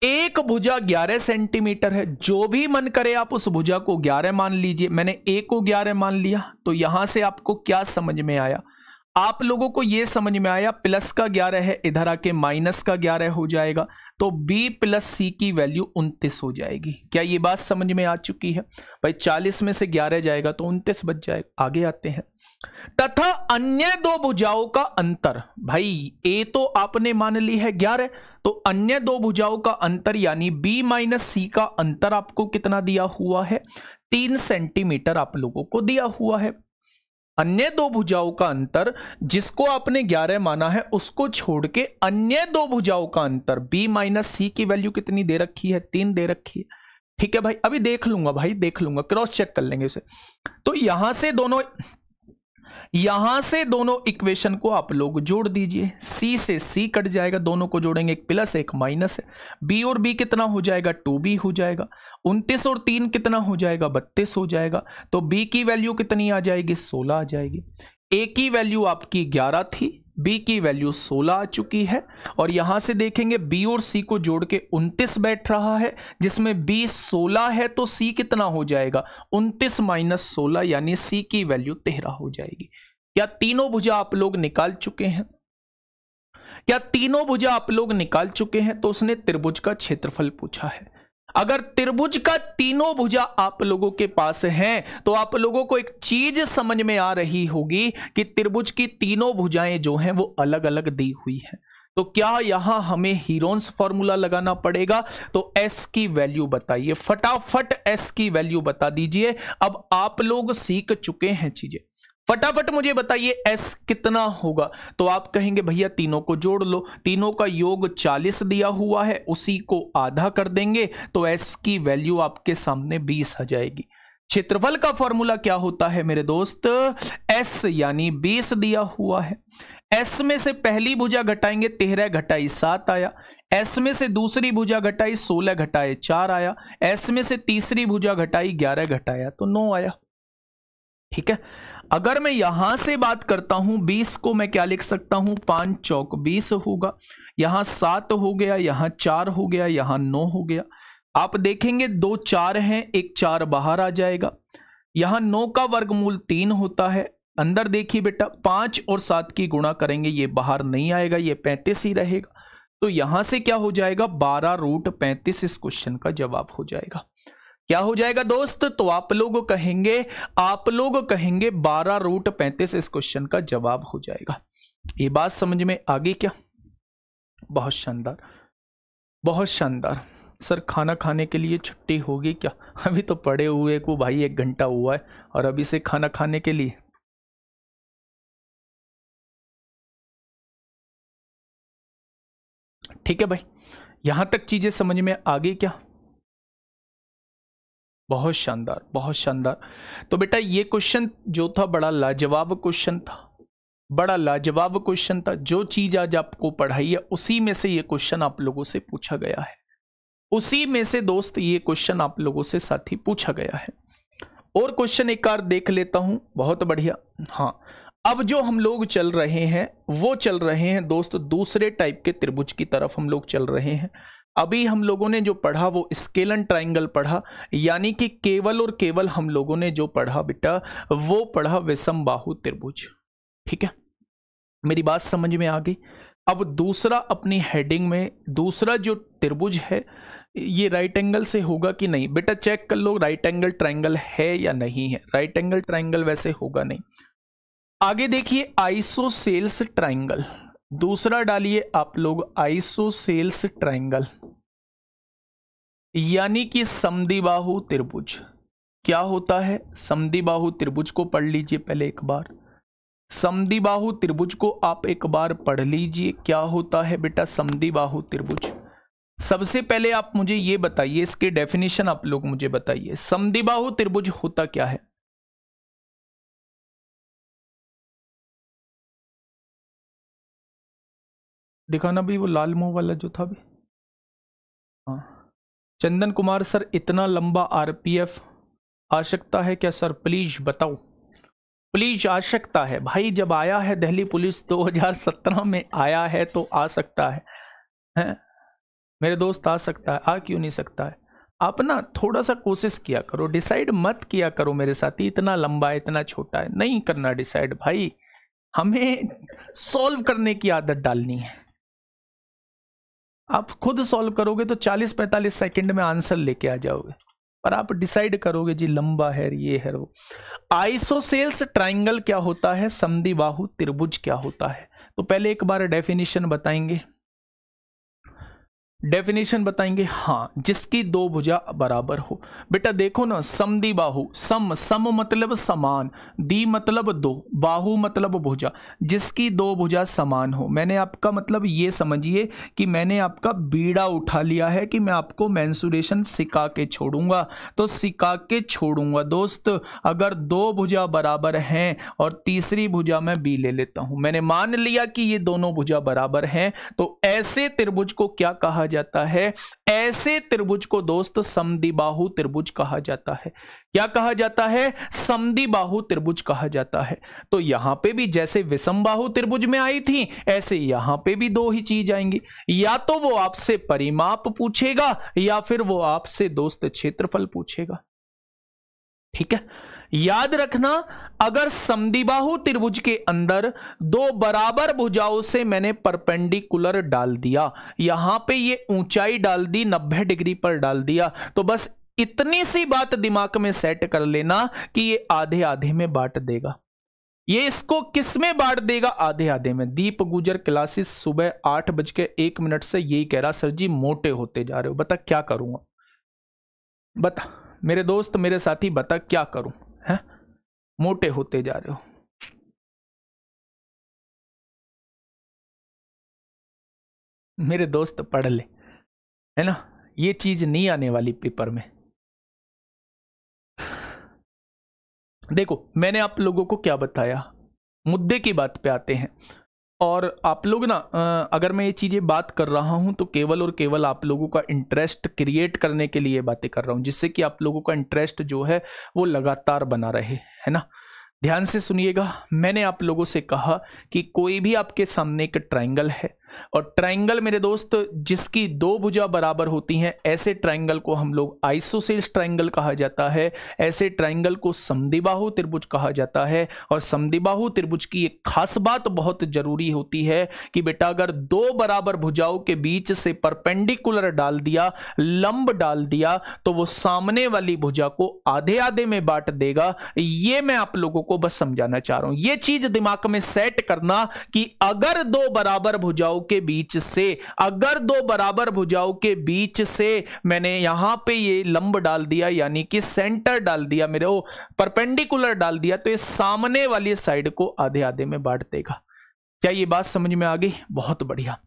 एक भुजा 11 सेंटीमीटर है जो भी मन करे आप उस भुजा को 11 मान लीजिए मैंने ए को 11 मान लिया तो यहां से आपको क्या समझ में आया आप लोगों को यह समझ में आया प्लस का 11 है इधर आके माइनस का 11 हो जाएगा तो बी प्लस सी की वैल्यू उनतीस हो जाएगी क्या ये बात समझ में आ चुकी है भाई चालीस में से ग्यारह जाएगा तो उनतीस बच जाएगा आगे आते हैं तथा अन्य दो भुजाओं का अंतर भाई ए तो आपने मान ली है ग्यारह तो अन्य दो भुजाओं का अंतर यानी बी माइनस सी का अंतर आपको कितना दिया हुआ है तीन सेंटीमीटर आप लोगों को दिया हुआ है अन्य दो भुजाओं का अंतर जिसको आपने ग्यारह माना है उसको छोड़ के अन्य दो भुजाओं का अंतर b माइनस सी की वैल्यू कितनी दे रखी है तीन दे रखी है ठीक है भाई अभी देख लूंगा भाई देख लूंगा क्रॉस चेक कर लेंगे उसे तो यहां से दोनों यहां से दोनों इक्वेशन को आप लोग जोड़ दीजिए सी से सी कट जाएगा दोनों को जोड़ेंगे एक प्लस एक माइनस है बी और बी कितना हो जाएगा टू बी हो जाएगा उनतीस और तीन कितना हो जाएगा बत्तीस हो जाएगा तो बी की वैल्यू कितनी आ जाएगी सोलह आ जाएगी ए की वैल्यू आपकी ग्यारह थी बी की वैल्यू 16 आ चुकी है और यहां से देखेंगे बी और सी को जोड़ के 29 बैठ रहा है जिसमें बी 16 है तो सी कितना हो जाएगा 29 माइनस सोलह यानी सी की वैल्यू 13 हो जाएगी क्या तीनों भुजा आप लोग निकाल चुके हैं क्या तीनों भुजा आप लोग निकाल चुके हैं तो उसने त्रिभुज का क्षेत्रफल पूछा है अगर त्रिभुज का तीनों भुजा आप लोगों के पास है तो आप लोगों को एक चीज समझ में आ रही होगी कि त्रिभुज की तीनों भुजाएं जो हैं वो अलग अलग दी हुई हैं तो क्या यहां हमें हीरोन्स फॉर्मूला लगाना पड़ेगा तो एस की वैल्यू बताइए फटाफट एस की वैल्यू बता दीजिए अब आप लोग सीख चुके हैं चीजें फटाफट मुझे बताइए एस कितना होगा तो आप कहेंगे भैया तीनों को जोड़ लो तीनों का योग 40 दिया हुआ है उसी को आधा कर देंगे तो एस की वैल्यू आपके सामने 20 आ जाएगी क्षेत्रफल का फॉर्मूला क्या होता है मेरे दोस्त एस यानी 20 दिया हुआ है एस में से पहली भुजा घटाएंगे तेरह घटाई सात आया एस में से दूसरी भुजा घटाई सोलह घटाए चार आया एस में से तीसरी भुजा घटाई ग्यारह घटाया तो नौ आया ठीक है अगर मैं यहां से बात करता हूं बीस को मैं क्या लिख सकता हूं पांच चौक बीस होगा यहां सात हो गया यहां चार हो गया यहां नौ हो गया आप देखेंगे दो चार हैं एक चार बाहर आ जाएगा यहां नौ का वर्गमूल तीन होता है अंदर देखिए बेटा पांच और सात की गुणा करेंगे ये बाहर नहीं आएगा ये पैंतीस ही रहेगा तो यहां से क्या हो जाएगा बारह रूट पैंतीस इस क्वेश्चन का जवाब हो जाएगा क्या हो जाएगा दोस्त तो आप लोग कहेंगे आप लोग कहेंगे बारह रूट पैंतीस इस क्वेश्चन का जवाब हो जाएगा ये बात समझ में आ गई क्या बहुत शानदार बहुत शानदार सर खाना खाने के लिए छुट्टी होगी क्या अभी तो पड़े हुए को भाई एक घंटा हुआ है और अभी से खाना खाने के लिए ठीक है भाई यहां तक चीजें समझ में आ गई क्या बहुत शानदार बहुत शानदार तो बेटा ये क्वेश्चन जो था बड़ा लाजवाब क्वेश्चन था बड़ा लाजवाब क्वेश्चन था जो चीज़ आज आपको पढ़ाई है उसी में से ये क्वेश्चन आप लोगों से पूछा गया है उसी में से दोस्त ये क्वेश्चन आप लोगों से साथी पूछा गया है और क्वेश्चन एक बार देख लेता हूं बहुत बढ़िया हाँ अब जो हम लोग चल रहे हैं वो चल रहे हैं दोस्त दूसरे टाइप के त्रिभुज की तरफ हम लोग चल रहे हैं अभी हम लोगों ने जो पढ़ा वो स्केलन ट्राइंगल पढ़ा यानी कि केवल और केवल हम लोगों ने जो पढ़ा बेटा वो पढ़ा विषम बाहु त्रिभुज ठीक है मेरी बात समझ में आ गई अब दूसरा अपनी हेडिंग में दूसरा जो त्रिभुज है ये राइट एंगल से होगा कि नहीं बेटा चेक कर लो राइट एंगल ट्राइंगल है या नहीं है राइट एंगल ट्राइंगल वैसे होगा नहीं आगे देखिए आइसो सेल्स ट्राइंगल दूसरा डालिए आप लोग आइसो सेल्स ट्राइंगल यानी कि समदिबाहु त्रिभुज क्या होता है समदिबाहु त्रिभुज को पढ़ लीजिए पहले एक बार समदिबाहु त्रिभुज को आप एक बार पढ़ लीजिए क्या होता है बेटा समदिबाहु त्रिभुज सबसे पहले आप मुझे ये बताइए इसके डेफिनेशन आप लोग मुझे बताइए समदिबाहु त्रिभुज होता क्या है दिखाना भाई वो लाल मुंह वाला जो था भाई हाँ चंदन कुमार सर इतना लंबा आरपीएफ आ सकता है क्या सर प्लीज़ बताओ प्लीज आ सकता है भाई जब आया है दिल्ली पुलिस 2017 में आया है तो आ सकता है हैं मेरे दोस्त आ सकता है आ क्यों नहीं सकता है आप ना थोड़ा सा कोशिश किया करो डिसाइड मत किया करो मेरे ही इतना लंबा है इतना छोटा है नहीं करना डिसाइड भाई हमें सॉल्व करने की आदत डालनी है आप खुद सॉल्व करोगे तो 40-45 सेकंड में आंसर लेके आ जाओगे पर आप डिसाइड करोगे जी लंबा है ये है वो आइसोसेल्स ट्राइंगल क्या होता है संधि बाहु त्रिभुज क्या होता है तो पहले एक बार डेफिनेशन बताएंगे डेफिनेशन बताएंगे हाँ जिसकी दो भुजा बराबर हो बेटा देखो ना समदी बाहु सम सम मतलब समान दी मतलब दो बाहु मतलब भुजा जिसकी दो भुजा समान हो मैंने आपका मतलब ये समझिए कि मैंने आपका बीड़ा उठा लिया है कि मैं आपको मैंसुरेशन सिका के छोड़ूंगा तो सिका के छोड़ूंगा दोस्त अगर दो भुजा बराबर हैं और तीसरी भुजा मैं बी ले लेता हूँ मैंने मान लिया कि ये दोनों भुजा बराबर हैं तो ऐसे त्रिभुज को क्या कहा जाता है ऐसे त्रिभुज को दोस्त समदिबाहु त्रिभुज कहा जाता है क्या कहा जाता है समदिबाहु त्रिभुज कहा जाता है तो यहां पे भी जैसे विषमबाहु त्रिभुज में आई थी ऐसे यहां पे भी दो ही चीज आएंगी या तो वो आपसे परिमाप पूछेगा या फिर वो आपसे दोस्त क्षेत्रफल पूछेगा ठीक है याद रखना अगर समदिबाहु त्रिभुज के अंदर दो बराबर भुजाओं से मैंने परपेंडिकुलर डाल दिया यहां पे ये ऊंचाई डाल दी 90 डिग्री पर डाल दिया तो बस इतनी सी बात दिमाग में सेट कर लेना कि ये आधे आधे में बांट देगा ये इसको किस में बांट देगा आधे आधे में दीप गुजर क्लासेस सुबह आठ बज के एक मिनट से यही कह रहा सर जी मोटे होते जा रहे हो बता क्या करूंगा बता मेरे दोस्त मेरे साथी बता क्या करूं है मोटे होते जा रहे हो मेरे दोस्त पढ़ ले है ना ये चीज नहीं आने वाली पेपर में देखो मैंने आप लोगों को क्या बताया मुद्दे की बात पे आते हैं और आप लोग ना अगर मैं ये चीज़ें बात कर रहा हूँ तो केवल और केवल आप लोगों का इंटरेस्ट क्रिएट करने के लिए बातें कर रहा हूँ जिससे कि आप लोगों का इंटरेस्ट जो है वो लगातार बना रहे है ना ध्यान से सुनिएगा मैंने आप लोगों से कहा कि कोई भी आपके सामने एक ट्राइंगल है और ट्राइंगल मेरे दोस्त जिसकी दो भुजा बराबर होती हैं ऐसे ट्राइंगल को हम लोग आइसोसेल्स ट्राइंगल कहा जाता है ऐसे ट्राइंगल को समदिबाहु त्रिभुज कहा जाता है और समदिबाहु त्रिभुज की एक खास बात बहुत जरूरी होती है कि बेटा अगर दो बराबर भुजाओं के बीच से परपेंडिकुलर डाल दिया लंब डाल दिया तो वो सामने वाली भुजा को आधे आधे में बांट देगा ये मैं आप लोगों को बस समझाना चाह रहा हूं ये चीज दिमाग में सेट करना कि अगर दो बराबर भुजाओं भुजाओं के बीच से अगर दो बराबर भुजाओं के बीच से मैंने यहां पे ये लंब डाल दिया यानी कि सेंटर डाल दिया मेरे वो परपेंडिकुलर डाल दिया तो ये सामने वाली साइड को आधे आधे में बांट देगा क्या ये बात समझ में आ गई बहुत बढ़िया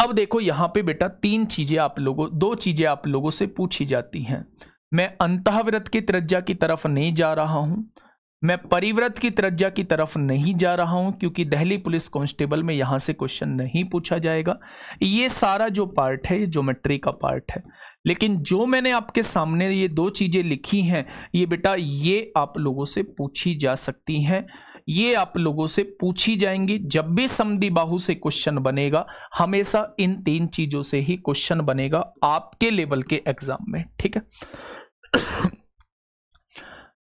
अब देखो यहां पे बेटा तीन चीजें आप लोगों दो चीजें आप लोगों से पूछी जाती हैं मैं अंतःवृत्त की त्रिज्या की तरफ नहीं जा रहा हूं मैं परिव्रत की त्रज्जा की तरफ नहीं जा रहा हूं क्योंकि दिल्ली पुलिस कांस्टेबल में यहां से क्वेश्चन नहीं पूछा जाएगा ये सारा जो पार्ट है ये ज्योमेट्री का पार्ट है लेकिन जो मैंने आपके सामने ये दो चीजें लिखी हैं ये बेटा ये आप लोगों से पूछी जा सकती हैं ये आप लोगों से पूछी जाएंगी जब भी समी बाहू से क्वेश्चन बनेगा हमेशा इन तीन चीजों से ही क्वेश्चन बनेगा आपके लेवल के एग्जाम में ठीक है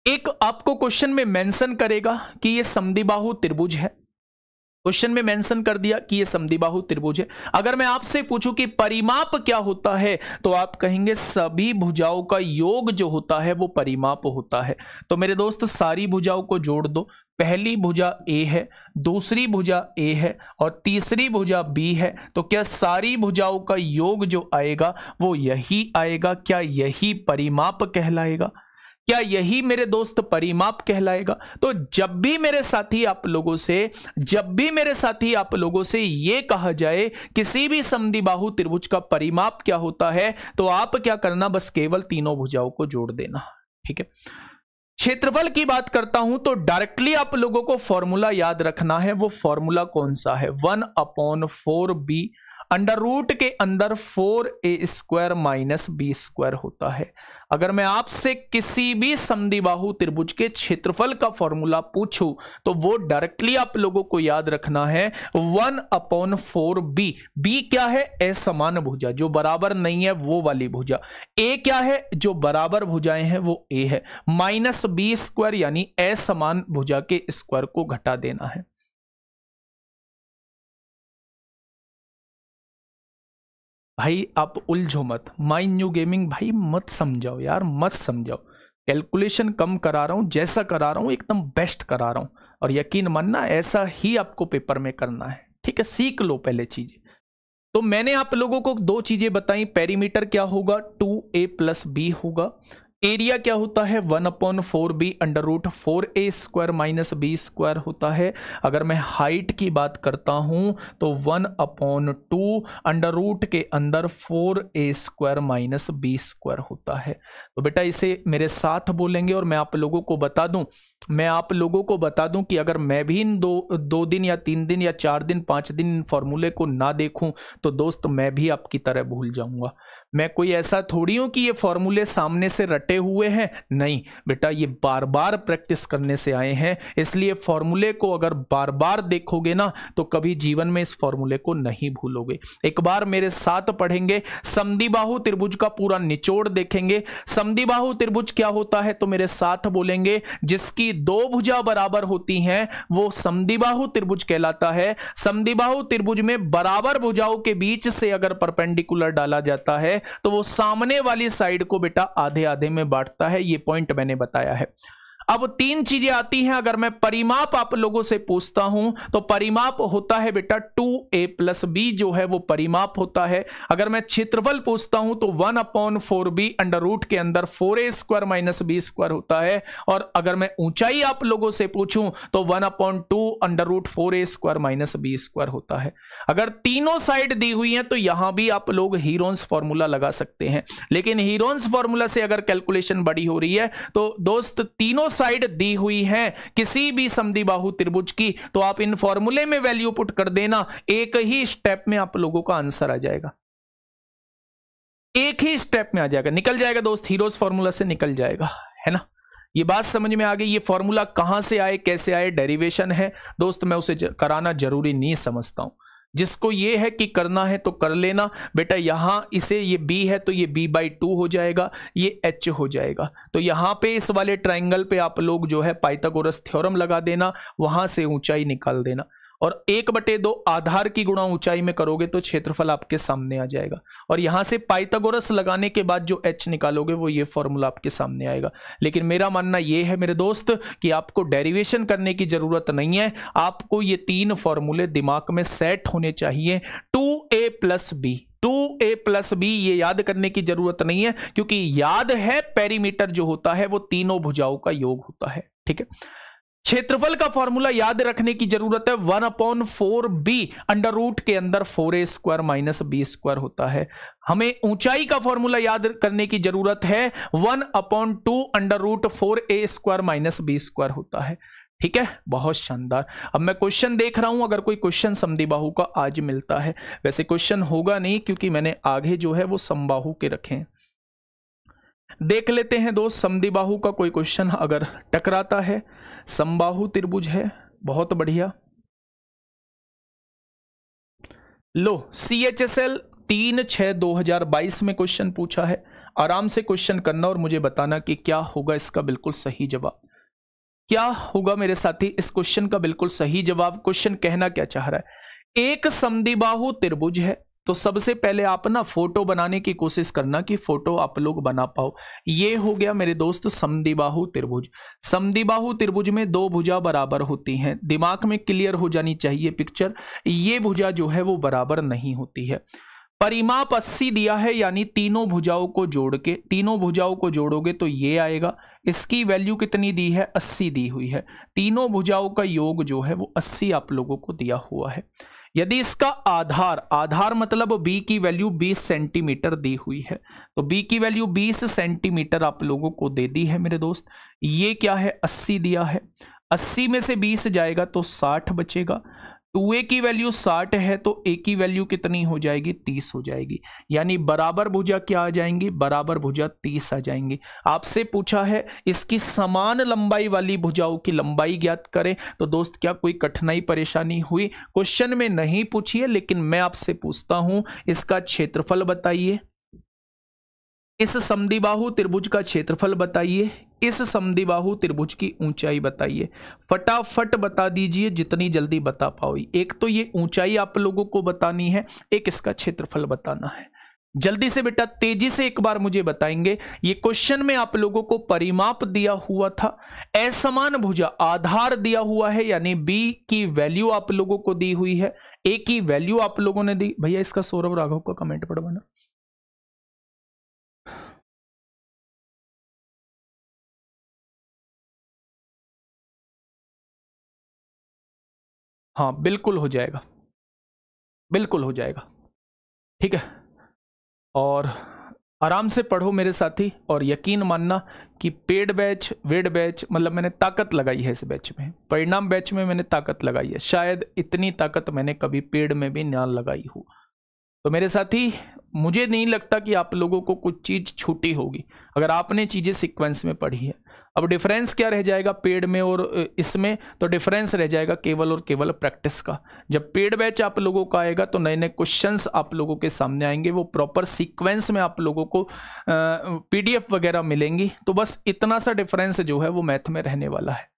एक आपको क्वेश्चन में मेंशन करेगा कि ये समदिबाहु त्रिभुज है क्वेश्चन में मेंशन कर दिया कि ये समदिबाहु त्रिभुज है अगर मैं आपसे पूछूं कि परिमाप क्या होता है तो आप कहेंगे सभी भुजाओं का योग जो होता है वो परिमाप होता है तो मेरे दोस्त सारी भुजाओं को जोड़ दो पहली भुजा ए है दूसरी भुजा ए है और तीसरी भुजा बी है तो क्या सारी भुजाओं का योग जो आएगा वो यही आएगा क्या यही परिमाप कहलाएगा क्या यही मेरे दोस्त परिमाप कहलाएगा तो जब भी मेरे साथी आप लोगों से जब भी मेरे साथी आप लोगों से ये कहा जाए किसी भी समधि बाहु त्रिभुज का परिमाप क्या होता है तो आप क्या करना बस केवल तीनों भुजाओं को जोड़ देना ठीक है क्षेत्रफल की बात करता हूं तो डायरेक्टली आप लोगों को फॉर्मूला याद रखना है वो फॉर्मूला कौन सा है one upon four B under root के अंदर four A square minus B square होता है अगर मैं आपसे किसी भी समदिबाहु त्रिभुज के क्षेत्रफल का फॉर्मूला पूछूं तो वो डायरेक्टली आप लोगों को याद रखना है one upon four B B क्या है असमान भुजा जो बराबर नहीं है वो वाली भुजा ए क्या है जो बराबर भुजाएं हैं वो ए है माइनस बी स्क्वायर यानी असमान भुजा के स्क्वायर को घटा देना है भाई आप उलझो मत माइंड न्यू गेमिंग भाई मत समझाओ यार मत समझाओ कैलकुलेशन कम करा रहा हूँ जैसा करा रहा हूँ एकदम बेस्ट करा रहा हूँ और यकीन मानना ऐसा ही आपको पेपर में करना है ठीक है सीख लो पहले चीज तो मैंने आप लोगों को दो चीज़ें बताई पेरीमीटर क्या होगा टू ए प्लस बी होगा एरिया क्या होता है one upon four B under root four A square minus B square होता है अगर मैं हाइट की बात करता हूं तो one upon two under root के अंदर four A square minus B square होता है तो बेटा इसे मेरे साथ बोलेंगे और मैं आप लोगों को बता दूं मैं आप लोगों को बता दूं कि अगर मैं भी इन दो दो दिन या तीन दिन या चार दिन पाँच दिन इन फॉर्मूले को ना देखूं तो दोस्त मैं भी आपकी तरह भूल जाऊंगा मैं कोई ऐसा थोड़ी हूँ कि ये फॉर्मूले सामने से रटे हुए हैं नहीं बेटा ये बार बार प्रैक्टिस करने से आए हैं इसलिए फॉर्मूले को अगर बार बार देखोगे ना तो कभी जीवन में इस फॉर्मूले को नहीं भूलोगे एक बार मेरे साथ पढ़ेंगे समदिबाहु त्रिभुज का पूरा निचोड़ देखेंगे समदिबाहु त्रिभुज क्या होता है तो मेरे साथ बोलेंगे जिसकी दो भुजा बराबर होती हैं वो समदिबाहु त्रिभुज कहलाता है समदिबाहु त्रिभुज में बराबर भुजाओं के बीच से अगर परपेंडिकुलर डाला जाता है तो वो सामने वाली साइड को बेटा आधे आधे में बांटता है ये पॉइंट मैंने बताया है अब तीन चीजें आती हैं अगर मैं परिमाप आप लोगों से पूछता हूं तो परिमाप होता है बेटा टू ए प्लस बी जो है वो परिमाप होता है अगर मैं क्षेत्रफल पूछता हूं तो one upon four B under root के अंदर four A square minus B square होता है और अगर मैं ऊंचाई आप लोगों से पूछूं तो one upon two under root four A square minus B square होता है अगर तीनों साइड दी हुई है तो यहां भी आप लोग हीरोन्स फॉर्मूला लगा सकते हैं लेकिन हीरोन्स फॉर्मूला से अगर कैलकुलेशन बड़ी हो रही है तो दोस्त तीनों साइड दी हुई है किसी भी समधि बाहु त्रिभुज की तो आप इन फॉर्मूले में वैल्यू पुट कर देना एक ही स्टेप में आप लोगों का आंसर आ जाएगा एक ही स्टेप में आ जाएगा निकल जाएगा दोस्त हीरोज फॉर्मूला से निकल जाएगा है ना ये बात समझ में आ गई ये फॉर्मूला कहां से आए कैसे आए डेरिवेशन है दोस्त मैं उसे कराना जरूरी नहीं समझता हूं जिसको ये है कि करना है तो कर लेना बेटा यहाँ इसे ये बी है तो ये बी बाई टू हो जाएगा ये एच हो जाएगा तो यहाँ पे इस वाले ट्राइंगल पे आप लोग जो है पाइथागोरस थ्योरम लगा देना वहाँ से ऊंचाई निकाल देना और एक बटे दो आधार की गुणा ऊंचाई में करोगे तो क्षेत्रफल आपके सामने आ जाएगा और यहां से पाइथागोरस लगाने के बाद जो एच निकालोगे वो ये फॉर्मूला आपके सामने आएगा लेकिन मेरा मानना ये है मेरे दोस्त कि आपको डेरिवेशन करने की जरूरत नहीं है आपको ये तीन फॉर्मूले दिमाग में सेट होने चाहिए two A plus B two A plus B ये याद करने की जरूरत नहीं है क्योंकि याद है पेरीमीटर जो होता है वो तीनों भुजाओं का योग होता है ठीक है क्षेत्रफल का फॉर्मूला याद रखने की जरूरत है one upon four B under root के अंदर four A square minus B square होता है हमें ऊंचाई का फॉर्मूला याद करने की जरूरत है one upon two under root four A square minus B square होता है ठीक है बहुत शानदार अब मैं क्वेश्चन देख रहा हूं अगर कोई क्वेश्चन समदिबाहु का आज मिलता है वैसे क्वेश्चन होगा नहीं क्योंकि मैंने आगे जो है वो समबाहु के रखे देख लेते हैं दोस्त समदिबाहु का कोई क्वेश्चन अगर टकराता है संबाहु त्रिभुज है बहुत बढ़िया लो सी एच एस एल तीन छ दो हजार बाईस में क्वेश्चन पूछा है आराम से क्वेश्चन करना और मुझे बताना कि क्या होगा इसका बिल्कुल सही जवाब क्या होगा मेरे साथी इस क्वेश्चन का बिल्कुल सही जवाब क्वेश्चन कहना क्या चाह रहा है एक समिबाहु त्रिभुज है तो सबसे पहले आप ना फोटो बनाने की कोशिश करना कि फोटो आप लोग बना पाओ ये हो गया मेरे दोस्त समदिबाहु त्रिभुज समदिबाहु त्रिभुज में दो भुजा बराबर होती हैं दिमाग में क्लियर हो जानी चाहिए पिक्चर ये भुजा जो है वो बराबर नहीं होती है परिमाप अस्सी दिया है यानी तीनों भुजाओं को जोड़ के तीनों भुजाओं को जोड़ोगे तो ये आएगा इसकी वैल्यू कितनी दी है अस्सी दी हुई है तीनों भुजाओं का योग जो है वो अस्सी आप लोगों को दिया हुआ है यदि इसका आधार आधार मतलब बी की वैल्यू 20 सेंटीमीटर दी हुई है तो बी की वैल्यू 20 सेंटीमीटर आप लोगों को दे दी है मेरे दोस्त ये क्या है 80 दिया है 80 में से 20 जाएगा तो 60 बचेगा टू तो ए की वैल्यू साठ है तो ए की वैल्यू कितनी हो जाएगी तीस हो जाएगी यानी बराबर भुजा क्या आ जाएंगी बराबर भुजा तीस आ जाएंगी आपसे पूछा है इसकी समान लंबाई वाली भुजाओं की लंबाई ज्ञात करें तो दोस्त क्या कोई कठिनाई परेशानी हुई क्वेश्चन में नहीं पूछिए लेकिन मैं आपसे पूछता हूं इसका क्षेत्रफल बताइए इस समदिबाहु त्रिभुज का क्षेत्रफल बताइए इस समदिबाहु त्रिभुज की ऊंचाई बताइए फटाफट बता दीजिए जितनी जल्दी बता पाओ एक तो ये ऊंचाई आप लोगों को बतानी है एक इसका क्षेत्रफल बताना है जल्दी से बेटा तेजी से एक बार मुझे बताएंगे ये क्वेश्चन में आप लोगों को परिमाप दिया हुआ था असमान भुजा आधार दिया हुआ है यानी बी की वैल्यू आप लोगों को दी हुई है ए की वैल्यू आप लोगों ने दी भैया इसका सौरभ राघव का कमेंट पढ़वाना हाँ बिल्कुल हो जाएगा बिल्कुल हो जाएगा ठीक है और आराम से पढ़ो मेरे साथी और यकीन मानना कि पेड बैच वेड बैच मतलब मैंने ताकत लगाई है इस बैच में परिणाम बैच में मैंने ताकत लगाई है शायद इतनी ताकत मैंने कभी पेड में भी ना लगाई हो तो मेरे साथी मुझे नहीं लगता कि आप लोगों को कुछ चीज़ छूटी होगी अगर आपने चीज़ें सिक्वेंस में पढ़ी है अब डिफरेंस क्या रह जाएगा पेड में और इसमें तो डिफरेंस रह जाएगा केवल और केवल प्रैक्टिस का जब पेड बैच आप लोगों का आएगा तो नए नए क्वेश्चंस आप लोगों के सामने आएंगे वो प्रॉपर सीक्वेंस में आप लोगों को पीडीएफ वगैरह मिलेंगी तो बस इतना सा डिफरेंस जो है वो मैथ में रहने वाला है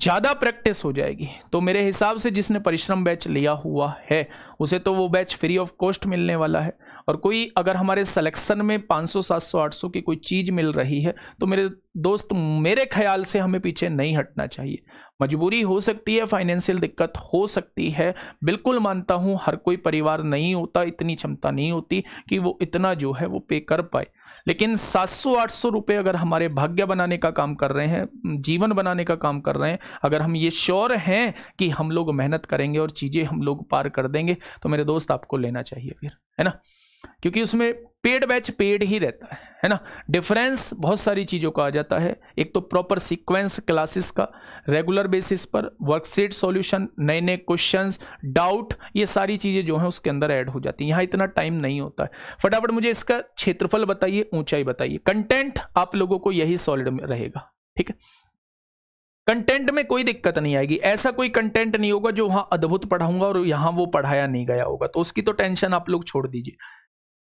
ज़्यादा प्रैक्टिस हो जाएगी तो मेरे हिसाब से जिसने परिश्रम बैच लिया हुआ है उसे तो वो बैच फ्री ऑफ कॉस्ट मिलने वाला है और कोई अगर हमारे सिलेक्शन में 500 700 800 की कोई चीज़ मिल रही है तो मेरे दोस्त मेरे ख्याल से हमें पीछे नहीं हटना चाहिए मजबूरी हो सकती है फाइनेंशियल दिक्कत हो सकती है बिल्कुल मानता हूँ हर कोई परिवार नहीं होता इतनी क्षमता नहीं होती कि वो इतना जो है वो पे कर पाए लेकिन 700-800 रुपए अगर हमारे भाग्य बनाने का काम कर रहे हैं जीवन बनाने का काम कर रहे हैं अगर हम ये श्योर हैं कि हम लोग मेहनत करेंगे और चीज़ें हम लोग पार कर देंगे तो मेरे दोस्त आपको लेना चाहिए फिर है ना क्योंकि उसमें पेड बैच पेड ही रहता है है ना डिफरेंस बहुत सारी चीज़ों का आ जाता है एक तो प्रॉपर सीक्वेंस क्लासेस का रेगुलर बेसिस पर वर्कशीट सॉल्यूशन नए नए क्वेश्चंस डाउट ये सारी चीज़ें जो हैं उसके अंदर ऐड हो जाती हैं यहाँ इतना टाइम नहीं होता है फटाफट मुझे इसका क्षेत्रफल बताइए ऊंचाई बताइए कंटेंट आप लोगों को यही सॉलिड रहेगा ठीक है कंटेंट में कोई दिक्कत नहीं आएगी ऐसा कोई कंटेंट नहीं होगा जो वहां अद्भुत पढ़ाऊंगा और यहां वो पढ़ाया नहीं गया होगा तो उसकी तो टेंशन आप लोग छोड़ दीजिए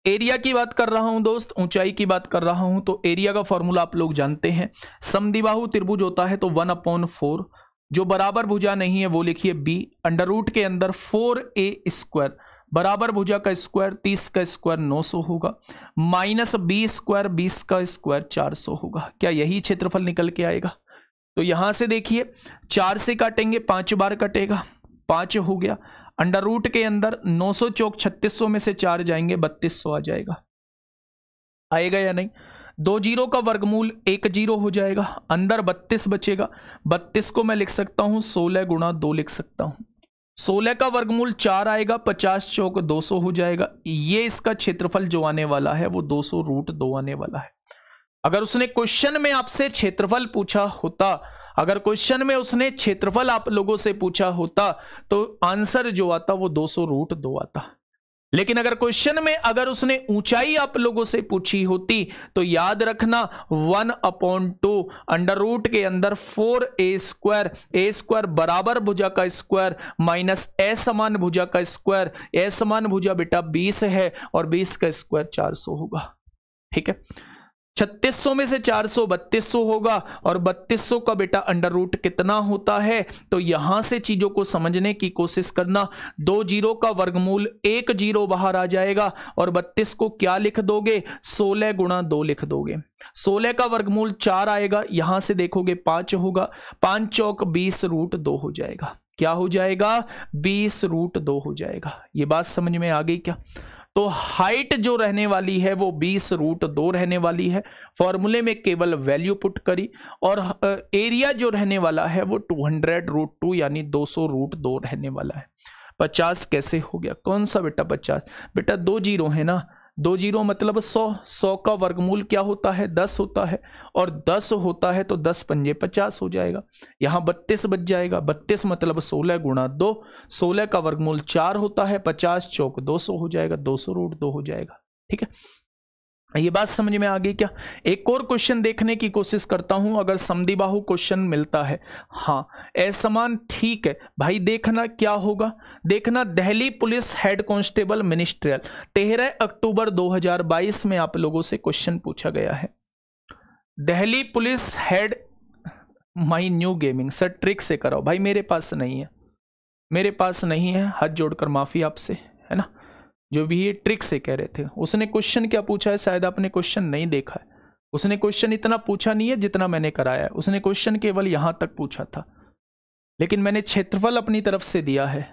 एरिया की बात कर रहा हूं दोस्त ऊंचाई की बात कर रहा हूं तो एरिया का फॉर्मूला आप लोग जानते हैं समदिबाहु त्रिभुज होता है तो वन अपॉन फोर जो बराबर भुजा नहीं है वो लिखिए बी अंडर रूट के अंदर फोर ए स्क्वायर बराबर भुजा का स्क्वायर तीस का स्क्वायर नौ सौ होगा माइनस बी स्क्वायर बीस का स्क्वायर चार सौ होगा क्या यही क्षेत्रफल निकल के आएगा तो यहां से देखिए चार से काटेंगे पांच बार कटेगा पांच हो गया अंडर रूट के अंदर 900 चौक 3600 में से चार जाएंगे 3200 आ जाएगा आएगा या नहीं दो जीरो का वर्गमूल एक जीरो हो जाएगा अंदर बत्तीस बचेगा बत्तीस को मैं लिख सकता हूं सोलह गुणा दो लिख सकता हूं सोलह का वर्गमूल चार आएगा पचास चौक दो सौ हो जाएगा ये इसका क्षेत्रफल जो आने वाला है वो दो सौ रूट दो आने वाला है अगर उसने क्वेश्चन में आपसे क्षेत्रफल पूछा होता अगर क्वेश्चन में उसने क्षेत्रफल आप लोगों से पूछा होता तो आंसर जो आता वो 200 रूट दो आता लेकिन अगर क्वेश्चन में अगर उसने ऊंचाई आप लोगों से पूछी होती तो याद रखना one upon two under root के अंदर four A square A square बराबर भुजा का स्क्वायर माइनस ए समान भुजा का स्क्वायर ए समान भुजा बेटा बीस है और बीस का स्क्वायर चार सौ होगा ठीक है सौ में से 400 सौ होगा और 3200 का बेटा अंडर रूट कितना होता है तो यहां से चीजों को समझने की कोशिश करना दो जीरो का वर्गमूल एक जीरो बाहर आ जाएगा और बत्तीस को क्या लिख दोगे 16 गुणा दो लिख दोगे 16 का वर्गमूल चार आएगा यहां से देखोगे पांच होगा पांच चौक बीस रूट दो हो जाएगा क्या हो जाएगा बीस रूट दो हो जाएगा ये बात समझ में आ गई क्या तो हाइट जो रहने वाली है वो बीस रूट दो रहने वाली है फॉर्मूले में केवल वैल्यू पुट करी और एरिया जो रहने वाला है वो टू हंड्रेड रूट टू यानी दो सौ रूट दो रहने वाला है पचास कैसे हो गया कौन सा बेटा पचास बेटा दो जीरो है ना दो जीरो मतलब सौ सौ का वर्गमूल क्या होता है दस होता है और दस होता है तो दस पंजे पचास हो जाएगा यहाँ बत्तीस बच जाएगा बत्तीस मतलब सोलह गुणा दो सोलह का वर्गमूल चार होता है पचास चौक दो सौ हो जाएगा दो सौ रूट दो हो जाएगा ठीक है ये बात समझ में आ गई क्या एक और क्वेश्चन देखने की कोशिश करता हूं अगर समदिबाहु क्वेश्चन मिलता है हाँ ऐसमान ठीक है भाई देखना क्या होगा देखना Delhi police head constable ministerial तेरह अक्टूबर 2022 में आप लोगों से क्वेश्चन पूछा गया है Delhi police head my new gaming sir trick से कराओ भाई मेरे पास नहीं है मेरे पास नहीं है हाथ जोड़कर माफी आपसे है ना जो भी ये ट्रिक से कह रहे थे उसने क्वेश्चन क्या पूछा है शायद आपने क्वेश्चन नहीं देखा है उसने क्वेश्चन इतना पूछा नहीं है जितना मैंने कराया है उसने क्वेश्चन केवल यहाँ तक पूछा था लेकिन मैंने क्षेत्रफल अपनी तरफ से दिया है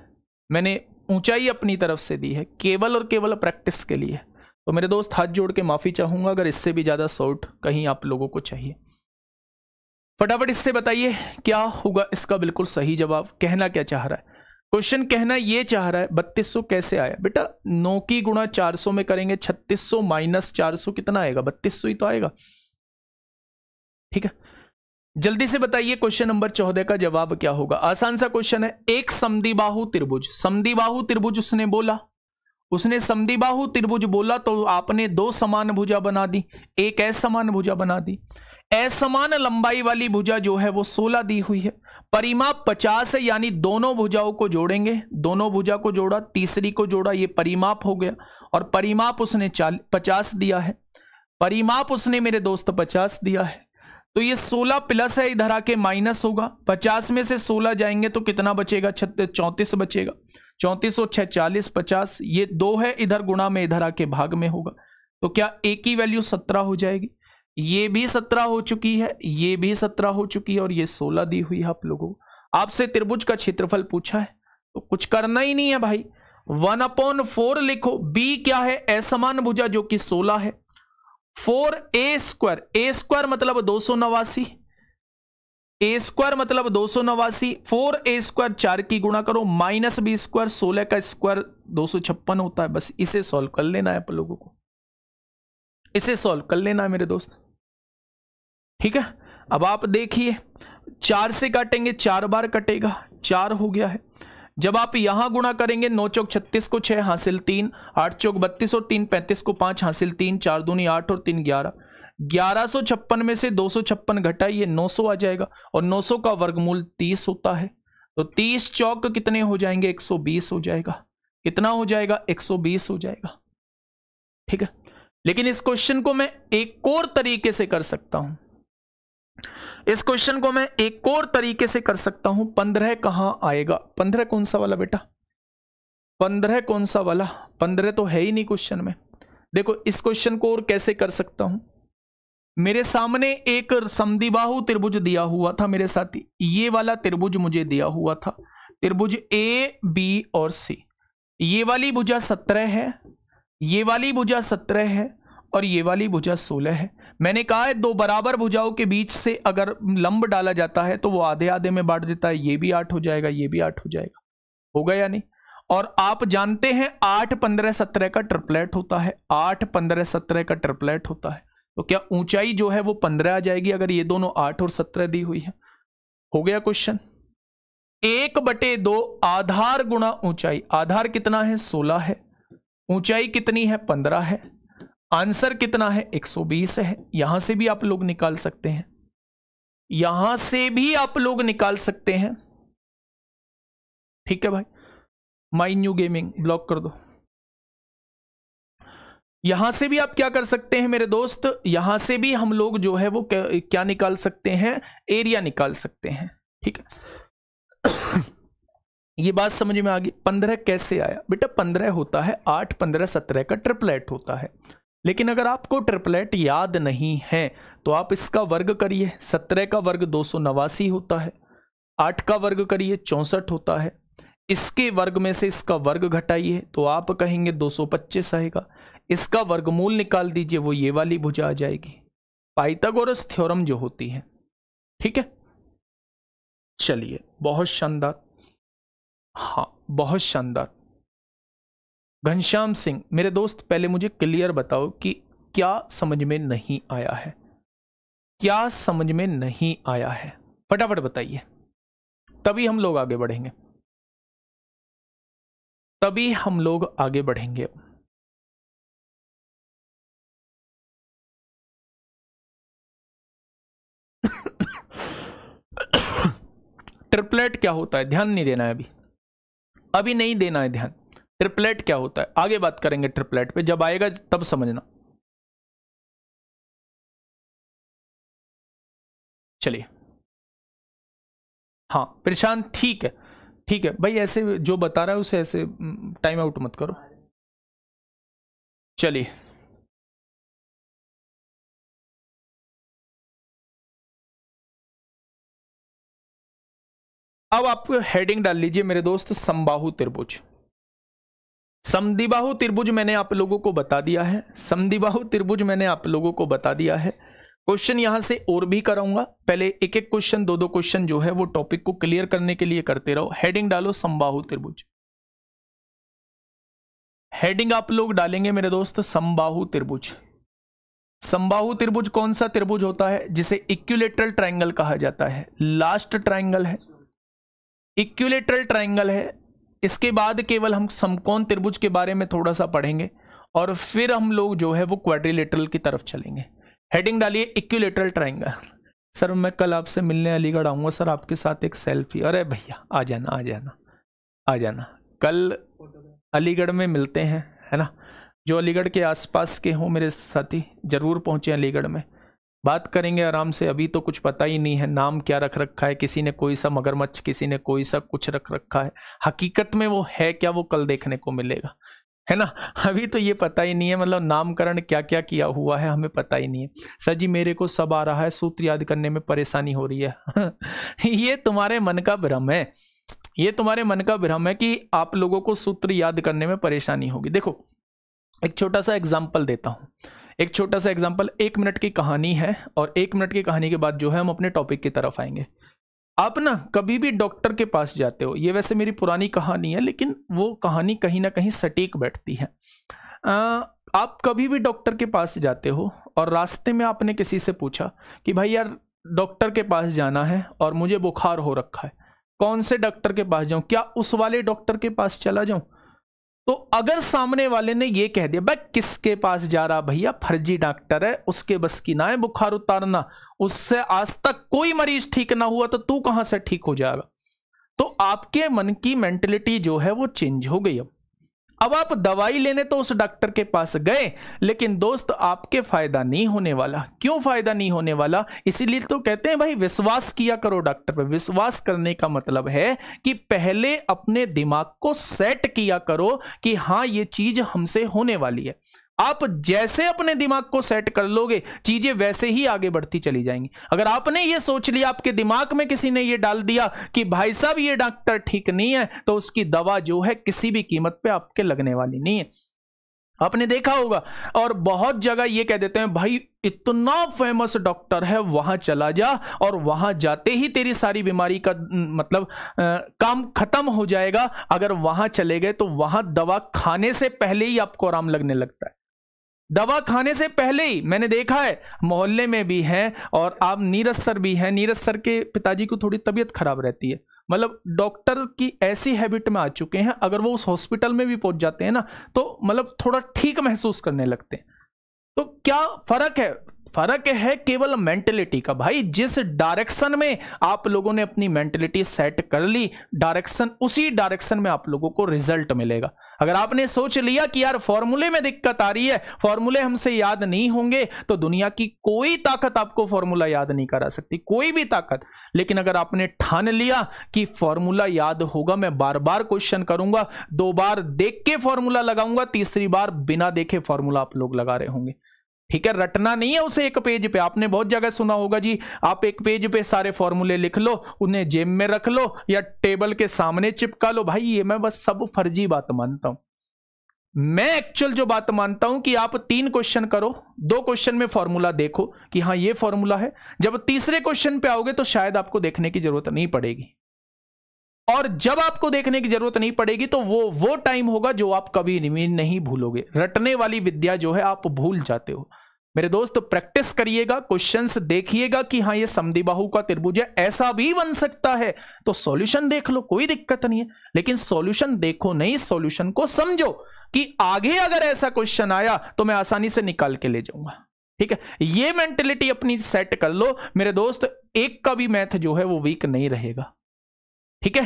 मैंने ऊंचाई अपनी तरफ से दी है केवल और केवल प्रैक्टिस के लिए तो मेरे दोस्त हाथ जोड़ के माफ़ी चाहूंगा अगर इससे भी ज़्यादा शॉर्ट कहीं आप लोगों को चाहिए फटाफट इससे बताइए क्या होगा इसका बिल्कुल सही जवाब कहना क्या चाह रहा है क्वेश्चन कहना ये चाह रहा है बत्तीस सौ कैसे आया बेटा नौ की गुणा चार सौ में करेंगे छत्तीस सौ माइनस चार सौ कितना आएगा बत्तीस सौ ही तो आएगा ठीक है जल्दी से बताइए क्वेश्चन नंबर चौदह का जवाब क्या होगा आसान सा क्वेश्चन है एक समदिबाहु त्रिभुज समदिबाहु त्रिभुज उसने बोला उसने समदिबाहु त्रिभुज बोला तो आपने दो समान भुजा बना दी एक ऐसा समान भुजा बना दी असमान लंबाई वाली भुजा जो है वो 16 दी हुई है परिमाप 50 है यानी दोनों भुजाओं को जोड़ेंगे दोनों भुजा को जोड़ा तीसरी को जोड़ा ये परिमाप हो गया और परिमाप उसने पचास दिया है परिमाप उसने मेरे दोस्त पचास दिया है तो ये 16 प्लस है इधर आके माइनस होगा 50 में से 16 जाएंगे तो कितना बचेगा छत्तीस चौंतीस बचेगा चौंतीस और छह चालीस पचास ये दो है इधर गुणा में इधर आके भाग में होगा तो क्या ए की वैल्यू सत्रह हो जाएगी ये भी सत्रह हो चुकी है ये भी सत्रह हो चुकी है और ये सोलह दी हुई है आप लोगों को आपसे त्रिभुज का क्षेत्रफल पूछा है तो कुछ करना ही नहीं है भाई वन अपॉन फोर लिखो बी क्या है असमान भुजा जो कि सोलह है four A square A square मतलब दो सौ नवासी ए स्क्वायर मतलब दो सौ नवासी फोर ए स्क्वायर चार की गुणा करो माइनस बी स्क्वायर सोलह का स्क्वायर दो सौ छप्पन होता है बस इसे सॉल्व कर लेना है आप लोगों को इसे सॉल्व कर लेना है मेरे दोस्त ठीक है अब आप देखिए चार से काटेंगे चार बार कटेगा चार हो गया है जब आप यहां गुणा करेंगे नौ चौक छत्तीस को छह हासिल तीन आठ चौक बत्तीस और तीन पैंतीस को पांच हासिल तीन चार दूनी आठ और तीन ग्यारह ग्यारह सौ छप्पन में से दो सौ छप्पन घटाइए नौ सौ आ जाएगा और नौ सौ का वर्गमूल तीस होता है तो तीस चौक कितने हो जाएंगे एक सौ बीस हो जाएगा कितना हो जाएगा एक सौ बीस हो जाएगा ठीक है लेकिन इस क्वेश्चन को मैं एक और तरीके से कर सकता हूं इस क्वेश्चन को मैं एक और तरीके से कर सकता हूं पंद्रह कहां आएगा पंद्रह कौन सा वाला बेटा पंद्रह कौन सा वाला पंद्रह तो है ही नहीं क्वेश्चन में देखो इस क्वेश्चन को और कैसे कर सकता हूं मेरे सामने एक समदिबाहु त्रिभुज दिया हुआ था मेरे साथी ये वाला त्रिभुज मुझे दिया हुआ था त्रिभुज ए बी और सी ये वाली भुजा सत्रह है ये वाली भुजा सत्रह है और ये वाली भुजा सोलह है मैंने कहा है दो बराबर भुजाओं के बीच से अगर लंब डाला जाता है तो वो आधे आधे में बांट देता है ये भी आठ हो जाएगा ये भी आठ हो जाएगा होगा या नहीं और आप जानते हैं आठ पंद्रह सत्रह का ट्रिपलेट होता है आठ पंद्रह सत्रह का ट्रिपलेट होता है तो क्या ऊंचाई जो है वो पंद्रह आ जाएगी अगर ये दोनों आठ और सत्रह दी हुई है हो गया क्वेश्चन एक बटे दो आधार गुणा ऊंचाई आधार कितना है सोलह है ऊंचाई कितनी है पंद्रह है आंसर कितना है 120 है यहां से भी आप लोग निकाल सकते हैं यहां से भी आप लोग निकाल सकते हैं ठीक है भाई माई न्यू गेमिंग ब्लॉक कर दो यहां से भी आप क्या कर सकते हैं मेरे दोस्त यहां से भी हम लोग जो है वो क्या निकाल सकते हैं एरिया निकाल सकते हैं ठीक है ये बात समझ में आ गई पंद्रह कैसे आया बेटा पंद्रह होता है आठ पंद्रह सत्रह का ट्रिपलेट होता है लेकिन अगर आपको ट्रिपलेट याद नहीं है तो आप इसका वर्ग करिए सत्रह का वर्ग दो होता है आठ का वर्ग करिए चौंसठ होता है इसके वर्ग में से इसका वर्ग घटाइए तो आप कहेंगे 225 आएगा इसका वर्गमूल निकाल दीजिए वो ये वाली भुजा आ जाएगी पाइथागोरस थ्योरम जो होती है ठीक है चलिए बहुत शानदार हाँ बहुत शानदार घनश्याम सिंह मेरे दोस्त पहले मुझे क्लियर बताओ कि क्या समझ में नहीं आया है क्या समझ में नहीं आया है फटाफट बताइए तभी हम लोग आगे बढ़ेंगे तभी हम लोग आगे बढ़ेंगे ट्रिपलेट क्या होता है ध्यान नहीं देना है अभी अभी नहीं देना है ध्यान ट्रिपलेट क्या होता है आगे बात करेंगे ट्रिपलेट पे जब आएगा तब समझना चलिए हाँ प्रशांत ठीक है ठीक है भाई ऐसे जो बता रहा है उसे ऐसे टाइम आउट मत करो चलिए अब आप हेडिंग डाल लीजिए मेरे दोस्त संबाहु त्रिभुज समदिबाहु त्रिभुज मैंने आप लोगों को बता दिया है समदिबाहु त्रिभुज मैंने आप लोगों को बता दिया है क्वेश्चन यहां से और भी कराऊंगा पहले एक एक क्वेश्चन दो दो क्वेश्चन जो है वो टॉपिक को क्लियर करने के लिए करते रहो हेडिंग डालो संबाहु त्रिभुज हेडिंग आप लोग डालेंगे मेरे दोस्त संबाहु त्रिभुज संबाहु त्रिभुज कौन सा त्रिभुज होता है जिसे इक्यूलेट्रल ट्राइंगल कहा जाता है लास्ट ट्राइंगल है इक्यूलेट्रल ट्राइंगल है इसके बाद केवल हम समकोण त्रिभुज के बारे में थोड़ा सा पढ़ेंगे और फिर हम लोग जो है वो क्वाड्रिलेटरल की तरफ चलेंगे हेडिंग डालिए इक्विलेटरल ट्राइंगल सर मैं कल आपसे मिलने अलीगढ़ आऊँगा सर आपके साथ एक सेल्फी अरे भैया आ जाना आ जाना आ जाना कल अलीगढ़ में मिलते हैं है ना जो अलीगढ़ के आसपास के हों मेरे साथी ज़रूर पहुँचे अलीगढ़ में बात करेंगे आराम से अभी तो कुछ पता ही नहीं है नाम क्या रख रखा है किसी ने कोई सा मगरमच्छ किसी ने कोई सा कुछ रख रखा है हकीकत में वो है क्या वो कल देखने को मिलेगा है ना अभी तो ये पता ही नहीं है मतलब नामकरण क्या क्या किया हुआ है हमें पता ही नहीं है सर जी मेरे को सब आ रहा है सूत्र याद करने में परेशानी हो रही है ये तुम्हारे मन का भ्रम है ये तुम्हारे मन का भ्रम है कि आप लोगों को सूत्र याद करने में परेशानी होगी देखो एक छोटा सा एग्जाम्पल देता हूं एक छोटा सा एग्जाम्पल एक मिनट की कहानी है और एक मिनट की कहानी के बाद जो है हम अपने टॉपिक की तरफ आएंगे आप ना कभी भी डॉक्टर के पास जाते हो ये वैसे मेरी पुरानी कहानी है लेकिन वो कहानी कहीं ना कहीं सटीक बैठती है आ, आप कभी भी डॉक्टर के पास जाते हो और रास्ते में आपने किसी से पूछा कि भाई यार डॉक्टर के पास जाना है और मुझे बुखार हो रखा है कौन से डॉक्टर के पास जाऊं क्या उस वाले डॉक्टर के पास चला जाऊं तो अगर सामने वाले ने यह कह दिया भाई किसके पास जा रहा भैया फर्जी डॉक्टर है उसके बस की ना है बुखार उतारना उससे आज तक कोई मरीज ठीक ना हुआ तो तू कहां से ठीक हो जाएगा तो आपके मन की मेंटेलिटी जो है वो चेंज हो गई अब अब आप दवाई लेने तो उस डॉक्टर के पास गए लेकिन दोस्त आपके फायदा नहीं होने वाला क्यों फायदा नहीं होने वाला इसीलिए तो कहते हैं भाई विश्वास किया करो डॉक्टर पर विश्वास करने का मतलब है कि पहले अपने दिमाग को सेट किया करो कि हाँ ये चीज हमसे होने वाली है आप जैसे अपने दिमाग को सेट कर लोगे चीजें वैसे ही आगे बढ़ती चली जाएंगी अगर आपने ये सोच लिया आपके दिमाग में किसी ने ये डाल दिया कि भाई साहब ये डॉक्टर ठीक नहीं है तो उसकी दवा जो है किसी भी कीमत पे आपके लगने वाली नहीं है आपने देखा होगा और बहुत जगह ये कह देते हैं भाई इतना फेमस डॉक्टर है वहां चला जा और वहां जाते ही तेरी सारी बीमारी का मतलब आ, काम खत्म हो जाएगा अगर वहां चले गए तो वहां दवा खाने से पहले ही आपको आराम लगने लगता है दवा खाने से पहले ही मैंने देखा है मोहल्ले में भी है और आप नीरज सर भी हैं नीरज सर के पिताजी को थोड़ी तबीयत खराब रहती है मतलब डॉक्टर की ऐसी हैबिट में आ चुके हैं अगर वो उस हॉस्पिटल में भी पहुंच जाते हैं ना तो मतलब थोड़ा ठीक महसूस करने लगते हैं तो क्या फर्क है फर्क है केवल मेंटेलिटी का भाई जिस डायरेक्शन में आप लोगों ने अपनी मेंटेलिटी सेट कर ली डायरेक्शन उसी डायरेक्शन में आप लोगों को रिजल्ट मिलेगा अगर आपने सोच लिया कि यार फॉर्मूले में दिक्कत आ रही है फॉर्मूले हमसे याद नहीं होंगे तो दुनिया की कोई ताकत आपको फॉर्मूला याद नहीं करा सकती कोई भी ताकत लेकिन अगर आपने ठान लिया कि फॉर्मूला याद होगा मैं बार बार क्वेश्चन करूंगा दो बार देख के फॉर्मूला लगाऊंगा तीसरी बार बिना देखे फॉर्मूला आप लोग लगा रहे होंगे ठीक है रटना नहीं है उसे एक पेज पे आपने बहुत जगह सुना होगा जी आप एक पेज पे सारे फॉर्मूले लिख लो उन्हें जेब में रख लो या टेबल के सामने चिपका लो भाई ये मैं बस सब फर्जी बात मानता हूं मैं एक्चुअल जो बात मानता हूं कि आप तीन क्वेश्चन करो दो क्वेश्चन में फॉर्मूला देखो कि हाँ ये फॉर्मूला है जब तीसरे क्वेश्चन पे आओगे तो शायद आपको देखने की जरूरत नहीं पड़ेगी और जब आपको देखने की जरूरत नहीं पड़ेगी तो वो वो टाइम होगा जो आप कभी नहीं भूलोगे रटने वाली विद्या जो है आप भूल जाते हो मेरे दोस्त प्रैक्टिस करिएगा क्वेश्चंस देखिएगा कि हाँ ये समी बाहू का त्रिभुज है ऐसा भी बन सकता है तो सॉल्यूशन देख लो कोई दिक्कत नहीं है लेकिन सॉल्यूशन देखो नहीं सॉल्यूशन को समझो कि आगे अगर ऐसा क्वेश्चन आया तो मैं आसानी से निकाल के ले जाऊंगा ठीक है ये मेंटेलिटी अपनी सेट कर लो मेरे दोस्त एक का भी मैथ जो है वो वीक नहीं रहेगा ठीक है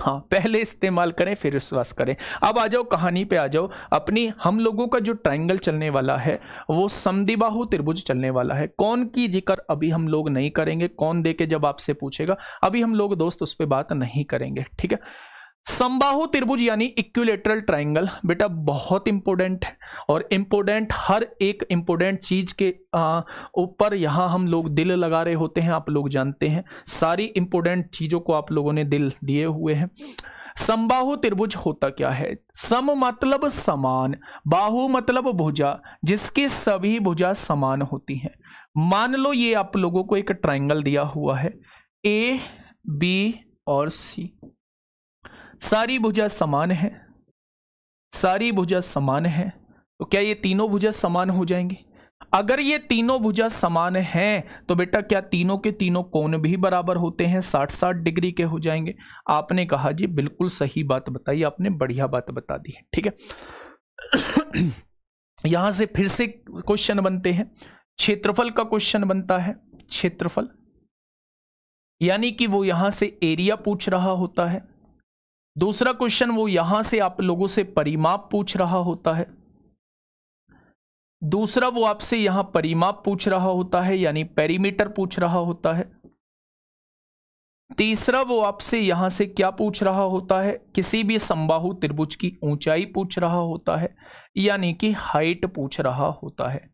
हाँ पहले इस्तेमाल करें फिर विश्वास करें अब आ जाओ कहानी पे आ जाओ अपनी हम लोगों का जो ट्राइंगल चलने वाला है वो समदिबाहु त्रिभुज चलने वाला है कौन की जिक्र अभी हम लोग नहीं करेंगे कौन दे के जब आपसे पूछेगा अभी हम लोग दोस्त उस पर बात नहीं करेंगे ठीक है संबाहु त्रिभुज यानी इक्विलेटरल ट्राइंगल बेटा बहुत इंपॉर्टेंट है और इम्पोर्टेंट हर एक इंपोर्टेंट चीज के ऊपर यहाँ हम लोग दिल लगा रहे होते हैं आप लोग जानते हैं सारी इंपॉर्टेंट चीजों को आप लोगों ने दिल दिए हुए हैं संबाहु त्रिभुज होता क्या है सम मतलब समान बाहु मतलब भुजा जिसकी सभी भुजा समान होती हैं मान लो ये आप लोगों को एक ट्राइंगल दिया हुआ है ए बी और सी सारी भुजा समान है सारी भुजा समान है तो क्या ये तीनों भुजा समान हो जाएंगी अगर ये तीनों भुजा समान हैं तो बेटा क्या तीनों के तीनों कोण भी बराबर होते हैं साठ साठ डिग्री के हो जाएंगे आपने कहा जी बिल्कुल सही बात बताई आपने बढ़िया बात बता दी है ठीक है यहां से फिर से क्वेश्चन बनते हैं क्षेत्रफल का क्वेश्चन बनता है क्षेत्रफल यानी कि वो यहां से एरिया पूछ रहा होता है दूसरा क्वेश्चन वो यहां से आप लोगों से परिमाप पूछ रहा होता है दूसरा वो आपसे यहां परिमाप पूछ रहा होता है यानी पेरीमीटर पूछ रहा होता है तीसरा वो आपसे यहां से क्या पूछ रहा होता है किसी भी संबाहु त्रिभुज की ऊंचाई पूछ रहा होता है यानी कि हाइट पूछ रहा होता है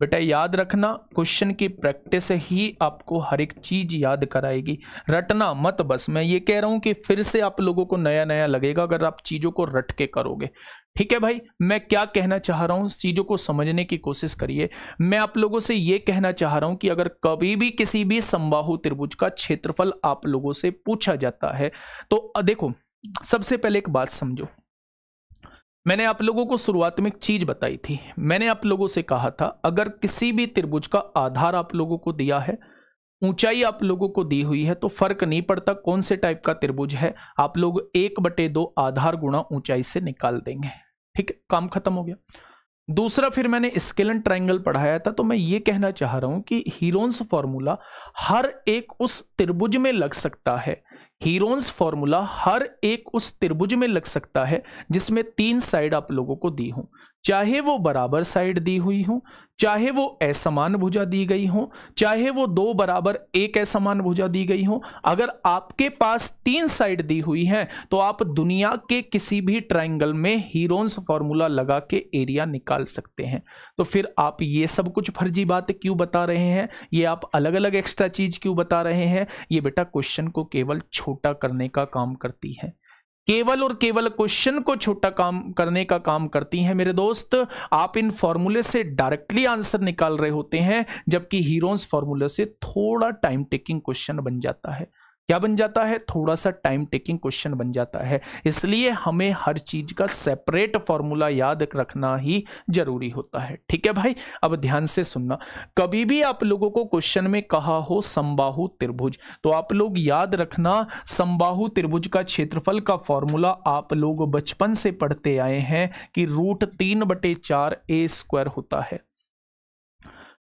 बेटा याद रखना क्वेश्चन की प्रैक्टिस ही आपको हर एक चीज याद कराएगी रटना मत बस मैं ये कह रहा हूं कि फिर से आप लोगों को नया नया लगेगा अगर आप चीजों को रट के करोगे ठीक है भाई मैं क्या कहना चाह रहा हूं चीजों को समझने की कोशिश करिए मैं आप लोगों से ये कहना चाह रहा हूं कि अगर कभी भी किसी भी संबाहु त्रिभुज का क्षेत्रफल आप लोगों से पूछा जाता है तो देखो सबसे पहले एक बात समझो मैंने आप लोगों को शुरुआत में एक चीज बताई थी मैंने आप लोगों से कहा था अगर किसी भी त्रिभुज का आधार आप लोगों को दिया है ऊंचाई आप लोगों को दी हुई है तो फर्क नहीं पड़ता कौन से टाइप का त्रिभुज है आप लोग एक बटे दो आधार गुणा ऊंचाई से निकाल देंगे ठीक है काम खत्म हो गया दूसरा फिर मैंने स्केलन ट्राइंगल पढ़ाया था तो मैं ये कहना चाह रहा हूं कि हीरोन्स फॉर्मूला हर एक उस त्रिभुज में लग सकता है हीरोन्स फॉर्मूला हर एक उस त्रिभुज में लग सकता है जिसमें तीन साइड आप लोगों को दी हूं चाहे वो बराबर साइड दी हुई हो चाहे वो असमान भुजा दी गई हो चाहे वो दो बराबर एक असमान भुजा दी गई हो अगर आपके पास तीन साइड दी हुई है तो आप दुनिया के किसी भी ट्राइंगल में हीरोन्स फॉर्मूला लगा के एरिया निकाल सकते हैं तो फिर आप ये सब कुछ फर्जी बात क्यों बता रहे हैं ये आप अलग अलग एक्स्ट्रा चीज क्यों बता रहे हैं ये बेटा क्वेश्चन को केवल छोटा करने का काम करती है केवल और केवल क्वेश्चन को छोटा काम करने का काम करती हैं मेरे दोस्त आप इन फॉर्मूले से डायरेक्टली आंसर निकाल रहे होते हैं जबकि हीरोज फॉर्मूले से थोड़ा टाइम टेकिंग क्वेश्चन बन जाता है क्या बन जाता है थोड़ा सा टाइम टेकिंग क्वेश्चन बन जाता है इसलिए हमें हर चीज का सेपरेट फॉर्मूला याद रखना ही जरूरी होता है ठीक है भाई अब ध्यान से सुनना कभी भी आप लोगों को क्वेश्चन में कहा हो संबाहु त्रिभुज तो आप लोग याद रखना संबाहु त्रिभुज का क्षेत्रफल का फॉर्मूला आप लोग बचपन से पढ़ते आए हैं कि रूट तीन बटे चार ए स्क्वायर होता है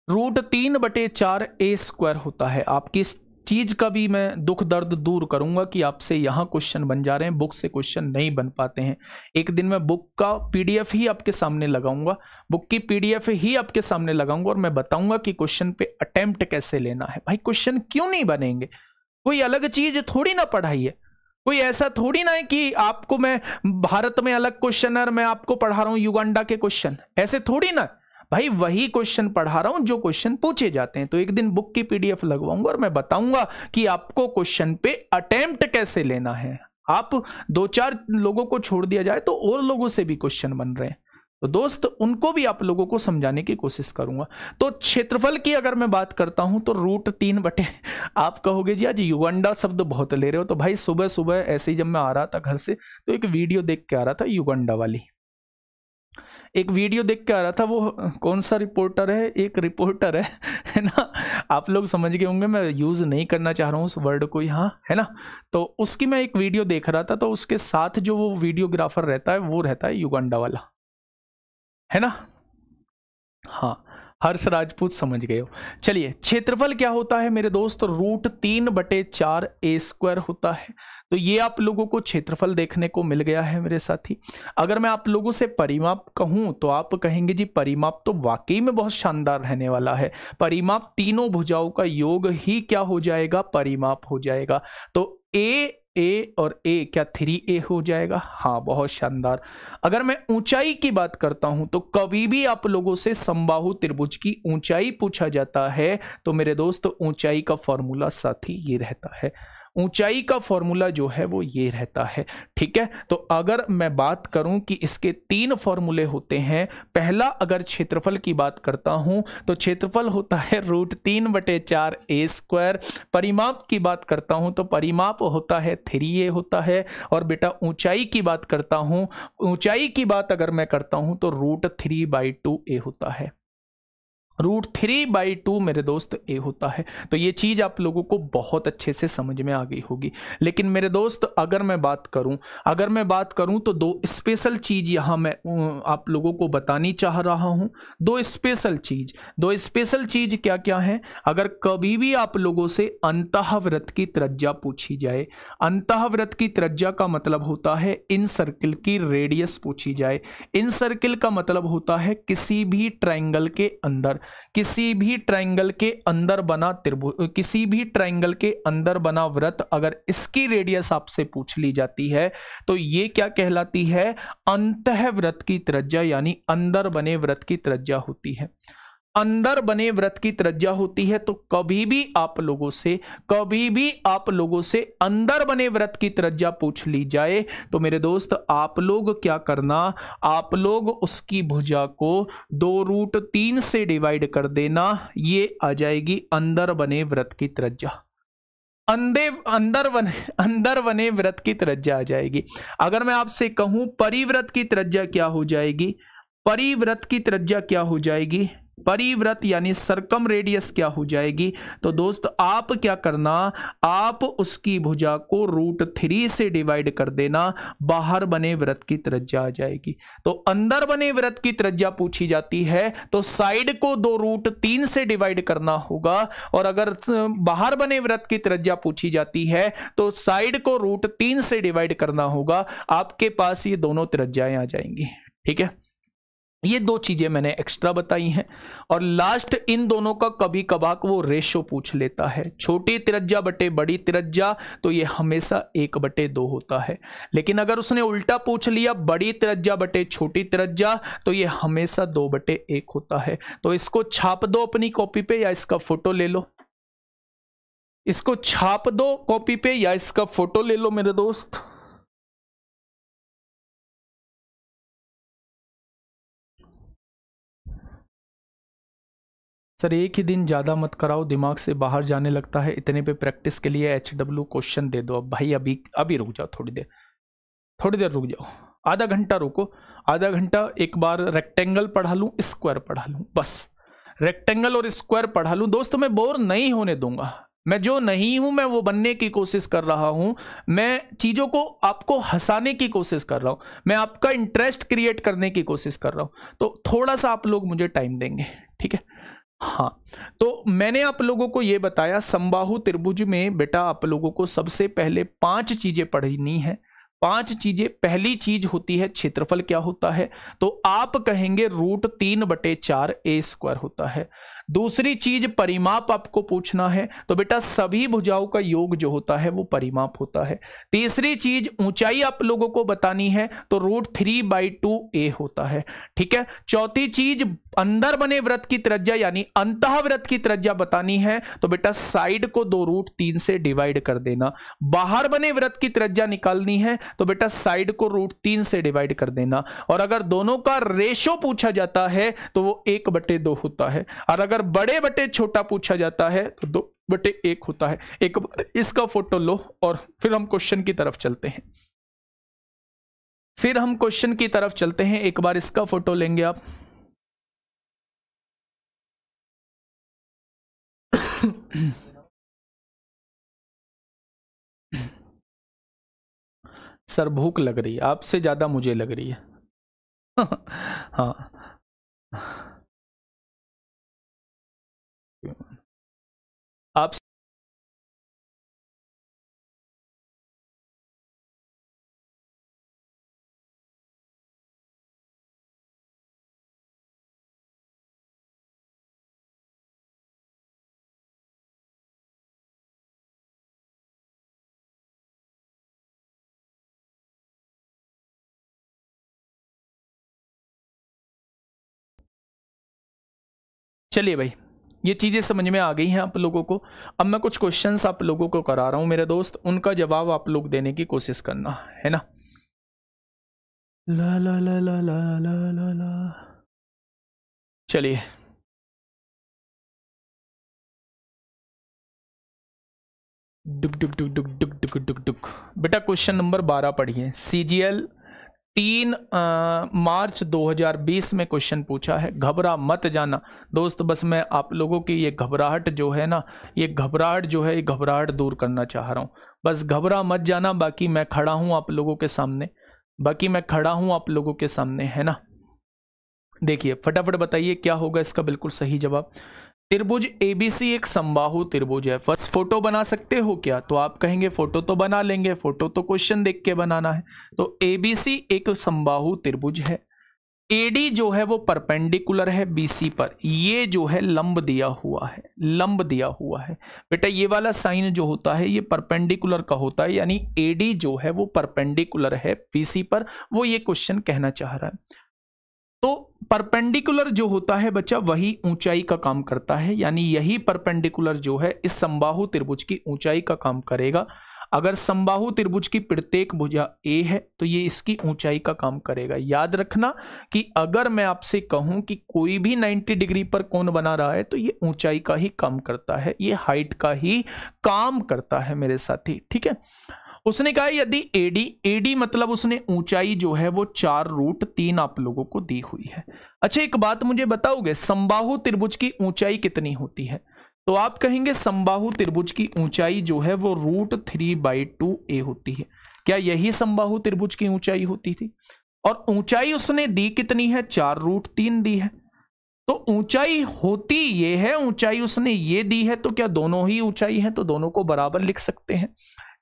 रूट तीन बटे चार ए स्क्वायर होता है आपकी चीज़ का भी मैं दुख दर्द दूर करूंगा कि आपसे यहाँ क्वेश्चन बन जा रहे हैं बुक से क्वेश्चन नहीं बन पाते हैं एक दिन मैं बुक का पीडीएफ ही आपके सामने लगाऊंगा बुक की पीडीएफ ही आपके सामने लगाऊंगा और मैं बताऊंगा कि क्वेश्चन पे अटेम्प्ट कैसे लेना है भाई क्वेश्चन क्यों नहीं बनेंगे कोई अलग चीज़ थोड़ी ना पढ़ाई है कोई ऐसा थोड़ी ना है कि आपको मैं भारत में अलग क्वेश्चन मैं आपको पढ़ा रहा हूँ युगांडा के क्वेश्चन ऐसे थोड़ी ना है भाई वही क्वेश्चन पढ़ा रहा हूं जो क्वेश्चन पूछे जाते हैं तो एक दिन बुक की पीडीएफ लगवाऊंगा और मैं बताऊंगा कि आपको क्वेश्चन पे अटेम्प्ट कैसे लेना है आप दो चार लोगों को छोड़ दिया जाए तो और लोगों से भी क्वेश्चन बन रहे हैं तो दोस्त उनको भी आप लोगों को समझाने की कोशिश करूंगा तो क्षेत्रफल की अगर मैं बात करता हूं तो रूट तीन बटे आप कहोगे जी आज युगंडा शब्द बहुत ले रहे हो तो भाई सुबह सुबह ऐसे ही जब मैं आ रहा था घर से तो एक वीडियो देख के आ रहा था युगंडा वाली एक वीडियो देख के आ रहा था वो कौन सा रिपोर्टर है एक रिपोर्टर है है ना आप लोग समझ गए होंगे मैं यूज़ नहीं करना चाह रहा हूँ उस वर्ड को यहाँ है ना तो उसकी मैं एक वीडियो देख रहा था तो उसके साथ जो वो वीडियोग्राफर रहता है वो रहता है युगांडा वाला है ना हाँ हर्ष राजपूत समझ गए हो चलिए क्षेत्रफल क्या होता है मेरे दोस्त रूट तीन बटे चार ए स्क्वायर होता है तो ये आप लोगों को क्षेत्रफल देखने को मिल गया है मेरे साथी अगर मैं आप लोगों से परिमाप कहूं तो आप कहेंगे जी परिमाप तो वाकई में बहुत शानदार रहने वाला है परिमाप तीनों भुजाओं का योग ही क्या हो जाएगा परिमाप हो जाएगा तो ए ए और ए क्या थ्री ए हो जाएगा हाँ बहुत शानदार अगर मैं ऊंचाई की बात करता हूं तो कभी भी आप लोगों से संबाहु त्रिभुज की ऊंचाई पूछा जाता है तो मेरे दोस्त ऊंचाई का फॉर्मूला साथ ही ये रहता है ऊंचाई का फॉर्मूला जो है वो ये रहता है ठीक है तो अगर मैं बात करूं कि इसके तीन फॉर्मूले होते हैं पहला अगर क्षेत्रफल की बात करता हूं तो क्षेत्रफल होता है रूट तीन बटे चार ए स्क्वायर परिमाप की बात करता हूं तो परिमाप होता है थ्री ए होता है और बेटा ऊंचाई की बात करता हूं ऊंचाई की बात अगर मैं करता हूं तो root three by two A होता है रूट थ्री बाई टू मेरे दोस्त ए होता है तो ये चीज़ आप लोगों को बहुत अच्छे से समझ में आ गई होगी लेकिन मेरे दोस्त अगर मैं बात करूं अगर मैं बात करूं तो दो स्पेशल चीज़ यहाँ मैं आप लोगों को बतानी चाह रहा हूं दो स्पेशल चीज़ दो स्पेशल चीज़ क्या क्या है अगर कभी भी आप लोगों से अंत व्रत की त्रज्जा पूछी जाए अंत व्रत की त्रज्जा का मतलब होता है इन सर्किल की रेडियस पूछी जाए इन सर्किल का मतलब होता है किसी भी ट्राइंगल के अंदर किसी भी ट्राइंगल के अंदर बना त्रिभुज किसी भी ट्राइंगल के अंदर बना व्रत अगर इसकी रेडियस आपसे पूछ ली जाती है तो ये क्या कहलाती है अंत व्रत की त्रज्या यानी अंदर बने व्रत की त्रज्या होती है अंदर बने व्रत की त्रज्या होती है तो कभी भी आप लोगों से कभी भी आप लोगों से अंदर बने व्रत की त्रज्या पूछ ली जाए तो मेरे दोस्त आप लोग क्या करना आप लोग उसकी भुजा को दो रूट तीन से डिवाइड कर देना ये आ जाएगी अंदर बने व्रत की त्रज्या अंदे अंदर बने अंदर बने व्रत की त्रज्या आ जाएगी अगर मैं आपसे कहूं परिव्रत की त्रज्या क्या हो जाएगी परिव्रत की त्रज्या क्या हो जाएगी परिव्रत यानी सरकम रेडियस क्या हो जाएगी तो दोस्त आप क्या करना आप उसकी भुजा को रूट थ्री से डिवाइड कर देना बाहर बने व्रत की त्रिज्या आ जाएगी तो अंदर बने व्रत की त्रिज्या पूछी जाती है तो साइड को दो रूट तीन से डिवाइड करना होगा और अगर बाहर बने व्रत की त्रिज्या पूछी जाती है तो साइड को रूट तीन से डिवाइड करना होगा आपके पास ये दोनों त्रिज्याएं आ जाएंगी ठीक है ये दो चीज़ें मैंने एक्स्ट्रा बताई हैं और लास्ट इन दोनों का कभी कभाक वो रेशो पूछ लेता है छोटी तिरज्जा बटे बड़ी तिरज्जा तो ये हमेशा एक बटे दो होता है लेकिन अगर उसने उल्टा पूछ लिया बड़ी तिरज्जा बटे छोटी तिरज्जा तो ये हमेशा दो बटे एक होता है तो इसको छाप दो अपनी कॉपी पे या इसका फोटो ले लो इसको छाप दो कॉपी पे या इसका फोटो ले लो मेरे दोस्त सर एक ही दिन ज़्यादा मत कराओ दिमाग से बाहर जाने लगता है इतने पे प्रैक्टिस के लिए एच डब्ल्यू क्वेश्चन दे दो अब भाई अभी अभी रुक जाओ थोड़ी देर थोड़ी देर रुक जाओ आधा घंटा रुको आधा घंटा एक बार रेक्टेंगल पढ़ा लूँ स्क्वायर पढ़ा लूँ बस रेक्टेंगल और स्क्वायर पढ़ा लूँ दोस्तों मैं बोर नहीं होने दूंगा मैं जो नहीं हूं मैं वो बनने की कोशिश कर रहा हूं मैं चीजों को आपको हंसाने की कोशिश कर रहा हूं मैं आपका इंटरेस्ट क्रिएट करने की कोशिश कर रहा हूं तो थोड़ा सा आप लोग मुझे टाइम देंगे ठीक है हाँ तो मैंने आप लोगों को ये बताया संबाहु त्रिभुज में बेटा आप लोगों को सबसे पहले पांच चीजें पढ़नी है पांच चीजें पहली चीज होती है क्षेत्रफल क्या होता है तो आप कहेंगे रूट तीन बटे चार ए स्क्वायर होता है दूसरी चीज परिमाप आपको पूछना है तो बेटा सभी भुजाओं का योग जो होता है वो परिमाप होता है तीसरी चीज ऊंचाई आप लोगों को बतानी है तो root three by two A होता है ठीक है चौथी चीज अंदर बने व्रत की त्रज्या यानी अंत व्रत की त्रज्या बतानी है तो बेटा साइड को दो रूट तीन से डिवाइड कर देना बाहर बने व्रत की त्रज्या निकालनी है तो बेटा साइड को रूट तीन से डिवाइड कर देना और अगर दोनों का रेशो पूछा जाता है तो वो एक बटे दो होता है और अगर अगर बड़े बटे छोटा पूछा जाता है तो दो बटे एक होता है एक इसका फोटो लो और फिर हम क्वेश्चन की तरफ चलते हैं फिर हम क्वेश्चन की तरफ चलते हैं एक बार इसका फोटो लेंगे आप सर भूख लग रही है आपसे ज़्यादा मुझे लग रही है हाँ चलिए भाई ये चीज़ें समझ में आ गई हैं आप लोगों को अब मैं कुछ क्वेश्चंस आप लोगों को करा रहा हूँ मेरे दोस्त उनका जवाब आप लोग देने की कोशिश करना है ना ला ला ला ला ला ला ला ला चलिए डुक डुक डुक डुक डुक डुक डुक डुक बेटा क्वेश्चन नंबर बारह पढ़िए सी जी एल तीन आ, मार्च 2020 में क्वेश्चन पूछा है घबरा मत जाना दोस्त बस मैं आप लोगों की ये घबराहट जो है ना ये घबराहट जो है ये घबराहट दूर करना चाह रहा हूँ बस घबरा मत जाना बाकी मैं खड़ा हूँ आप लोगों के सामने बाकी मैं खड़ा हूँ आप लोगों के सामने है ना देखिए फटाफट बताइए क्या होगा इसका बिल्कुल सही जवाब त्रिभुज एबीसी एक संबाहु त्रिभुज है फर्स्ट फोटो बना सकते हो क्या तो आप कहेंगे फोटो तो बना लेंगे फोटो तो क्वेश्चन देख के बनाना है तो एबीसी एक संबाहु त्रिभुज है एडी जो है वो परपेंडिकुलर है बीसी पर ये जो है लंब दिया हुआ है लंब दिया हुआ है बेटा ये वाला साइन जो होता है ये परपेंडिकुलर का होता है यानी एडी जो है वो परपेंडिकुलर है बीसी पर वो ये क्वेश्चन कहना चाह रहा है तो परपेंडिकुलर जो होता है बच्चा वही ऊंचाई का काम करता है यानी यही परपेंडिकुलर जो है इस संबाहु त्रिभुज की ऊंचाई का काम करेगा अगर संबाहु त्रिभुज की प्रत्येक भुजा ए है तो ये इसकी ऊंचाई का काम करेगा याद रखना कि अगर मैं आपसे कहूं कि कोई भी 90 डिग्री पर कोण बना रहा है तो ये ऊंचाई का ही काम करता है ये हाइट का ही काम करता है मेरे साथी ठीक है उसने कहा यदि एडी एडी मतलब उसने ऊंचाई जो है वो चार रूट तीन आप लोगों को दी हुई है अच्छा एक बात मुझे बताओगे संबाहु त्रिभुज की ऊंचाई कितनी होती है तो आप कहेंगे संबाहु त्रिभुज की ऊंचाई जो है वो root three by two A होती है क्या यही संबाहु त्रिभुज की ऊंचाई होती थी और ऊंचाई उसने दी कितनी है चार रूट तीन दी है तो ऊंचाई होती ये है ऊंचाई उसने ये दी है तो क्या दोनों ही ऊंचाई है तो दोनों को बराबर लिख सकते हैं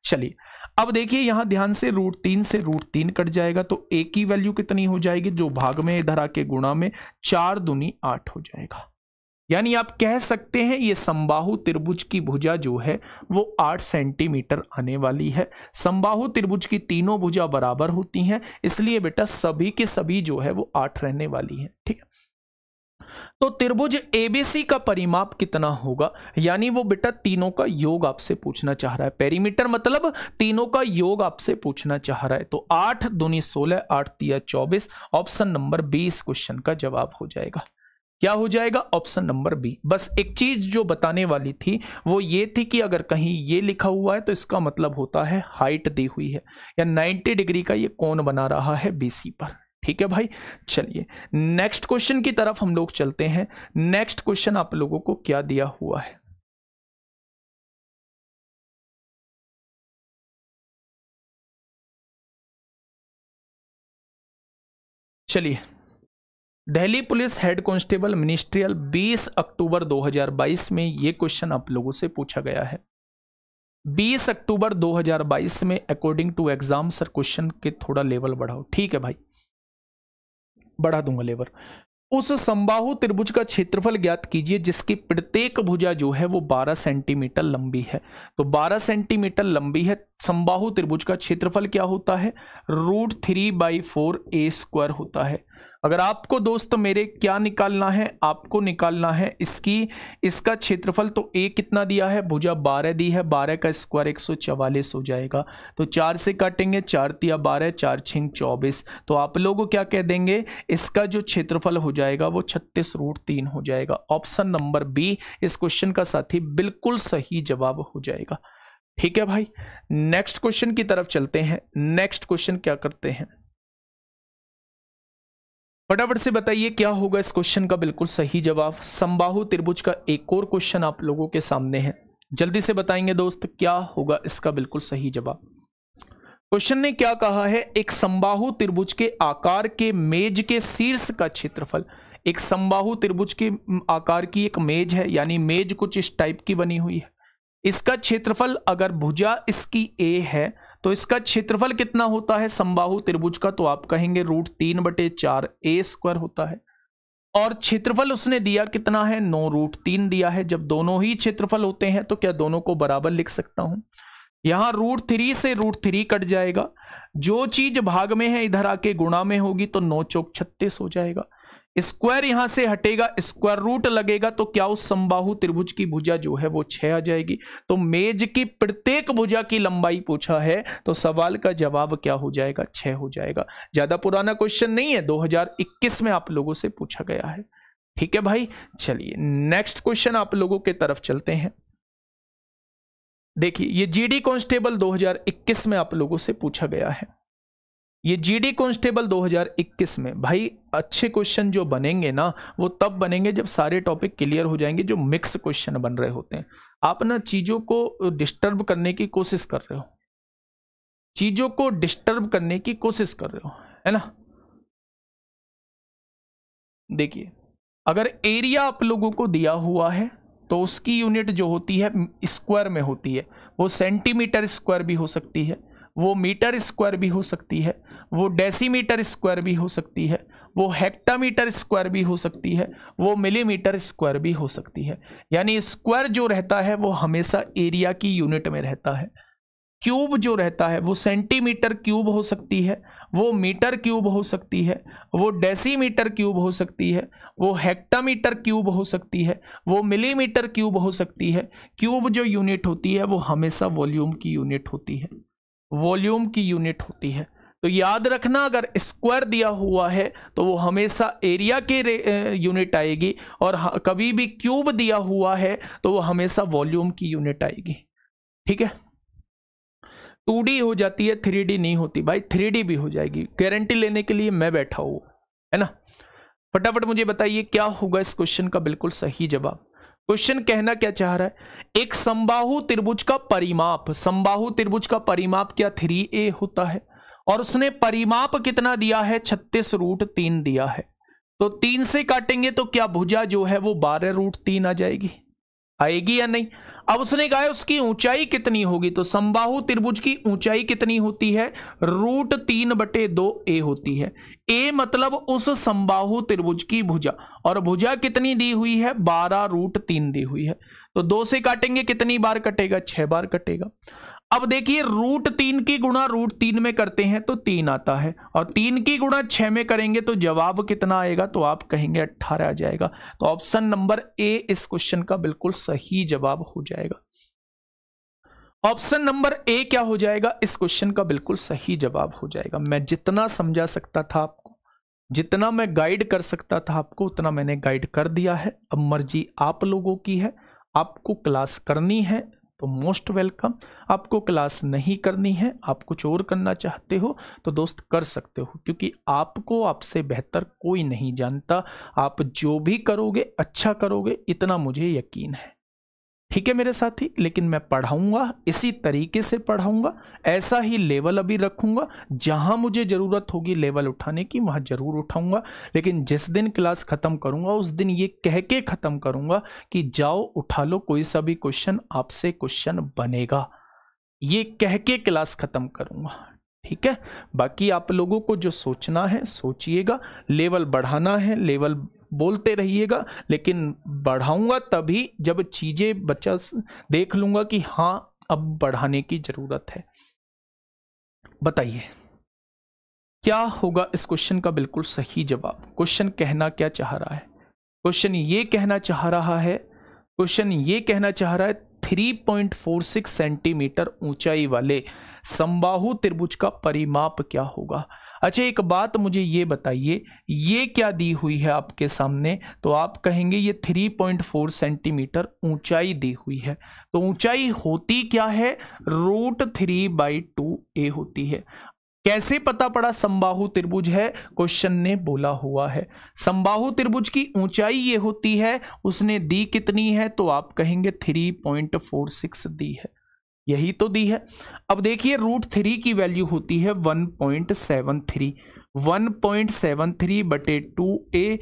चलिए अब देखिए यहां ध्यान से रूट तीन से रूट तीन कट जाएगा तो ए की वैल्यू कितनी हो जाएगी जो भाग में इधर आके गुणा में चार दुनी आठ हो जाएगा यानी आप कह सकते हैं ये संबाहु त्रिभुज की भुजा जो है वो आठ सेंटीमीटर आने वाली है संबाहु त्रिभुज की तीनों भुजा बराबर होती हैं इसलिए बेटा सभी के सभी जो है वो आठ रहने वाली है ठीक है तो त्रिभुज एबीसी का परिमाप कितना होगा यानी वो बेटा तीनों का योग आपसे पूछना चाह रहा है पेरीमीटर मतलब तीनों का योग आपसे पूछना चाह रहा है तो आठ दूनी सोलह आठ तिया चौबीस ऑप्शन नंबर बी इस क्वेश्चन का जवाब हो जाएगा क्या हो जाएगा ऑप्शन नंबर बी बस एक चीज जो बताने वाली थी वो ये थी कि अगर कहीं ये लिखा हुआ है तो इसका मतलब होता है हाइट दी हुई है या 90 डिग्री का ये कोण बना रहा है बीसी पर ठीक है भाई चलिए नेक्स्ट क्वेश्चन की तरफ हम लोग चलते हैं नेक्स्ट क्वेश्चन आप लोगों को क्या दिया हुआ है चलिए Delhi police head constable ministerial 20 अक्टूबर 2022 में यह क्वेश्चन आप लोगों से पूछा गया है 20 अक्टूबर 2022 में according to exam sir question के थोड़ा लेवल बढ़ाओ ठीक है भाई बढ़ा दूंगा लेबर उस संबाहु त्रिभुज का क्षेत्रफल ज्ञात कीजिए जिसकी प्रत्येक भुजा जो है वो 12 सेंटीमीटर लंबी है तो 12 सेंटीमीटर लंबी है संबाहु त्रिभुज का क्षेत्रफल क्या होता है root three by four A square होता है अगर आपको दोस्त मेरे क्या निकालना है आपको निकालना है इसकी इसका क्षेत्रफल तो ए कितना दिया है भुजा बारह दी है बारह का स्क्वायर एक सौ चवालीस हो जाएगा तो चार से काटेंगे चार तिया बारह चार छिंग चौबीस तो आप लोग क्या कह देंगे इसका जो क्षेत्रफल हो जाएगा वो छत्तीस रूट तीन हो जाएगा ऑप्शन नंबर बी इस क्वेश्चन का साथी बिल्कुल सही जवाब हो जाएगा ठीक है भाई नेक्स्ट क्वेश्चन की तरफ चलते हैं नेक्स्ट क्वेश्चन क्या करते हैं फटाफट से बताइए क्या होगा इस क्वेश्चन का बिल्कुल सही जवाब संबाहु त्रिभुज का एक और क्वेश्चन आप लोगों के सामने है जल्दी से बताएंगे दोस्त क्या होगा इसका बिल्कुल सही जवाब क्वेश्चन ने क्या कहा है एक संबाहु त्रिभुज के आकार के मेज के शीर्ष का क्षेत्रफल एक संबाहु त्रिभुज के आकार की एक मेज है यानी मेज कुछ इस टाइप की बनी हुई है इसका क्षेत्रफल अगर भुजा इसकी ए है तो इसका क्षेत्रफल कितना होता है संबाहु त्रिभुज का तो आप कहेंगे रूट तीन बटे चार ए स्क्वायर होता है और क्षेत्रफल उसने दिया कितना है नौ रूट तीन दिया है जब दोनों ही क्षेत्रफल होते हैं तो क्या दोनों को बराबर लिख सकता हूं यहां रूट थ्री से रूट थ्री कट जाएगा जो चीज भाग में है इधर आके गुणा में होगी तो नौ चौक छत्तीस हो जाएगा स्क्वायर यहां से हटेगा स्क्वायर रूट लगेगा तो क्या उस संबाहु त्रिभुज की भुजा जो है वो छह आ जाएगी तो मेज की प्रत्येक भुजा की लंबाई पूछा है तो सवाल का जवाब क्या हो जाएगा छह हो जाएगा ज्यादा पुराना क्वेश्चन नहीं है 2021 में आप लोगों से पूछा गया है ठीक है भाई चलिए नेक्स्ट क्वेश्चन आप लोगों के तरफ चलते हैं देखिए ये जीडी कांस्टेबल दो में आप लोगों से पूछा गया है ये जीडी कांस्टेबल 2021 में भाई अच्छे क्वेश्चन जो बनेंगे ना वो तब बनेंगे जब सारे टॉपिक क्लियर हो जाएंगे जो मिक्स क्वेश्चन बन रहे होते हैं आप ना चीज़ों को डिस्टर्ब करने की कोशिश कर रहे हो चीज़ों को डिस्टर्ब करने की कोशिश कर रहे हो है ना देखिए अगर एरिया आप लोगों को दिया हुआ है तो उसकी यूनिट जो होती है स्क्वायर में होती है वो सेंटीमीटर स्क्वायर भी हो सकती है वो मीटर स्क्वायर भी हो सकती है वो डेसीमीटर स्क्वायर भी हो सकती है वो हेक्टामीटर स्क्वायर भी हो सकती है वो मिलीमीटर स्क्वायर भी हो सकती है यानी स्क्वायर जो रहता है वो हमेशा एरिया की यूनिट में रहता है क्यूब जो रहता है वो सेंटीमीटर क्यूब हो सकती है वो मीटर क्यूब हो सकती है वो डेसीमीटर क्यूब हो सकती है वो हेक्टामीटर क्यूब हो सकती है वो मिलीमीटर क्यूब हो सकती है क्यूब जो यूनिट होती है वो हमेशा वॉल्यूम की यूनिट होती है वॉल्यूम की यूनिट होती है तो याद रखना अगर स्क्वायर दिया हुआ है तो वो हमेशा एरिया के यूनिट आएगी और कभी भी क्यूब दिया हुआ है तो वो हमेशा वॉल्यूम की यूनिट आएगी ठीक है टू हो जाती है थ्री नहीं होती भाई थ्री भी हो जाएगी गारंटी लेने के लिए मैं बैठा हूँ है ना फटाफट मुझे बताइए क्या होगा इस क्वेश्चन का बिल्कुल सही जवाब क्वेश्चन कहना क्या चाह रहा है एक संबाहु त्रिभुज का परिमाप संबाहु त्रिभुज का परिमाप क्या थ्री ए होता है और उसने परिमाप कितना दिया है छत्तीस रूट तीन दिया है तो तीन से काटेंगे तो क्या भुजा जो है वो बारह रूट तीन आ जाएगी आएगी या नहीं अब उसने कहा उसकी ऊंचाई कितनी होगी तो संबाहु त्रिभुज की ऊंचाई कितनी होती है रूट तीन बटे दो ए होती है ए मतलब उस संबाहु त्रिभुज की भुजा और भुजा कितनी दी हुई है बारह रूट तीन दी हुई है तो दो से काटेंगे कितनी बार कटेगा छह बार कटेगा अब देखिए रूट तीन की गुणा रूट तीन में करते हैं तो तीन आता है और तीन की गुणा छह में करेंगे तो जवाब कितना आएगा तो आप कहेंगे अट्ठारह आ जाएगा तो ऑप्शन नंबर ए इस क्वेश्चन का बिल्कुल सही जवाब हो जाएगा ऑप्शन नंबर ए क्या हो जाएगा इस क्वेश्चन का बिल्कुल सही जवाब हो जाएगा मैं जितना समझा सकता था आपको जितना मैं गाइड कर सकता था आपको उतना मैंने गाइड कर दिया है अब मर्जी आप लोगों की है आपको क्लास करनी है तो मोस्ट वेलकम आपको क्लास नहीं करनी है आप कुछ और करना चाहते हो तो दोस्त कर सकते हो क्योंकि आपको आपसे बेहतर कोई नहीं जानता आप जो भी करोगे अच्छा करोगे इतना मुझे यकीन है ठीक है मेरे साथी लेकिन मैं पढ़ाऊंगा इसी तरीके से पढ़ाऊंगा ऐसा ही लेवल अभी रखूंगा जहां मुझे ज़रूरत होगी लेवल उठाने की वहां ज़रूर उठाऊंगा लेकिन जिस दिन क्लास ख़त्म करूंगा उस दिन ये कह के ख़त्म करूंगा कि जाओ उठा लो कोई सा भी क्वेश्चन आपसे क्वेश्चन बनेगा ये कह के क्लास ख़त्म करूंगा ठीक है बाकी आप लोगों को जो सोचना है सोचिएगा लेवल बढ़ाना है लेवल बोलते रहिएगा लेकिन बढ़ाऊंगा तभी जब चीज़ें बच्चा देख लूंगा कि हाँ अब बढ़ाने की ज़रूरत है बताइए क्या होगा इस क्वेश्चन का बिल्कुल सही जवाब क्वेश्चन कहना क्या चाह रहा है क्वेश्चन ये कहना चाह रहा है क्वेश्चन ये कहना चाह रहा है 3.46 सेंटीमीटर ऊंचाई वाले संबाहु त्रिभुज का परिमाप क्या होगा अच्छा एक बात मुझे ये बताइए ये क्या दी हुई है आपके सामने तो आप कहेंगे ये 3.4 सेंटीमीटर ऊंचाई दी हुई है तो ऊंचाई होती क्या है root three by two A होती है कैसे पता पड़ा संबाहु त्रिभुज है क्वेश्चन ने बोला हुआ है संबाहु त्रिभुज की ऊंचाई ये होती है उसने दी कितनी है तो आप कहेंगे 3.46 दी है यही तो दी है अब देखिए रूट थ्री की वैल्यू होती है वन पॉइंट सेवन थ्री 1.73 बटे two A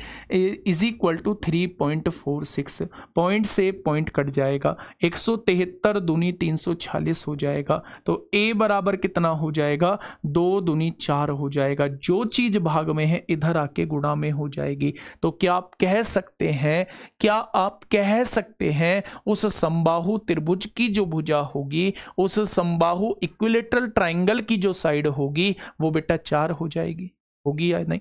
is equal to three point four six point से पॉइंट कट जाएगा एक सौ तिहत्तर दूनी तीन सौ छियालीस हो जाएगा तो ए बराबर कितना हो जाएगा दो दूनी चार हो जाएगा जो चीज़ भाग में है इधर आके गुणा में हो जाएगी तो क्या आप कह सकते हैं क्या आप कह सकते हैं उस संबाहु त्रिभुज की जो भुजा होगी उस संबाहु इक्विलेटरल ट्राइंगल की जो साइड होगी वो बेटा चार हो जाएगी होगी या नहीं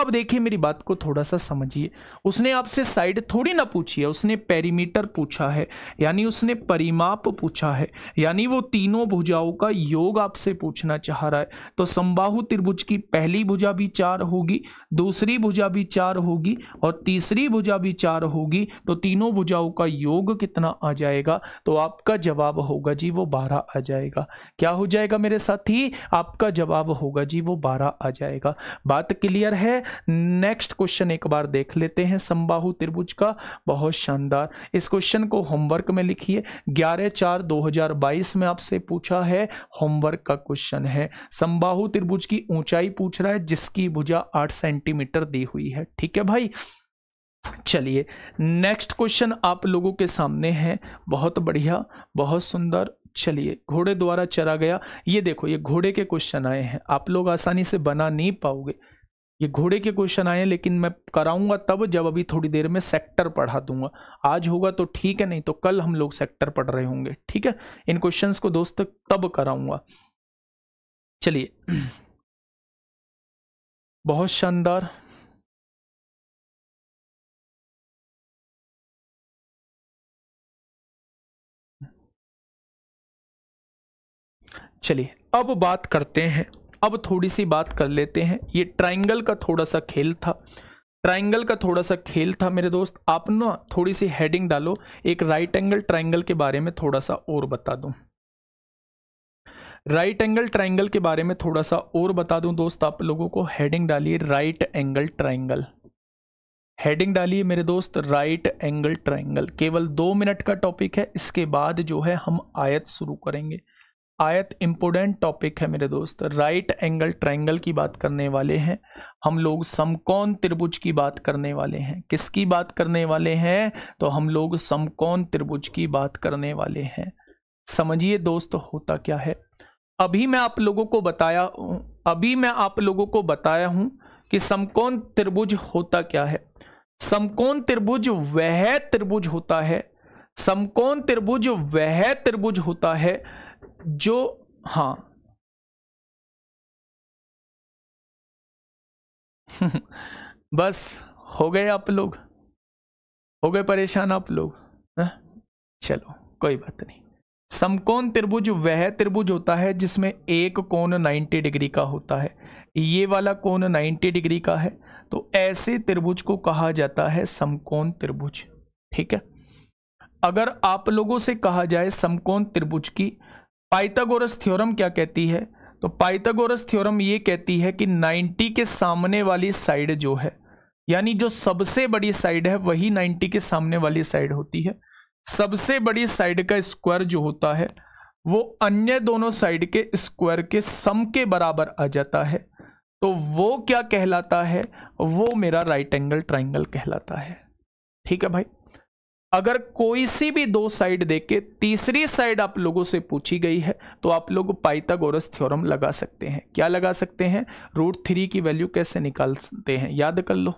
अब देखिए मेरी बात को थोड़ा सा समझिए उसने आपसे साइड थोड़ी ना पूछी है उसने पेरीमीटर पूछा है यानी उसने परिमाप पूछा है यानी वो तीनों भुजाओं का योग आपसे पूछना चाह रहा है तो संबाहु त्रिभुज की पहली भुजा भी चार होगी दूसरी भुजा भी चार होगी और तीसरी भुजा भी चार होगी तो तीनों भुजाओं का योग कितना आ जाएगा तो आपका जवाब होगा जी वो बारह आ जाएगा क्या हो जाएगा मेरे साथी आपका जवाब होगा जी वो बारह आ जाएगा बात क्लियर है नेक्स्ट क्वेश्चन एक बार देख लेते हैं संबाहु त्रिभुज का बहुत शानदार इस क्वेश्चन को होमवर्क में लिखिए ग्यारह चार दो हजार बाईस में आपसे पूछा है होमवर्क का क्वेश्चन है संबाहु त्रिभुज की ऊंचाई पूछ रहा है जिसकी भुजा आठ सेंटीमीटर दी हुई है ठीक है भाई चलिए नेक्स्ट क्वेश्चन आप लोगों के सामने है बहुत बढ़िया बहुत सुंदर चलिए घोड़े द्वारा चरा गया ये देखो ये घोड़े के क्वेश्चन आए हैं आप लोग आसानी से बना नहीं पाओगे ये घोड़े के क्वेश्चन आए लेकिन मैं कराऊंगा तब जब अभी थोड़ी देर में सेक्टर पढ़ा दूंगा आज होगा तो ठीक है नहीं तो कल हम लोग सेक्टर पढ़ रहे होंगे ठीक है इन क्वेश्चंस को दोस्त तब कराऊंगा चलिए बहुत शानदार चलिए अब बात करते हैं अब थोड़ी सी बात कर लेते हैं ये ट्राइंगल का थोड़ा सा खेल था ट्राइंगल का थोड़ा सा खेल था मेरे दोस्त आप ना थोड़ी सी हेडिंग डालो एक राइट एंगल ट्राइंगल के बारे में थोड़ा सा और बता दूं राइट एंगल ट्राइंगल के बारे में थोड़ा सा और बता दूं दोस्त आप लोगों को हेडिंग डालिए राइट एंगल ट्राइंगल हेडिंग डालिए मेरे दोस्त राइट एंगल ट्राइंगल केवल दो मिनट का टॉपिक है इसके बाद जो है हम आयत शुरू करेंगे आयत इम्पोर्टेंट टॉपिक है मेरे दोस्त राइट एंगल ट्रायंगल की बात करने वाले हैं हम लोग समकोण त्रिभुज की बात करने वाले हैं किसकी बात करने वाले हैं तो हम लोग समकोण त्रिभुज की बात करने वाले हैं समझिए दोस्त होता क्या है अभी मैं आप लोगों को बताया अभी मैं आप लोगों को बताया हूं कि समकोण त्रिभुज होता क्या है समकोण त्रिभुज वह त्रिभुज होता है समकोण त्रिभुज वह त्रिभुज होता है जो हाँ बस हो गए आप लोग हो गए परेशान आप लोग है? चलो कोई बात नहीं समकोण त्रिभुज वह त्रिभुज होता है जिसमें एक कोण 90 डिग्री का होता है ये वाला कोण 90 डिग्री का है तो ऐसे त्रिभुज को कहा जाता है समकोण त्रिभुज ठीक है अगर आप लोगों से कहा जाए समकोण त्रिभुज की पाइथागोरस थ्योरम क्या कहती है तो पाइथागोरस थ्योरम ये कहती है कि 90 के सामने वाली साइड जो है यानी जो सबसे बड़ी साइड है वही 90 के सामने वाली साइड होती है सबसे बड़ी साइड का स्क्वायर जो होता है वो अन्य दोनों साइड के स्क्वायर के सम के बराबर आ जाता है तो वो क्या कहलाता है वो मेरा राइट एंगल ट्राइंगल कहलाता है ठीक है भाई अगर कोई सी भी दो साइड देके तीसरी साइड आप लोगों से पूछी गई है तो आप लोग पाइथागोरस थ्योरम लगा सकते हैं क्या लगा सकते हैं रूट थ्री की वैल्यू कैसे निकालते हैं याद कर लो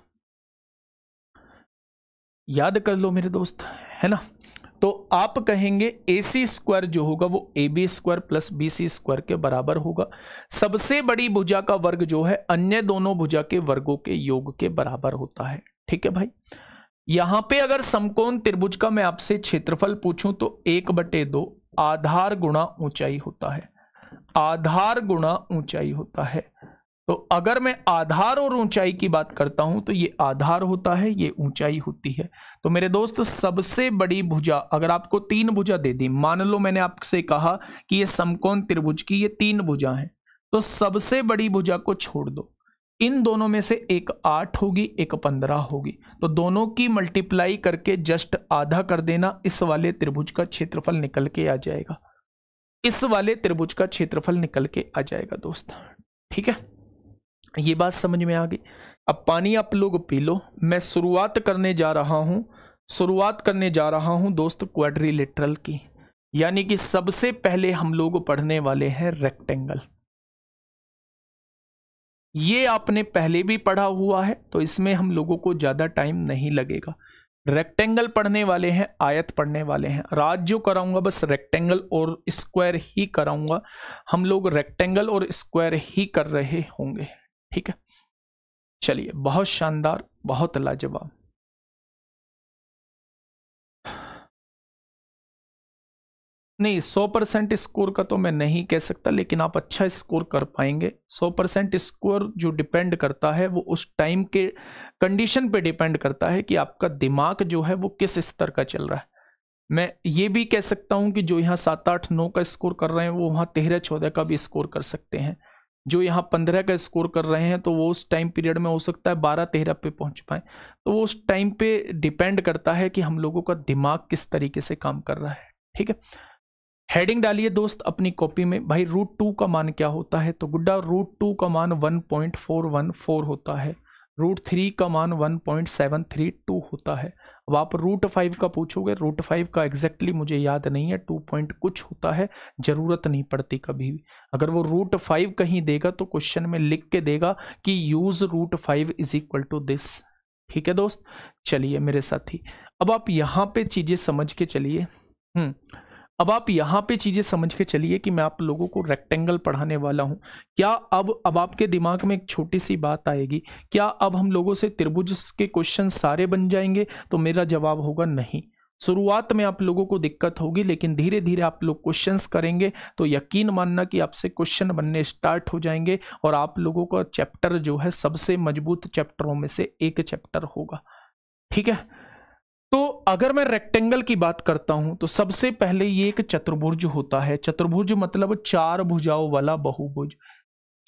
याद कर लो मेरे दोस्त है ना तो आप कहेंगे ए सी स्क्वायर जो होगा वो A B square plus B C square के बराबर होगा सबसे बड़ी भुजा का वर्ग जो है अन्य दोनों भुजा के वर्गों के योग के बराबर होता है ठीक है भाई यहां पे अगर समकोण त्रिभुज का मैं आपसे क्षेत्रफल पूछूं तो एक बटे दो आधार गुणा ऊंचाई होता है आधार गुणा ऊंचाई होता है तो अगर मैं आधार और ऊंचाई की बात करता हूं तो ये आधार होता है ये ऊंचाई होती है तो मेरे दोस्त सबसे बड़ी भुजा अगर आपको तीन भुजा दे दी मान लो मैंने आपसे कहा कि ये समकोण त्रिभुज की ये तीन भुजा है तो सबसे बड़ी भुजा को छोड़ दो इन दोनों में से एक आठ होगी एक पंद्रह होगी तो दोनों की मल्टीप्लाई करके जस्ट आधा कर देना इस वाले त्रिभुज का क्षेत्रफल निकल के आ जाएगा इस वाले त्रिभुज का क्षेत्रफल निकल के आ जाएगा दोस्त ठीक है ये बात समझ में आ गई अब पानी आप लोग पी लो मैं शुरुआत करने जा रहा हूं शुरुआत करने जा रहा हूं दोस्त क्वाड्रिलेटरल की यानी कि सबसे पहले हम लोग पढ़ने वाले हैं रेक्टेंगल ये आपने पहले भी पढ़ा हुआ है तो इसमें हम लोगों को ज़्यादा टाइम नहीं लगेगा रेक्टेंगल पढ़ने वाले हैं आयत पढ़ने वाले हैं राज जो कराऊंगा बस रेक्टेंगल और स्क्वायर ही कराऊंगा हम लोग रेक्टेंगल और स्क्वायर ही कर रहे होंगे ठीक है चलिए बहुत शानदार बहुत लाजवाब नहीं सौ परसेंट स्कोर का तो मैं नहीं कह सकता लेकिन आप अच्छा स्कोर कर पाएंगे सौ परसेंट स्कोर जो डिपेंड करता है वो उस टाइम के कंडीशन पे डिपेंड करता है कि आपका दिमाग जो है वो किस स्तर का चल रहा है मैं ये भी कह सकता हूँ कि जो यहाँ सात आठ नौ का स्कोर कर रहे हैं वो वहाँ तेरह चौदह का भी स्कोर कर सकते हैं जो यहाँ पंद्रह का स्कोर कर रहे हैं तो वो उस टाइम पीरियड में हो सकता है बारह तेरह पे पहुँच पाए तो वो उस टाइम पे डिपेंड करता है कि हम लोगों का दिमाग किस तरीके से काम कर रहा है ठीक है हेडिंग डालिए दोस्त अपनी कॉपी में भाई रूट टू का मान क्या होता है तो गुड्डा रूट टू का मान one point four one four होता है रूट थ्री का मान one point seven three two होता है अब आप रूट फाइव का पूछोगे रूट फाइव का एग्जैक्टली मुझे याद नहीं है टू पॉइंट कुछ होता है ज़रूरत नहीं पड़ती कभी भी अगर वो रूट फाइव कहीं देगा तो क्वेश्चन में लिख के देगा कि use root five is equal to this ठीक है दोस्त चलिए मेरे साथी अब आप यहाँ पे चीज़ें समझ के चलिए हम्म अब आप यहाँ पे चीज़ें समझ के चलिए कि मैं आप लोगों को रेक्टेंगल पढ़ाने वाला हूँ क्या अब अब आपके दिमाग में एक छोटी सी बात आएगी क्या अब हम लोगों से त्रिभुज के क्वेश्चन सारे बन जाएंगे तो मेरा जवाब होगा नहीं शुरुआत में आप लोगों को दिक्कत होगी लेकिन धीरे धीरे आप लोग क्वेश्चंस करेंगे तो यकीन मानना कि आपसे क्वेश्चन बनने स्टार्ट हो जाएंगे और आप लोगों का चैप्टर जो है सबसे मजबूत चैप्टरों में से एक चैप्टर होगा ठीक है तो अगर मैं रेक्टेंगल की बात करता हूं तो सबसे पहले ये एक चतुर्भुज होता है चतुर्भुज मतलब चार भुजाओं वाला बहुभुज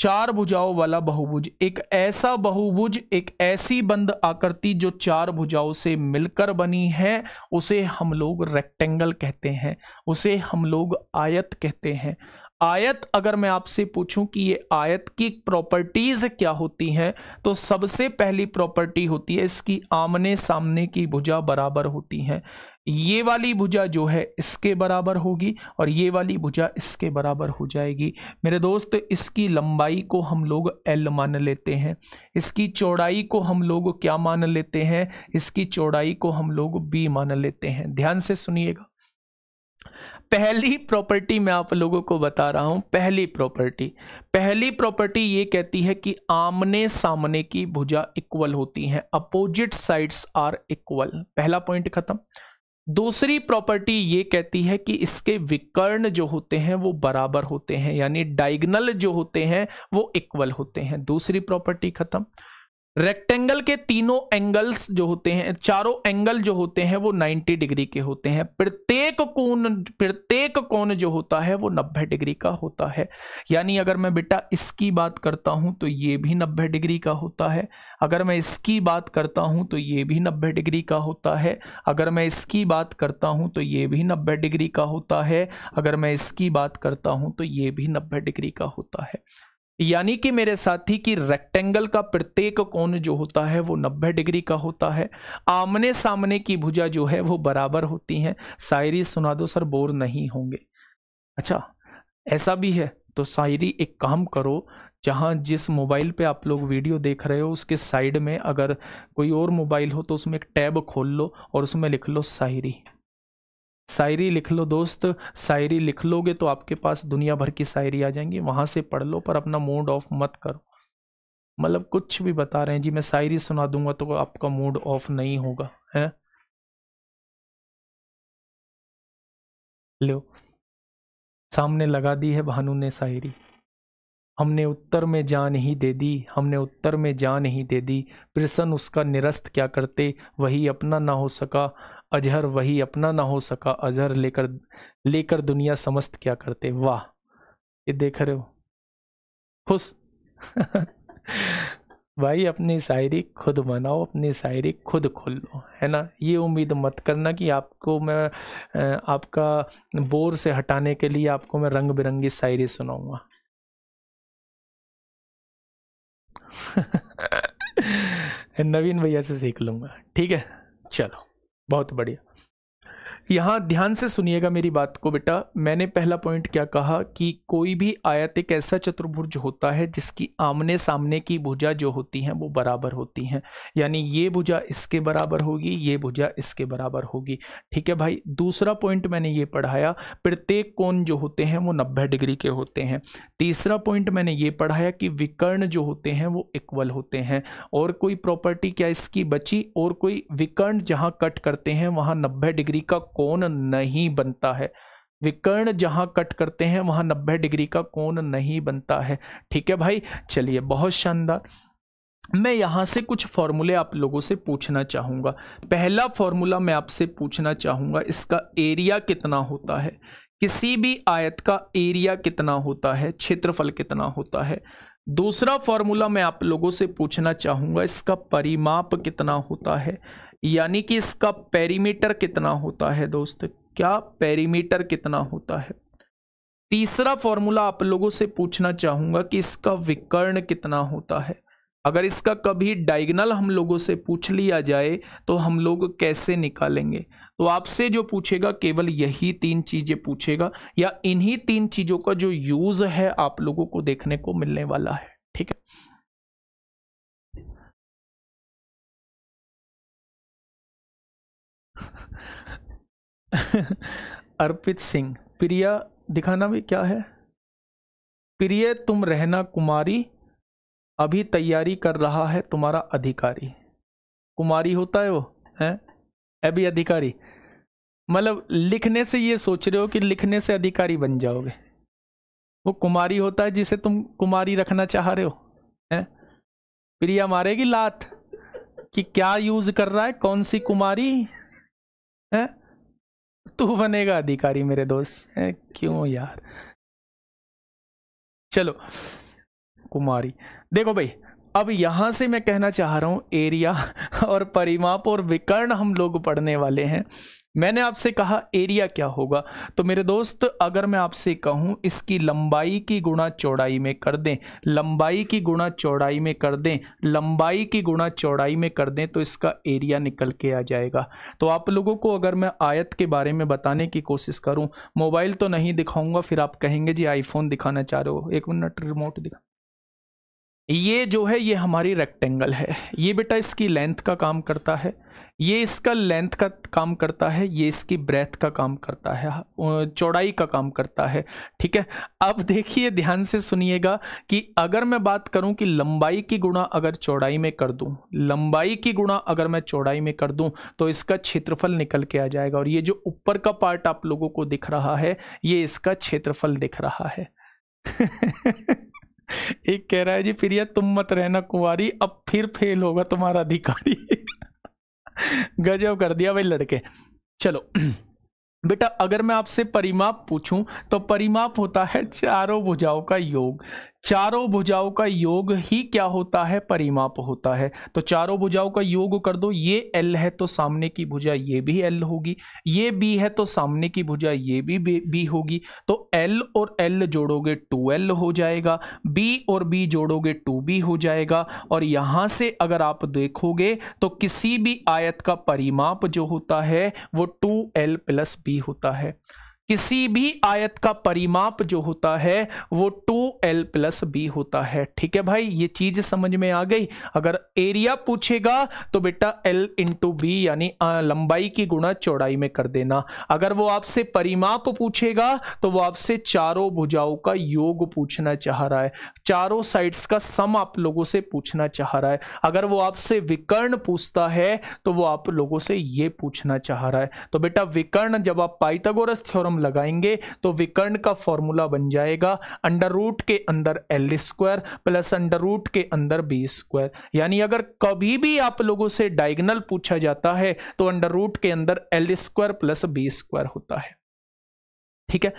चार भुजाओं वाला बहुभुज एक ऐसा बहुभुज एक ऐसी बंद आकृति जो चार भुजाओं से मिलकर बनी है उसे हम लोग रेक्टेंगल कहते हैं उसे हम लोग आयत कहते हैं आयत अगर मैं आपसे पूछूं कि ये आयत की प्रॉपर्टीज क्या होती हैं तो सबसे पहली प्रॉपर्टी होती है इसकी आमने सामने की भुजा बराबर होती है ये वाली भुजा जो है इसके बराबर होगी और ये वाली भुजा इसके बराबर हो जाएगी मेरे दोस्त इसकी लंबाई को हम लोग एल मान लेते हैं इसकी चौड़ाई को हम लोग क्या मान लेते हैं इसकी चौड़ाई को हम लोग बी मान लेते हैं ध्यान से सुनिएगा पहली प्रॉपर्टी मैं आप लोगों को बता रहा हूं पहली प्रॉपर्टी पहली प्रॉपर्टी ये कहती है कि आमने सामने की भुजा इक्वल होती है अपोजिट साइड्स आर इक्वल पहला पॉइंट खत्म दूसरी प्रॉपर्टी ये कहती है कि इसके विकर्ण जो होते हैं वो बराबर होते हैं यानी डायगनल जो होते हैं वो इक्वल होते हैं दूसरी प्रॉपर्टी खत्म रेक्टेंगल के तीनों एंगल्स जो होते हैं चारों एंगल जो होते हैं वो 90 डिग्री के होते हैं प्रत्येक कोण प्रत्येक कोण जो होता है वो 90 डिग्री का होता है यानी अगर मैं बेटा इसकी बात करता हूं तो ये भी 90 डिग्री का होता है अगर मैं इसकी बात करता हूं तो ये भी 90 डिग्री का होता है अगर मैं इसकी बात करता हूं तो ये भी नब्बे डिग्री का होता है अगर मैं इसकी बात करता हूं तो ये भी नब्बे डिग्री का होता है यानी कि मेरे साथी की रेक्टेंगल का प्रत्येक कोण जो होता है वो 90 डिग्री का होता है आमने सामने की भुजा जो है वो बराबर होती है शायरी सुना दो सर बोर नहीं होंगे अच्छा ऐसा भी है तो शायरी एक काम करो जहाँ जिस मोबाइल पे आप लोग वीडियो देख रहे हो उसके साइड में अगर कोई और मोबाइल हो तो उसमें एक टैब खोल लो और उसमें लिख लो शायरी शायरी लिख लो दोस्त शायरी लिख लोगे तो आपके पास दुनिया भर की शायरी आ जाएंगी वहां से पढ़ लो पर अपना मूड ऑफ मत करो मतलब कुछ भी बता रहे हैं जी मैं शायरी सुना दूंगा तो आपका मूड ऑफ नहीं होगा है लो सामने लगा दी है भानु ने शायरी हमने उत्तर में जान ही दे दी हमने उत्तर में जान ही दे दी प्रसन्न उसका निरस्त क्या करते वही अपना ना हो सका अजहर वही अपना ना हो सका अजहर लेकर लेकर दुनिया समस्त क्या करते वाह ये देख रहे हो खुश भाई अपनी शायरी खुद बनाओ अपनी शायरी खुद खोल लो है ना ये उम्मीद मत करना कि आपको मैं आपका बोर से हटाने के लिए आपको मैं रंग बिरंगी शायरी सुनाऊंगा नवीन भैया से सीख लूंगा ठीक है चलो बहुत बढ़िया यहाँ ध्यान से सुनिएगा मेरी बात को बेटा मैंने पहला पॉइंट क्या कहा कि कोई भी आयत एक ऐसा चतुर्भुज होता है जिसकी आमने सामने की भुजा जो होती हैं वो बराबर होती हैं यानी ये भुजा इसके बराबर होगी ये भुजा इसके बराबर होगी ठीक है भाई दूसरा पॉइंट मैंने ये पढ़ाया प्रत्येक कोण जो होते हैं वो नब्बे डिग्री के होते हैं तीसरा पॉइंट मैंने ये पढ़ाया कि विकर्ण जो होते हैं वो इक्वल होते हैं और कोई प्रॉपर्टी क्या इसकी बची और कोई विकर्ण जहाँ कट करते हैं वहाँ नब्बे डिग्री का कोण नहीं बनता है विकर्ण जहां कट करते हैं वहां नब्बे डिग्री का कोण नहीं बनता है ठीक है भाई चलिए बहुत शानदार मैं यहां से कुछ फॉर्मूले आप लोगों से पूछना चाहूंगा पहला फॉर्मूला मैं आपसे पूछना चाहूंगा इसका एरिया कितना होता है किसी भी आयत का एरिया कितना होता है क्षेत्रफल कितना होता है दूसरा फॉर्मूला मैं आप लोगों से पूछना चाहूंगा इसका परिमाप कितना होता है यानी कि इसका पेरीमीटर कितना होता है दोस्त क्या पेरीमीटर कितना होता है तीसरा फॉर्मूला आप लोगों से पूछना चाहूंगा कि इसका विकर्ण कितना होता है अगर इसका कभी डायगनल हम लोगों से पूछ लिया जाए तो हम लोग कैसे निकालेंगे तो आपसे जो पूछेगा केवल यही तीन चीज़ें पूछेगा या इन्हीं तीन चीज़ों का जो यूज़ है आप लोगों को देखने को मिलने वाला है ठीक है अर्पित सिंह प्रिया दिखाना भी क्या है प्रिय तुम रहना कुमारी अभी तैयारी कर रहा है तुम्हारा अधिकारी कुमारी होता है वो है अभी अधिकारी मतलब लिखने से ये सोच रहे हो कि लिखने से अधिकारी बन जाओगे वो कुमारी होता है जिसे तुम कुमारी रखना चाह रहे हो है प्रिया मारेगी लात कि क्या यूज कर रहा है कौन सी कुमारी है तू बनेगा अधिकारी मेरे दोस्त है क्यों यार चलो कुमारी देखो भाई अब यहां से मैं कहना चाह रहा हूं एरिया और परिमाप और विकर्ण हम लोग पढ़ने वाले हैं मैंने आपसे कहा एरिया क्या होगा तो मेरे दोस्त अगर मैं आपसे कहूं इसकी लंबाई की गुणा चौड़ाई में कर दें लंबाई की गुणा चौड़ाई में कर दें लंबाई की गुणा चौड़ाई में कर दें तो इसका एरिया निकल के आ जाएगा तो आप लोगों को अगर मैं आयत के बारे में बताने की कोशिश करूं मोबाइल तो नहीं दिखाऊंगा फिर आप कहेंगे जी आईफोन दिखाना चाह रहे हो एक मिनट रिमोट दिखा ये जो है ये हमारी रेक्टेंगल है ये बेटा इसकी लेंथ का काम करता है ये इसका लेंथ का काम करता है ये इसकी ब्रेथ का काम करता है चौड़ाई का काम करता है ठीक है अब देखिए ध्यान से सुनिएगा कि अगर मैं बात करूं कि लंबाई की गुणा अगर चौड़ाई में कर दूं लंबाई की गुणा अगर मैं चौड़ाई में कर दूं तो इसका क्षेत्रफल निकल के आ जाएगा और ये जो ऊपर का पार्ट आप लोगों को दिख रहा है ये इसका क्षेत्रफल दिख रहा है एक कह रहा है जी फिर यह तुम मत रहना कुंवारी अब फिर फेल होगा तुम्हारा अधिकारी गजब कर दिया भाई लड़के चलो बेटा अगर मैं आपसे परिमाप पूछूं तो परिमाप होता है चारों भुजाओं का योग चारों भुजाओं का योग ही क्या होता है परिमाप होता है तो चारों भुजाओं का योग कर दो ये एल है तो सामने की भुजा ये भी एल होगी ये बी है तो सामने की भुजा ये भी बी होगी तो एल और एल जोड़ोगे टू एल हो जाएगा बी और बी जोड़ोगे टू बी हो जाएगा और यहाँ से अगर आप देखोगे तो किसी भी आयत का परिमाप जो होता है वो टू एल प्लस बी होता है किसी भी आयत का परिमाप जो होता है वो टू एल प्लस बी होता है ठीक है भाई ये चीज समझ में आ गई अगर एरिया पूछेगा तो बेटा एल इंटू बी यानी लंबाई की गुणा चौड़ाई में कर देना अगर वो आपसे परिमाप पूछेगा तो वो आपसे चारों भुजाओं का योग पूछना चाह रहा है चारों साइड्स का सम आप लोगों से पूछना चाह रहा है अगर वो आपसे विकर्ण पूछता है तो वो आप लोगों से ये पूछना चाह रहा है तो बेटा विकर्ण जब आप पाइथागोरस थ्योरम हम लगाएंगे तो विकर्ण का फॉर्मूला बन जाएगा अंडर रूट के अंदर L square plus under root के अंदर बी स्क्वायर यानी अगर कभी भी आप लोगों से डायगनल पूछा जाता है तो अंडर रूट के अंदर L square plus B square होता है ठीक है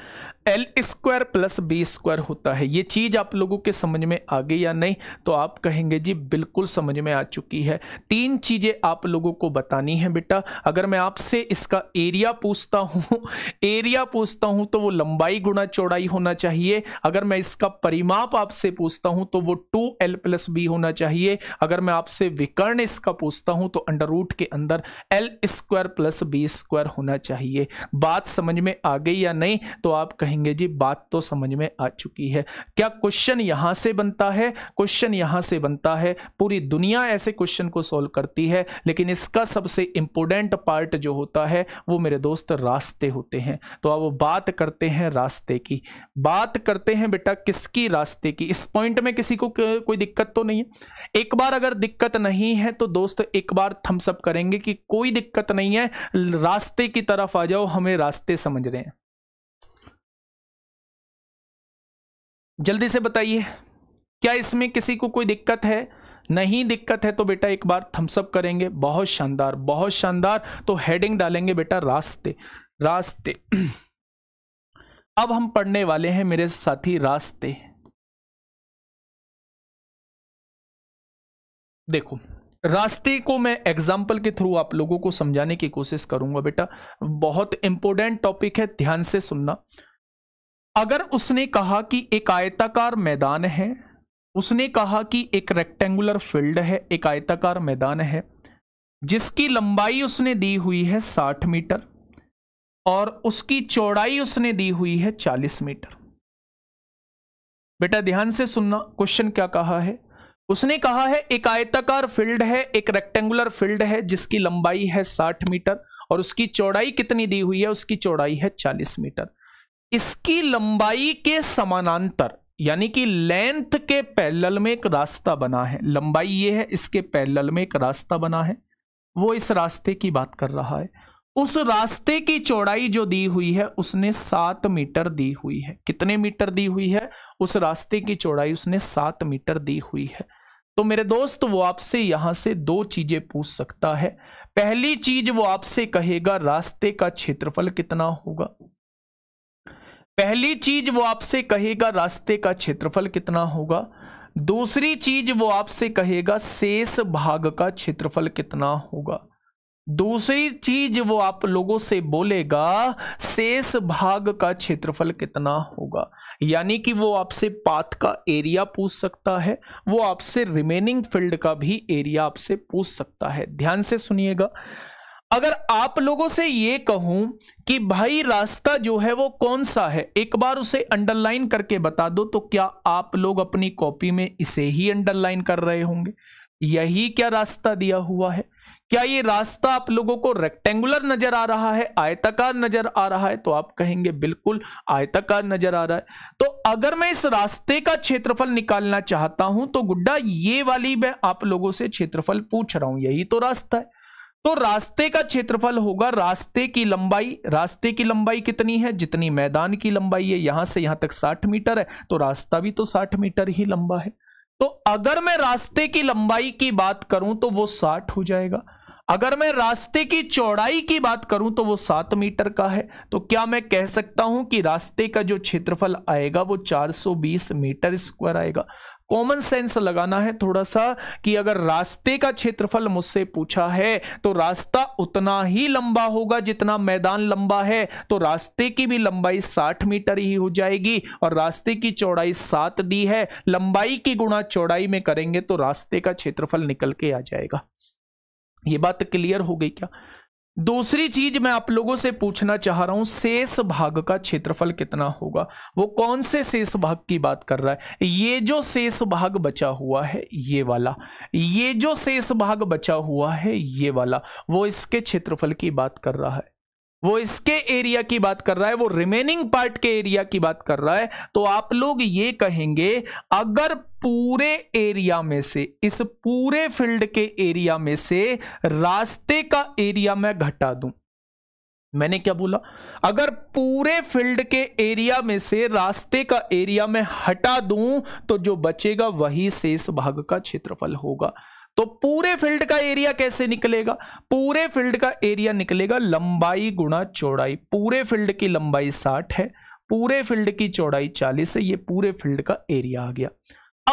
L square plus B square होता है ये चीज़ आप लोगों के समझ में आ गई या नहीं तो आप कहेंगे जी बिल्कुल समझ में आ चुकी है तीन चीज़ें आप लोगों को बतानी है बेटा अगर मैं आपसे इसका एरिया पूछता हूँ एरिया पूछता हूँ तो वो लंबाई गुणा चौड़ाई होना चाहिए अगर मैं इसका परिमाप आपसे पूछता हूँ तो वो टू एल प्लस बी होना चाहिए अगर मैं आपसे विकर्ण इसका पूछता हूँ तो अंडर रूट के अंदर L square plus B square होना चाहिए बात समझ में आ गई या नहीं तो आप कहेंगे जी बात तो समझ में आ चुकी है क्या क्वेश्चन यहां से बनता है क्वेश्चन यहां से बनता है पूरी दुनिया ऐसे क्वेश्चन को सोल्व करती है लेकिन इसका सबसे इंपोर्टेंट पार्ट जो होता है वो मेरे दोस्त रास्ते होते हैं तो आप बात करते हैं रास्ते की बात करते हैं बेटा किसकी रास्ते की इस पॉइंट में किसी को कोई दिक्कत तो नहीं है एक बार अगर दिक्कत नहीं है तो दोस्त एक बार थम्सअप करेंगे कि कोई दिक्कत नहीं है रास्ते की तरफ आ जाओ हमें रास्ते समझ रहे हैं जल्दी से बताइए क्या इसमें किसी को कोई दिक्कत है नहीं दिक्कत है तो बेटा एक बार थम्सअप करेंगे बहुत शानदार बहुत शानदार तो हेडिंग डालेंगे बेटा रास्ते रास्ते अब हम पढ़ने वाले हैं मेरे साथी रास्ते देखो रास्ते को मैं एग्जाम्पल के थ्रू आप लोगों को समझाने की कोशिश करूंगा बेटा बहुत इंपॉर्टेंट टॉपिक है ध्यान से सुनना अगर उसने कहा कि एक आयताकार मैदान है उसने कहा कि एक रेक्टेंगुलर फील्ड है एक आयताकार मैदान है जिसकी लंबाई उसने दी हुई है साठ मीटर और उसकी चौड़ाई उसने दी हुई है चालीस मीटर बेटा ध्यान से सुनना क्वेश्चन क्या कहा है उसने कहा है एक आयताकार फील्ड है एक रेक्टेंगुलर फील्ड है जिसकी लंबाई है साठ मीटर और उसकी चौड़ाई कितनी दी हुई है उसकी चौड़ाई है चालीस मीटर इसकी लंबाई के समानांतर यानी कि लेंथ के पैरेलल में एक रास्ता बना है लंबाई ये है इसके पैरेलल में एक रास्ता बना है वो इस रास्ते की बात कर रहा है उस रास्ते की चौड़ाई जो दी हुई है उसने सात मीटर दी हुई है कितने मीटर दी हुई है उस रास्ते की चौड़ाई उसने सात मीटर दी हुई है तो मेरे दोस्त वो आपसे यहां से दो चीजें पूछ सकता है पहली चीज वो आपसे कहेगा रास्ते का क्षेत्रफल कितना होगा पहली चीज वो आपसे कहेगा रास्ते का क्षेत्रफल कितना होगा दूसरी चीज वो आपसे कहेगा शेष भाग का क्षेत्रफल कितना होगा दूसरी चीज वो आप लोगों से बोलेगा शेष भाग का क्षेत्रफल कितना होगा यानी कि वो आपसे पाथ का एरिया पूछ सकता है वो आपसे रिमेनिंग फील्ड का भी एरिया आपसे पूछ सकता है ध्यान से सुनिएगा अगर आप लोगों से ये कहूं कि भाई रास्ता जो है वो कौन सा है एक बार उसे अंडरलाइन करके बता दो तो क्या आप लोग अपनी कॉपी में इसे ही अंडरलाइन कर रहे होंगे यही क्या रास्ता दिया हुआ है क्या ये रास्ता आप लोगों को रेक्टेंगुलर नजर आ रहा है आयताकार नजर आ रहा है तो आप कहेंगे बिल्कुल आयताकार नजर आ रहा है तो अगर मैं इस रास्ते का क्षेत्रफल निकालना चाहता हूं तो गुड्डा ये वाली मैं आप लोगों से क्षेत्रफल पूछ रहा हूं यही तो रास्ता है तो रास्ते का क्षेत्रफल होगा रास्ते की लंबाई रास्ते की लंबाई कितनी है जितनी मैदान की लंबाई है यहां से यहां तक 60 मीटर है तो रास्ता भी तो 60 मीटर ही लंबा है तो अगर मैं रास्ते की लंबाई की बात करूं तो वो 60 हो जाएगा अगर मैं रास्ते की चौड़ाई की बात करूं तो वो सात मीटर का है तो क्या मैं कह सकता हूं कि रास्ते का जो क्षेत्रफल आएगा वो 420 मीटर स्क्वायर आएगा कॉमन सेंस लगाना है थोड़ा सा कि अगर रास्ते का क्षेत्रफल मुझसे पूछा है तो रास्ता उतना ही लंबा होगा जितना मैदान लंबा है तो रास्ते की भी लंबाई 60 मीटर ही हो जाएगी और रास्ते की चौड़ाई सात दी है लंबाई की गुणा चौड़ाई में करेंगे तो रास्ते का क्षेत्रफल निकल के आ जाएगा ये बात क्लियर हो गई क्या दूसरी चीज मैं आप लोगों से पूछना चाह रहा हूं शेष भाग का क्षेत्रफल कितना होगा वो कौन से शेष भाग की बात कर रहा है ये जो शेष भाग बचा हुआ है ये वाला ये जो शेष भाग बचा हुआ है ये वाला वो इसके क्षेत्रफल की बात कर रहा है वो इसके एरिया की बात कर रहा है वो रिमेनिंग पार्ट के एरिया की बात कर रहा है तो आप लोग ये कहेंगे अगर पूरे एरिया में से इस पूरे फील्ड के एरिया में से रास्ते का एरिया मैं घटा दूं मैंने क्या बोला अगर पूरे फील्ड के एरिया में से रास्ते का एरिया में हटा दूं तो जो बचेगा वही शेष भाग का क्षेत्रफल होगा तो पूरे फील्ड का एरिया कैसे निकलेगा पूरे फील्ड का एरिया निकलेगा लंबाई गुणा चौड़ाई पूरे फील्ड की लंबाई साठ है पूरे फील्ड की चौड़ाई चालीस है ये पूरे फील्ड का एरिया आ गया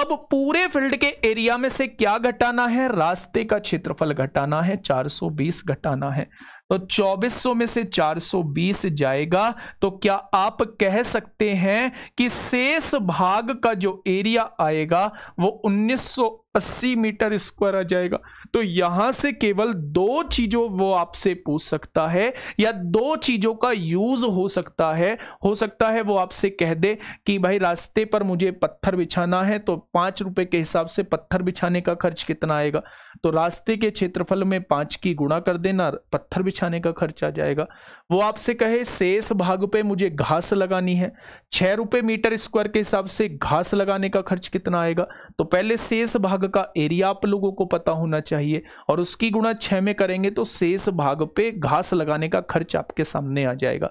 अब पूरे फील्ड के एरिया में से क्या घटाना है रास्ते का क्षेत्रफल घटाना है 420 घटाना है तो 2400 में से 420 जाएगा तो क्या आप कह सकते हैं कि शेष भाग का जो एरिया आएगा वो 1980 मीटर स्क्वायर आ जाएगा तो यहां से केवल दो चीजों वो आपसे पूछ सकता है या दो चीजों का यूज हो सकता है हो सकता है वो आपसे कह दे कि भाई रास्ते पर मुझे पत्थर बिछाना है तो पांच रुपए के हिसाब से पत्थर बिछाने का खर्च कितना आएगा तो रास्ते के क्षेत्रफल में पांच की गुणा कर देना पत्थर बिछा बिछाने का खर्चा जाएगा वो आपसे कहे शेष भाग पे मुझे घास लगानी है छः रुपये मीटर स्क्वायर के हिसाब से घास लगाने का खर्च कितना आएगा तो पहले शेष भाग का एरिया आप लोगों को पता होना चाहिए और उसकी गुणा छः में करेंगे तो शेष भाग पे घास लगाने का खर्च आपके सामने आ जाएगा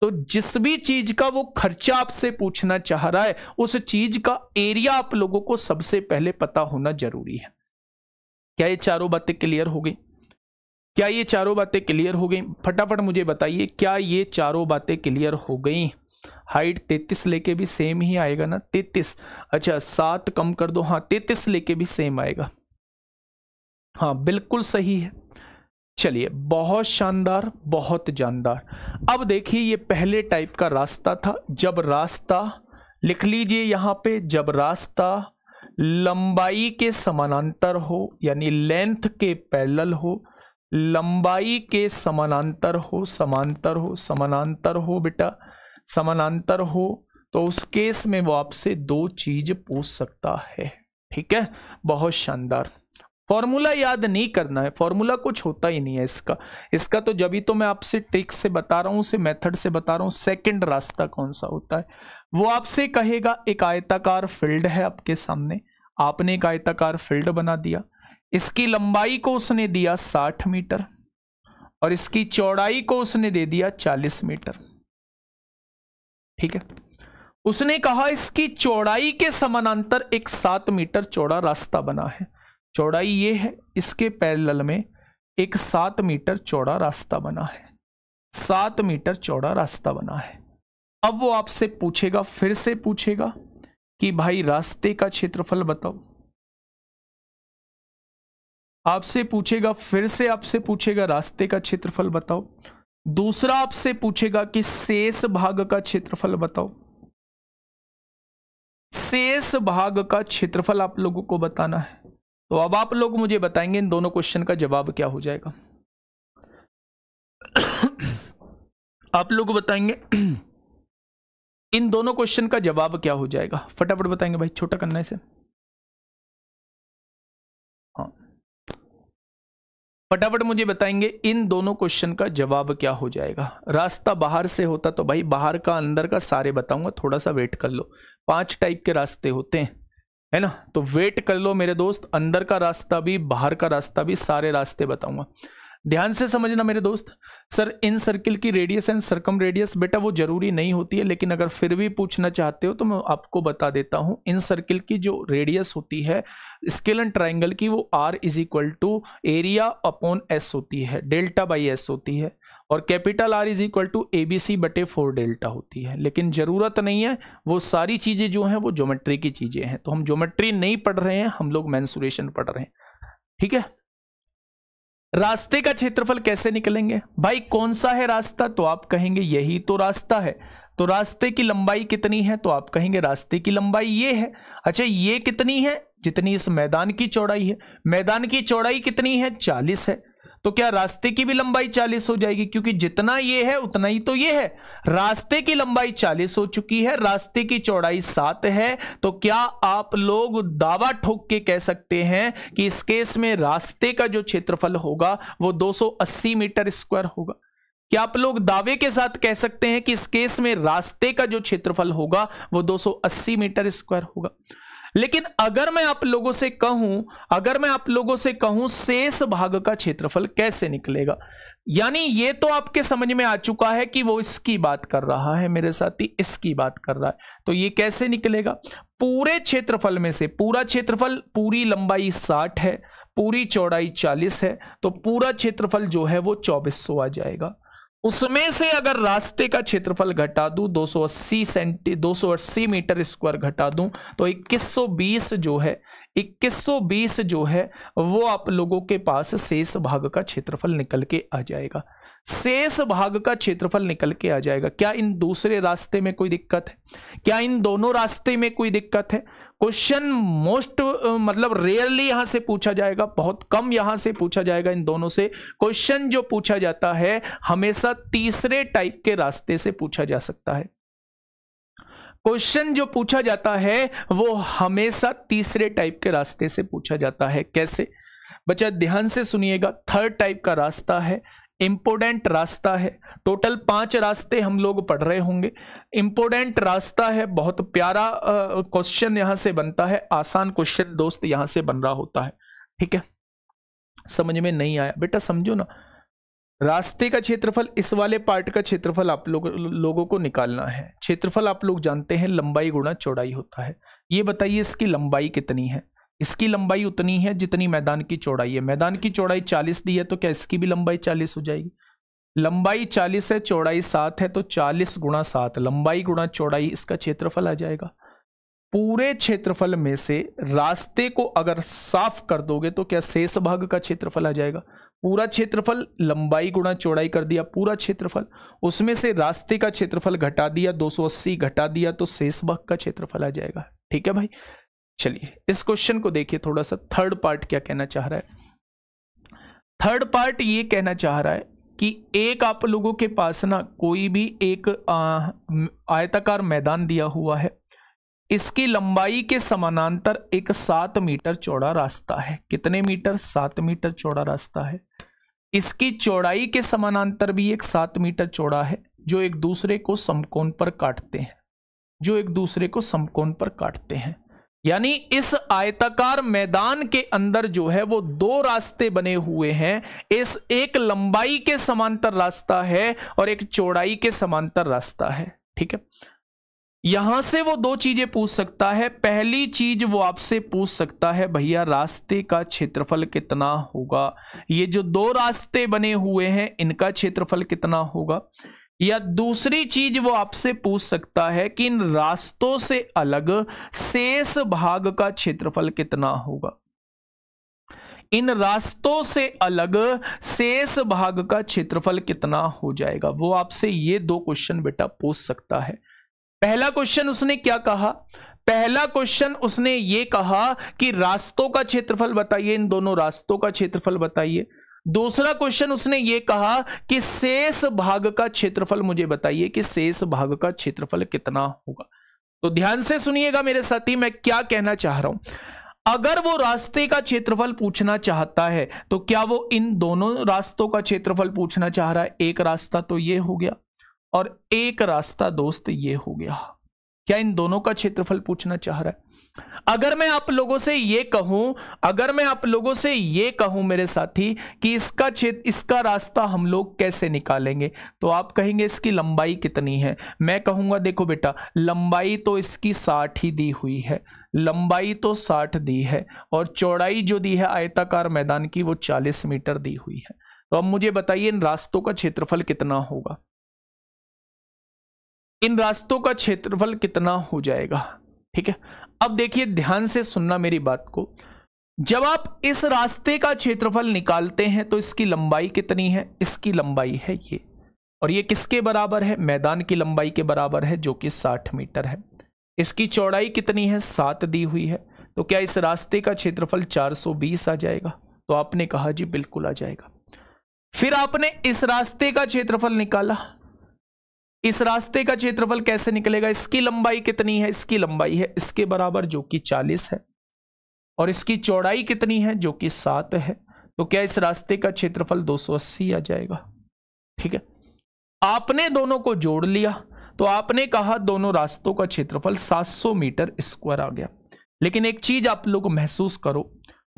तो जिस भी चीज का वो खर्चा आपसे पूछना चाह रहा है उस चीज का एरिया आप लोगों को सबसे पहले पता होना जरूरी है क्या ये चारों बातें क्लियर हो गई क्या ये चारों बातें क्लियर हो गई फटाफट मुझे बताइए क्या ये चारों बातें क्लियर हो गई हाइट तैतीस लेके भी सेम ही आएगा ना तैतीस अच्छा सात कम कर दो हाँ तैतीस लेके भी सेम आएगा हाँ बिल्कुल सही है चलिए बहुत शानदार बहुत जानदार अब देखिए ये पहले टाइप का रास्ता था जब रास्ता लिख लीजिए यहाँ पे जब रास्ता लंबाई के समानांतर हो यानी लेंथ के पैरेलल हो लंबाई के समानांतर हो समांतर हो समानांतर हो बेटा समानांतर हो तो उस केस में वो आपसे दो चीज पूछ सकता है ठीक है बहुत शानदार फॉर्मूला याद नहीं करना है फॉर्मूला कुछ होता ही नहीं है इसका इसका तो जब ही तो मैं आपसे ट्रिक से बता रहा हूं उसे मेथड से बता रहा हूं सेकंड रास्ता कौन सा होता है वो आपसे कहेगा एक आयताकार फील्ड है आपके सामने आपने एक आयताकार फील्ड बना दिया इसकी लंबाई को उसने दिया साठ मीटर और इसकी चौड़ाई को उसने दे दिया चालीस मीटर ठीक है उसने कहा इसकी चौड़ाई के समानांतर एक सात मीटर चौड़ा रास्ता बना है चौड़ाई ये है इसके पैरल में एक सात मीटर चौड़ा रास्ता बना है सात मीटर चौड़ा रास्ता बना है अब वो आपसे पूछेगा फिर से पूछेगा कि भाई रास्ते का क्षेत्रफल बताओ आपसे पूछेगा फिर से आपसे पूछेगा रास्ते का क्षेत्रफल बताओ दूसरा आपसे पूछेगा कि शेष भाग का क्षेत्रफल बताओ शेष भाग का क्षेत्रफल आप लोगों को बताना है तो अब आप लोग मुझे बताएंगे इन दोनों क्वेश्चन का जवाब क्या हो जाएगा आप लोग बताएंगे इन दोनों क्वेश्चन का जवाब क्या हो जाएगा फटाफट बताएंगे भाई छोटा करने से फटाफट मुझे बताएंगे इन दोनों क्वेश्चन का जवाब क्या हो जाएगा रास्ता बाहर से होता तो भाई बाहर का अंदर का सारे बताऊंगा थोड़ा सा वेट कर लो पांच टाइप के रास्ते होते हैं है ना तो वेट कर लो मेरे दोस्त अंदर का रास्ता भी बाहर का रास्ता भी सारे रास्ते बताऊंगा ध्यान से समझना मेरे दोस्त सर इन सर्किल की रेडियस एंड सर्कम रेडियस बेटा वो जरूरी नहीं होती है लेकिन अगर फिर भी पूछना चाहते हो तो मैं आपको बता देता हूं इन सर्किल की जो रेडियस होती है स्केल एंड ट्राइंगल की वो R is equal to area upon S होती है डेल्टा बाई एस होती है और capital R is equal to A B C बटे फोर डेल्टा होती है लेकिन ज़रूरत नहीं है वो सारी चीज़ें जो हैं वो ज्योमेट्री की चीज़ें हैं तो हम ज्योमेट्री नहीं पढ़ रहे हैं हम लोग मैंसुरेशन पढ़ रहे हैं ठीक है रास्ते का क्षेत्रफल कैसे निकलेंगे भाई कौन सा है रास्ता तो आप कहेंगे यही तो रास्ता है तो रास्ते की लंबाई कितनी है तो आप कहेंगे रास्ते की लंबाई ये है अच्छा ये कितनी है जितनी इस मैदान की चौड़ाई है मैदान की चौड़ाई कितनी है चालीस है तो क्या रास्ते की भी लंबाई चालीस हो जाएगी क्योंकि जितना ये है उतना ही तो ये है रास्ते की लंबाई चालीस हो चुकी है रास्ते की चौड़ाई सात है तो क्या आप लोग दावा ठोक के कह सकते हैं कि इस केस में रास्ते का जो क्षेत्रफल होगा वो 280 मीटर स्क्वायर होगा क्या आप लोग दावे के साथ कह सकते हैं कि इस केस में रास्ते का जो क्षेत्रफल होगा वो 280 मीटर स्क्वायर होगा लेकिन अगर मैं आप लोगों से कहूं अगर मैं आप लोगों से कहूं शेष भाग का क्षेत्रफल कैसे निकलेगा यानी ये तो आपके समझ में आ चुका है कि वो इसकी बात कर रहा है मेरे साथी इसकी बात कर रहा है तो ये कैसे निकलेगा पूरे क्षेत्रफल में से पूरा क्षेत्रफल पूरी लंबाई साठ है पूरी चौड़ाई चालीस है तो पूरा क्षेत्रफल जो है वो चौबीस आ जाएगा उसमें से अगर रास्ते का क्षेत्रफल घटा दूं 280 सेंटी 280 मीटर स्क्वायर घटा दूं तो 2120 जो है 2120 जो है वो आप लोगों के पास शेष भाग का क्षेत्रफल निकल के आ जाएगा शेष भाग का क्षेत्रफल निकल के आ जाएगा क्या इन दूसरे रास्ते में कोई दिक्कत है क्या इन दोनों रास्ते में कोई दिक्कत है क्वेश्चन मोस्ट मतलब रेयरली यहां से पूछा जाएगा बहुत कम यहां से पूछा जाएगा इन दोनों से क्वेश्चन जो पूछा जाता है हमेशा तीसरे टाइप के रास्ते से पूछा जा सकता है क्वेश्चन जो पूछा जाता है वो हमेशा तीसरे टाइप के रास्ते से पूछा जाता है कैसे बच्चा ध्यान से सुनिएगा थर्ड टाइप का रास्ता है इम्पोर्टेंट रास्ता है टोटल पांच रास्ते हम लोग पढ़ रहे होंगे इम्पोर्टेंट रास्ता है बहुत प्यारा क्वेश्चन यहाँ से बनता है आसान क्वेश्चन दोस्त यहाँ से बन रहा होता है ठीक है समझ में नहीं आया बेटा समझो ना रास्ते का क्षेत्रफल इस वाले पार्ट का क्षेत्रफल आप लोग लोगों को निकालना है क्षेत्रफल आप लोग जानते हैं लंबाई गुणा चौड़ाई होता है ये बताइए इसकी लंबाई कितनी है इसकी लंबाई उतनी है जितनी मैदान की चौड़ाई है मैदान की चौड़ाई चालीस दी है तो क्या इसकी भी लंबाई चालीस हो जाएगी लंबाई चालीस है चौड़ाई सात है तो चालीस गुणा सात लंबाई गुणा चौड़ाई इसका क्षेत्रफल आ जाएगा पूरे क्षेत्रफल में से रास्ते को अगर साफ कर दोगे तो क्या शेष भाग का क्षेत्रफल आ जाएगा पूरा क्षेत्रफल लंबाई गुणा चौड़ाई कर दिया पूरा क्षेत्रफल उसमें से रास्ते का क्षेत्रफल घटा दिया 280 घटा दिया तो शेष भाग का क्षेत्रफल आ जाएगा ठीक है भाई चलिए इस क्वेश्चन को देखिए थोड़ा सा थर्ड पार्ट क्या कहना चाह रहा है थर्ड पार्ट ये कहना चाह रहा है कि एक आप लोगों के पास ना कोई भी एक आयताकार मैदान दिया हुआ है इसकी लंबाई के समानांतर एक सात मीटर चौड़ा रास्ता है कितने मीटर सात मीटर चौड़ा रास्ता है इसकी चौड़ाई के समानांतर भी एक सात मीटर चौड़ा है जो एक दूसरे को समकोण पर काटते हैं जो एक दूसरे को समकोण पर काटते हैं यानी इस आयताकार मैदान के अंदर जो है वो दो रास्ते बने हुए हैं इस एक लंबाई के समांतर रास्ता है और एक चौड़ाई के समांतर रास्ता है ठीक है यहां से वो दो चीजें पूछ सकता है पहली चीज वो आपसे पूछ सकता है भैया रास्ते का क्षेत्रफल कितना होगा ये जो दो रास्ते बने हुए हैं इनका क्षेत्रफल कितना होगा या दूसरी चीज वो आपसे पूछ सकता है कि इन रास्तों से अलग शेष भाग का क्षेत्रफल कितना होगा इन रास्तों से अलग शेष भाग का क्षेत्रफल कितना हो जाएगा वो आपसे ये दो क्वेश्चन बेटा पूछ सकता है पहला क्वेश्चन उसने क्या कहा पहला क्वेश्चन उसने ये कहा कि रास्तों का क्षेत्रफल बताइए इन दोनों रास्तों का क्षेत्रफल बताइए दूसरा क्वेश्चन उसने ये कहा कि शेष भाग का क्षेत्रफल मुझे बताइए कि शेष भाग का क्षेत्रफल कितना होगा तो ध्यान से सुनिएगा मेरे साथी मैं क्या कहना चाह रहा हूं अगर वो रास्ते का क्षेत्रफल पूछना चाहता है तो क्या वो इन दोनों रास्तों का क्षेत्रफल पूछना चाह रहा है एक रास्ता तो ये हो गया और एक रास्ता दोस्त ये हो गया क्या इन दोनों का क्षेत्रफल पूछना चाह रहा है अगर मैं आप लोगों से ये कहूं अगर मैं आप लोगों से ये कहूं मेरे साथी कि इसका क्षेत्र इसका रास्ता हम लोग कैसे निकालेंगे तो आप कहेंगे इसकी लंबाई कितनी है मैं कहूंगा देखो बेटा लंबाई तो इसकी साठ ही दी हुई है लंबाई तो साठ दी है और चौड़ाई जो दी है आयताकार मैदान की वो चालीस मीटर दी हुई है तो अब मुझे बताइए इन रास्तों का क्षेत्रफल कितना होगा इन रास्तों का क्षेत्रफल कितना हो जाएगा ठीक है अब देखिए ध्यान से सुनना मेरी बात को जब आप इस रास्ते का क्षेत्रफल निकालते हैं तो इसकी लंबाई कितनी है इसकी लंबाई है ये और ये किसके बराबर है मैदान की लंबाई के बराबर है जो कि 60 मीटर है इसकी चौड़ाई कितनी है सात दी हुई है तो क्या इस रास्ते का क्षेत्रफल 420 आ जाएगा तो आपने कहा जी बिल्कुल आ जाएगा फिर आपने इस रास्ते का क्षेत्रफल निकाला इस रास्ते का क्षेत्रफल कैसे निकलेगा इसकी लंबाई कितनी है इसकी लंबाई है इसके बराबर जो कि चालीस है और इसकी चौड़ाई कितनी है जो कि सात है तो क्या इस रास्ते का क्षेत्रफल 280 आ जाएगा ठीक है आपने दोनों को जोड़ लिया तो आपने कहा दोनों रास्तों का क्षेत्रफल 700 मीटर स्क्वायर आ गया लेकिन एक चीज आप लोग महसूस करो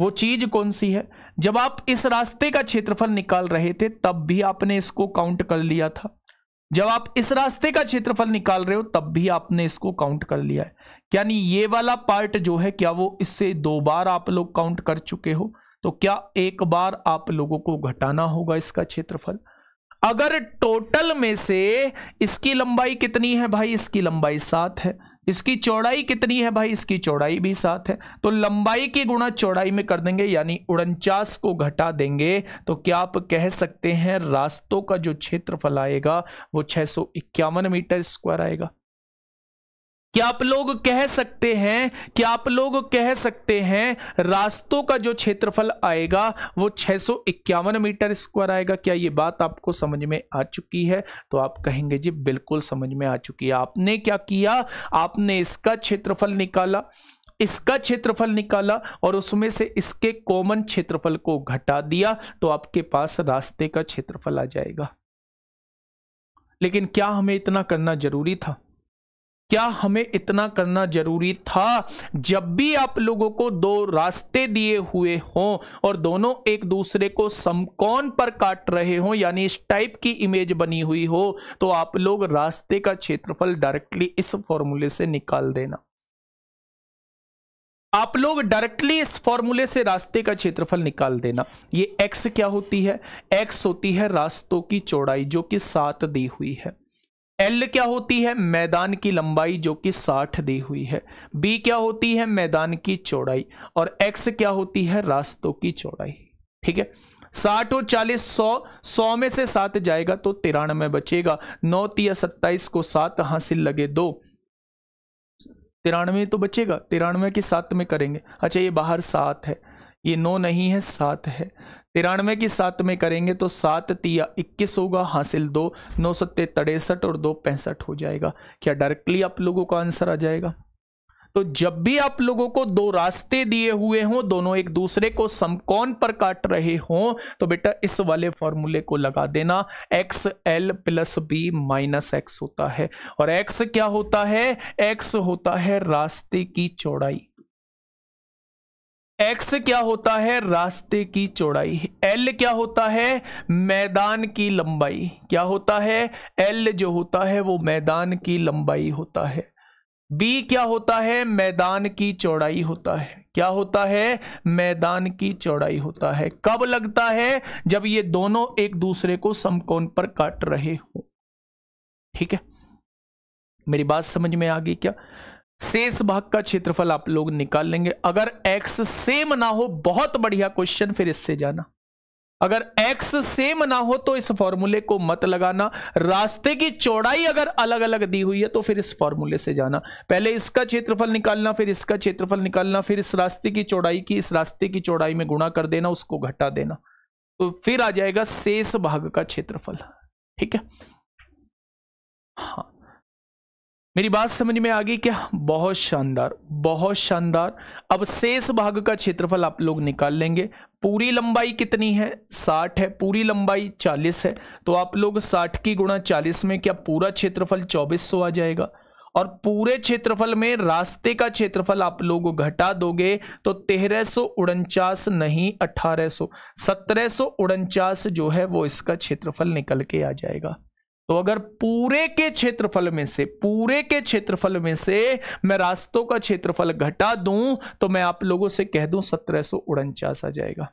वो चीज कौन सी है जब आप इस रास्ते का क्षेत्रफल निकाल रहे थे तब भी आपने इसको काउंट कर लिया था जब आप इस रास्ते का क्षेत्रफल निकाल रहे हो तब भी आपने इसको काउंट कर लिया है यानी ये वाला पार्ट जो है क्या वो इससे दो बार आप लोग काउंट कर चुके हो तो क्या एक बार आप लोगों को घटाना होगा इसका क्षेत्रफल अगर टोटल में से इसकी लंबाई कितनी है भाई इसकी लंबाई सात है इसकी चौड़ाई कितनी है भाई इसकी चौड़ाई भी सात है तो लंबाई की गुणा चौड़ाई में कर देंगे यानी उनचास को घटा देंगे तो क्या आप कह सकते हैं रास्तों का जो क्षेत्रफल आएगा वो इक्यावन मीटर स्क्वायर आएगा क्या आप लोग कह सकते हैं कि आप लोग कह सकते हैं रास्तों का जो क्षेत्रफल आएगा वो छह मीटर स्क्वायर आएगा क्या ये बात आपको समझ में आ चुकी है तो आप कहेंगे जी बिल्कुल समझ में आ चुकी है आपने क्या किया आपने इसका क्षेत्रफल निकाला इसका क्षेत्रफल निकाला और उसमें से इसके कॉमन क्षेत्रफल को घटा दिया तो आपके पास रास्ते का क्षेत्रफल आ जाएगा लेकिन क्या हमें इतना करना जरूरी था क्या हमें इतना करना जरूरी था जब भी आप लोगों को दो रास्ते दिए हुए हों और दोनों एक दूसरे को समकोण पर काट रहे हों यानी इस टाइप की इमेज बनी हुई हो तो आप लोग रास्ते का क्षेत्रफल डायरेक्टली इस फॉर्मूले से निकाल देना आप लोग डायरेक्टली इस फॉर्मूले से रास्ते का क्षेत्रफल निकाल देना ये एक्स क्या होती है एक्स होती है रास्तों की चौड़ाई जो कि सात दी हुई है एल क्या होती है मैदान की लंबाई जो कि 60 दी हुई है बी क्या होती है मैदान की चौड़ाई और एक्स क्या होती है रास्तों की चौड़ाई ठीक है 60 और 40 सौ सौ में से सात जाएगा तो तिरानवे बचेगा नौ तीस सत्ताईस को सात हासिल लगे दो तिरानवे तो बचेगा तिरानवे के सात में करेंगे अच्छा ये बाहर सात है ये नौ नहीं है सात है तिरानवे की सात में करेंगे तो सात तिया इक्कीस होगा हासिल दो नौ सत्ते तड़ेसठ और दो पैंसठ हो जाएगा क्या डायरेक्टली आप लोगों का आंसर आ जाएगा तो जब भी आप लोगों को दो रास्ते दिए हुए हों दोनों एक दूसरे को समकोण पर काट रहे हों तो बेटा इस वाले फॉर्मूले को लगा देना X L plus B minus X होता है और एक्स क्या होता है एक्स होता है रास्ते की चौड़ाई एक्स क्या होता है रास्ते की चौड़ाई एल क्या होता है मैदान की लंबाई क्या होता है एल जो होता है वो मैदान की लंबाई होता है बी क्या होता है मैदान की चौड़ाई होता है क्या होता है मैदान की चौड़ाई होता है कब लगता है जब ये दोनों एक दूसरे को समकोण पर काट रहे हो ठीक है मेरी बात समझ में आ गई क्या शेष भाग का क्षेत्रफल आप लोग निकाल लेंगे अगर x सेम ना हो बहुत बढ़िया क्वेश्चन फिर इससे जाना अगर x सेम ना हो तो इस फॉर्मूले को मत लगाना रास्ते की चौड़ाई अगर अलग अलग दी हुई है तो फिर इस फॉर्मूले से जाना पहले इसका क्षेत्रफल निकालना फिर इसका क्षेत्रफल निकालना फिर इस रास्ते की चौड़ाई की इस रास्ते की चौड़ाई में गुणा कर देना उसको घटा देना तो फिर आ जाएगा शेष भाग का क्षेत्रफल ठीक है हाँ मेरी बात समझ में आ गई क्या बहुत शानदार बहुत शानदार अब शेष भाग का क्षेत्रफल आप लोग निकाल लेंगे पूरी लंबाई कितनी है साठ है पूरी लंबाई चालीस है तो आप लोग साठ की गुणा चालीस में क्या पूरा क्षेत्रफल चौबीस सौ आ जाएगा और पूरे क्षेत्रफल में रास्ते का क्षेत्रफल आप लोग घटा दोगे तो तेरह सौ उनचास नहीं अठारह सौ सत्रह सौ उनचास जो है वो इसका क्षेत्रफल निकल के आ जाएगा तो अगर पूरे के क्षेत्रफल में से पूरे के क्षेत्रफल में से मैं रास्तों का क्षेत्रफल घटा दूं तो मैं आप लोगों से कह दूं सत्रह सो उनचास आ जाएगा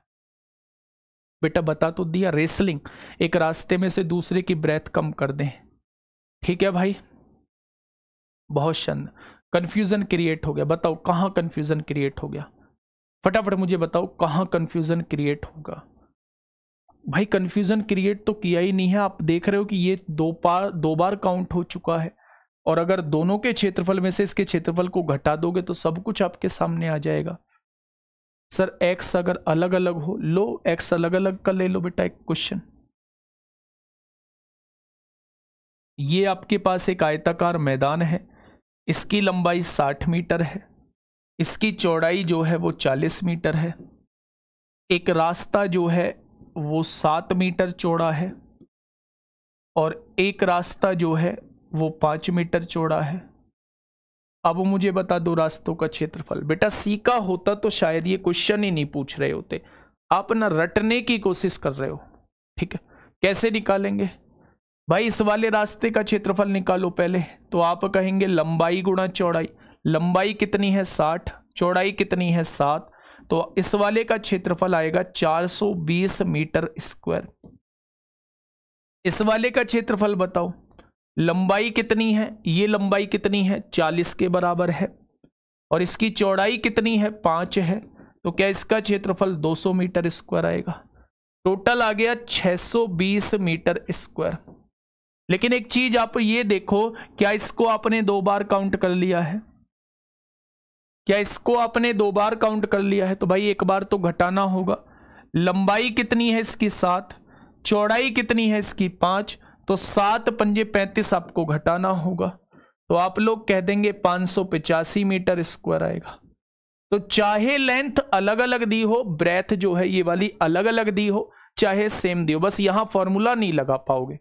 बेटा बता तो दिया रेसलिंग एक रास्ते में से दूसरे की ब्रेथ कम कर दें ठीक है भाई बहुत चंद कंफ्यूजन क्रिएट हो गया बताओ कहां कंफ्यूजन क्रिएट हो गया फटाफट मुझे बताओ कहां कंफ्यूजन क्रिएट होगा भाई कन्फ्यूज़न क्रिएट तो किया ही नहीं है आप देख रहे हो कि ये दो बार दो बार काउंट हो चुका है और अगर दोनों के क्षेत्रफल में से इसके क्षेत्रफल को घटा दोगे तो सब कुछ आपके सामने आ जाएगा सर एक्स अगर अलग अलग हो लो एक्स अलग अलग का ले लो बेटा एक क्वेश्चन ये आपके पास एक आयताकार मैदान है इसकी लंबाई साठ मीटर है इसकी चौड़ाई जो है वो चालीस मीटर है एक रास्ता जो है वो सात मीटर चौड़ा है और एक रास्ता जो है वो पाँच मीटर चौड़ा है अब मुझे बता दो रास्तों का क्षेत्रफल बेटा सीका होता तो शायद ये क्वेश्चन ही नहीं पूछ रहे होते आप ना रटने की कोशिश कर रहे हो ठीक है कैसे निकालेंगे भाई इस वाले रास्ते का क्षेत्रफल निकालो पहले तो आप कहेंगे लंबाई गुणा चौड़ाई लंबाई कितनी है साठ चौड़ाई कितनी है सात तो इस वाले का क्षेत्रफल आएगा 420 मीटर स्क्वायर इस वाले का क्षेत्रफल बताओ लंबाई कितनी है ये लंबाई कितनी है 40 के बराबर है और इसकी चौड़ाई कितनी है पांच है तो क्या इसका क्षेत्रफल 200 मीटर स्क्वायर आएगा टोटल आ गया 620 मीटर स्क्वायर लेकिन एक चीज आप ये देखो क्या इसको आपने दो बार काउंट कर लिया है क्या इसको आपने दो बार काउंट कर लिया है तो भाई एक बार तो घटाना होगा लंबाई कितनी है इसकी सात चौड़ाई कितनी है इसकी पाँच तो सात पंजे पैंतीस आपको घटाना होगा तो आप लोग कह देंगे पाँच सौ पिचासी मीटर स्क्वायर आएगा तो चाहे लेंथ अलग अलग दी हो ब्रेथ जो है ये वाली अलग अलग दी हो चाहे सेम दी हो बस यहां फॉर्मूला नहीं लगा पाओगे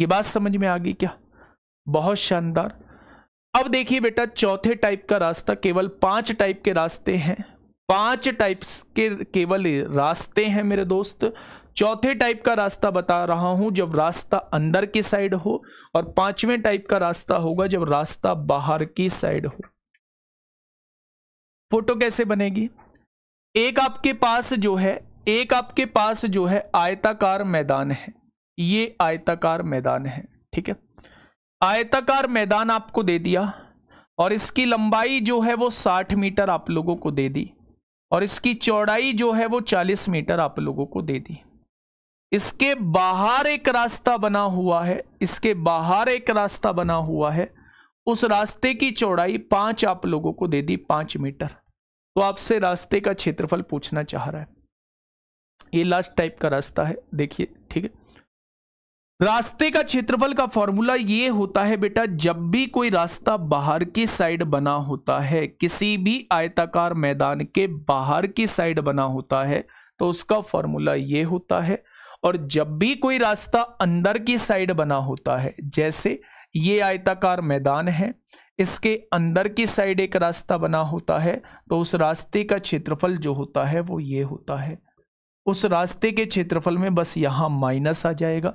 ये बात समझ में आ गई क्या बहुत शानदार अब देखिए बेटा चौथे टाइप का रास्ता केवल पांच टाइप के रास्ते हैं पांच टाइप्स के केवल रास्ते हैं मेरे दोस्त चौथे टाइप का रास्ता बता रहा हूं जब रास्ता अंदर की साइड हो और पांचवें टाइप का रास्ता होगा जब रास्ता बाहर की साइड हो फोटो कैसे बनेगी एक आपके पास जो है एक आपके पास जो है आयताकार मैदान है ये आयताकार मैदान है ठीक है आयताकार मैदान आपको दे दिया और इसकी लंबाई जो है वो 60 मीटर आप लोगों को दे दी और इसकी चौड़ाई जो है वो 40 मीटर आप लोगों को दे दी इसके बाहर एक रास्ता बना हुआ है इसके बाहर एक रास्ता बना हुआ है उस रास्ते की चौड़ाई पांच आप लोगों को दे दी पांच मीटर तो आपसे रास्ते का क्षेत्रफल पूछना चाह रहा है ये लास्ट टाइप का रास्ता है देखिए ठीक है रास्ते का क्षेत्रफल का फॉर्मूला ये होता है बेटा जब भी कोई रास्ता बाहर की साइड बना होता है किसी भी आयताकार मैदान के बाहर की साइड बना होता है तो उसका फॉर्मूला ये होता है और जब भी कोई रास्ता अंदर की साइड बना होता है जैसे ये आयताकार मैदान है इसके अंदर की साइड एक रास्ता बना होता है तो उस रास्ते का क्षेत्रफल जो होता है वो ये होता है उस रास्ते के क्षेत्रफल में बस यहाँ माइनस आ जाएगा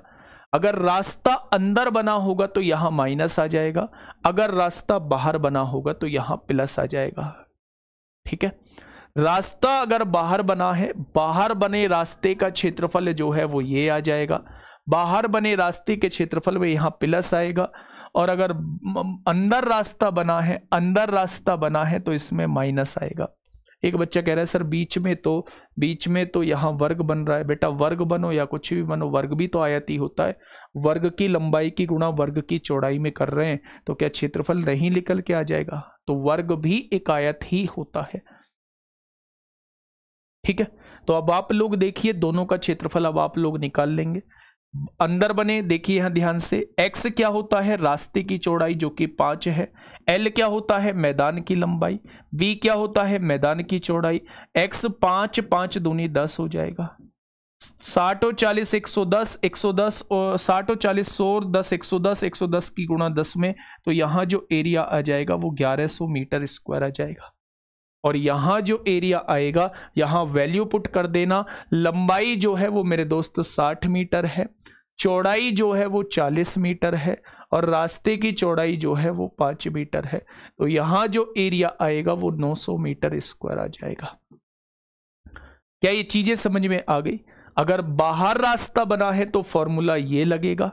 अगर रास्ता अंदर बना होगा तो यहां माइनस आ जाएगा अगर रास्ता बाहर बना होगा तो यहां प्लस आ जाएगा ठीक है रास्ता अगर बाहर बना है बाहर बने रास्ते का क्षेत्रफल जो है वो ये आ जाएगा बाहर बने रास्ते के क्षेत्रफल में यहां प्लस आएगा और अगर अंदर रास्ता बना है अंदर रास्ता बना है तो इसमें माइनस आएगा एक बच्चा कह रहा है सर बीच में तो बीच में तो यहाँ वर्ग बन रहा है बेटा वर्ग बनो या कुछ भी बनो वर्ग भी तो आयती होता है वर्ग की लंबाई की गुणा वर्ग की चौड़ाई में कर रहे हैं तो क्या क्षेत्रफल नहीं निकल के आ जाएगा तो वर्ग भी एक आयत ही होता है ठीक है तो अब आप लोग देखिए दोनों का क्षेत्रफल अब आप लोग निकाल लेंगे अंदर बने देखिए यहां ध्यान से एक्स क्या होता है रास्ते की चौड़ाई जो कि पांच है एल क्या होता है मैदान की लंबाई बी क्या होता है मैदान की चौड़ाई एक्स पांच पांच दूनी दस हो जाएगा साठ और चालीस एक सौ दस एक सौ दस और साठ और चालीस सौ दस एक सौ दस एक सौ दस की गुणा दस में तो यहाँ जो एरिया आ जाएगा वो ग्यारह सौ मीटर स्क्वायर आ जाएगा और यहाँ जो एरिया आएगा यहां वैल्यू पुट कर देना लंबाई जो है वो मेरे दोस्त साठ मीटर है चौड़ाई जो है वो चालीस मीटर है और रास्ते की चौड़ाई जो है वो पाँच मीटर है तो यहाँ जो एरिया आएगा वो 900 मीटर स्क्वायर आ जाएगा क्या ये चीज़ें समझ में आ गई अगर बाहर रास्ता बना है तो फॉर्मूला ये लगेगा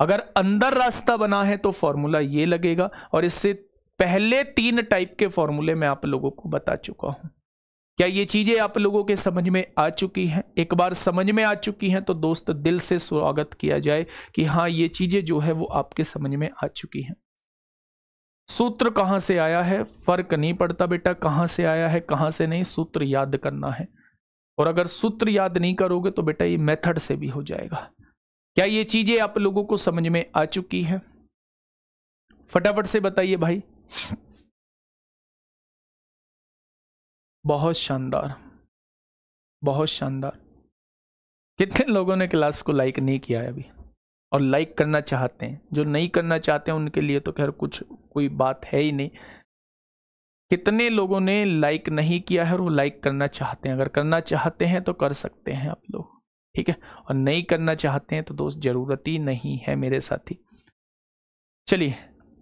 अगर अंदर रास्ता बना है तो फॉर्मूला ये लगेगा और इससे पहले तीन टाइप के फॉर्मूले मैं आप लोगों को बता चुका हूं क्या ये चीज़ें आप लोगों के समझ में आ चुकी हैं एक बार समझ में आ चुकी हैं तो दोस्त दिल से स्वागत किया जाए कि हाँ ये चीज़ें जो है वो आपके समझ में आ चुकी हैं सूत्र कहाँ से आया है फर्क नहीं पड़ता बेटा कहाँ से आया है कहाँ से नहीं सूत्र याद करना है और अगर सूत्र याद नहीं करोगे तो बेटा ये मेथड से भी हो जाएगा क्या ये चीज़ें आप लोगों को समझ में आ चुकी हैं फटाफट से बताइए भाई बहुत शानदार बहुत शानदार कितने लोगों ने क्लास को लाइक नहीं किया है अभी और लाइक करना चाहते हैं जो नहीं करना चाहते हैं उनके लिए तो खैर कुछ कोई बात है ही नहीं कितने लोगों ने लाइक नहीं किया है और वो लाइक करना चाहते हैं अगर करना चाहते हैं तो कर सकते हैं आप लोग ठीक है और नहीं करना चाहते हैं तो दोस्त ज़रूरत ही नहीं है मेरे साथी चलिए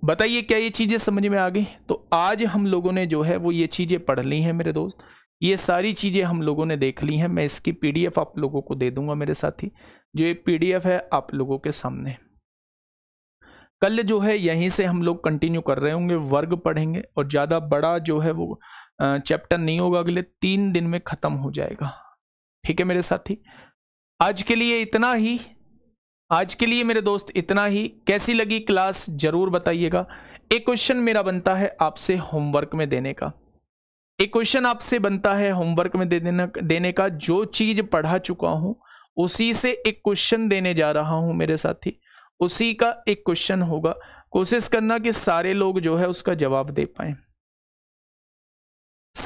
बताइए क्या ये चीज़ें समझ में आ गई तो आज हम लोगों ने जो है वो ये चीज़ें पढ़ ली हैं मेरे दोस्त ये सारी चीज़ें हम लोगों ने देख ली हैं मैं इसकी पीडीएफ आप लोगों को दे दूंगा मेरे साथी जो ये पीडीएफ है आप लोगों के सामने कल जो है यहीं से हम लोग कंटिन्यू कर रहे होंगे वर्ग पढ़ेंगे और ज़्यादा बड़ा जो है वो चैप्टर नहीं होगा अगले तीन दिन में ख़त्म हो जाएगा ठीक है मेरे साथी आज के लिए इतना ही आज के लिए मेरे दोस्त इतना ही कैसी लगी क्लास जरूर बताइएगा एक क्वेश्चन मेरा बनता है आपसे होमवर्क में देने का एक क्वेश्चन आपसे बनता है होमवर्क में दे देना देने का जो चीज पढ़ा चुका हूं उसी से एक क्वेश्चन देने जा रहा हूं मेरे साथी उसी का एक क्वेश्चन होगा कोशिश करना कि सारे लोग जो है उसका जवाब दे पाए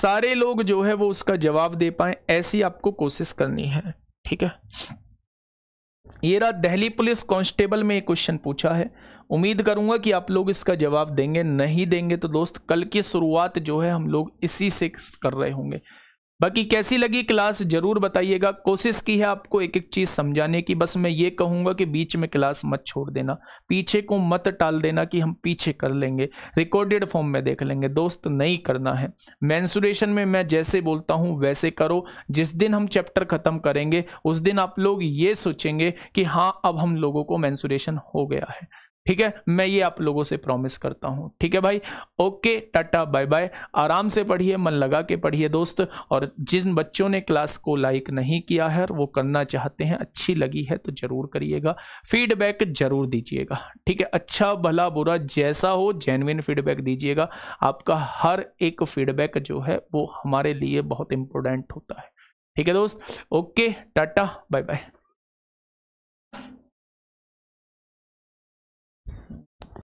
सारे लोग जो है वो उसका जवाब दे पाए ऐसी आपको कोशिश करनी है ठीक है ये रहा दिल्ली पुलिस कांस्टेबल में एक क्वेश्चन पूछा है उम्मीद करूंगा कि आप लोग इसका जवाब देंगे नहीं देंगे तो दोस्त कल की शुरुआत जो है हम लोग इसी से कर रहे होंगे बाकी कैसी लगी क्लास जरूर बताइएगा कोशिश की है आपको एक एक चीज़ समझाने की बस मैं ये कहूंगा कि बीच में क्लास मत छोड़ देना पीछे को मत टाल देना कि हम पीछे कर लेंगे रिकॉर्डेड फॉर्म में देख लेंगे दोस्त नहीं करना है मैंसुरेशन में मैं जैसे बोलता हूं वैसे करो जिस दिन हम चैप्टर ख़त्म करेंगे उस दिन आप लोग ये सोचेंगे कि हाँ अब हम लोगों को मैंसुरेशन हो गया है ठीक है मैं ये आप लोगों से प्रॉमिस करता हूँ ठीक है भाई ओके टाटा बाय बाय आराम से पढ़िए मन लगा के पढ़िए दोस्त और जिन बच्चों ने क्लास को लाइक नहीं किया है और वो करना चाहते हैं अच्छी लगी है तो ज़रूर करिएगा फीडबैक ज़रूर दीजिएगा ठीक है अच्छा भला बुरा जैसा हो जेनविन फीडबैक दीजिएगा आपका हर एक फीडबैक जो है वो हमारे लिए बहुत इंपॉर्टेंट होता है ठीक है दोस्त ओके टाटा बाय बाय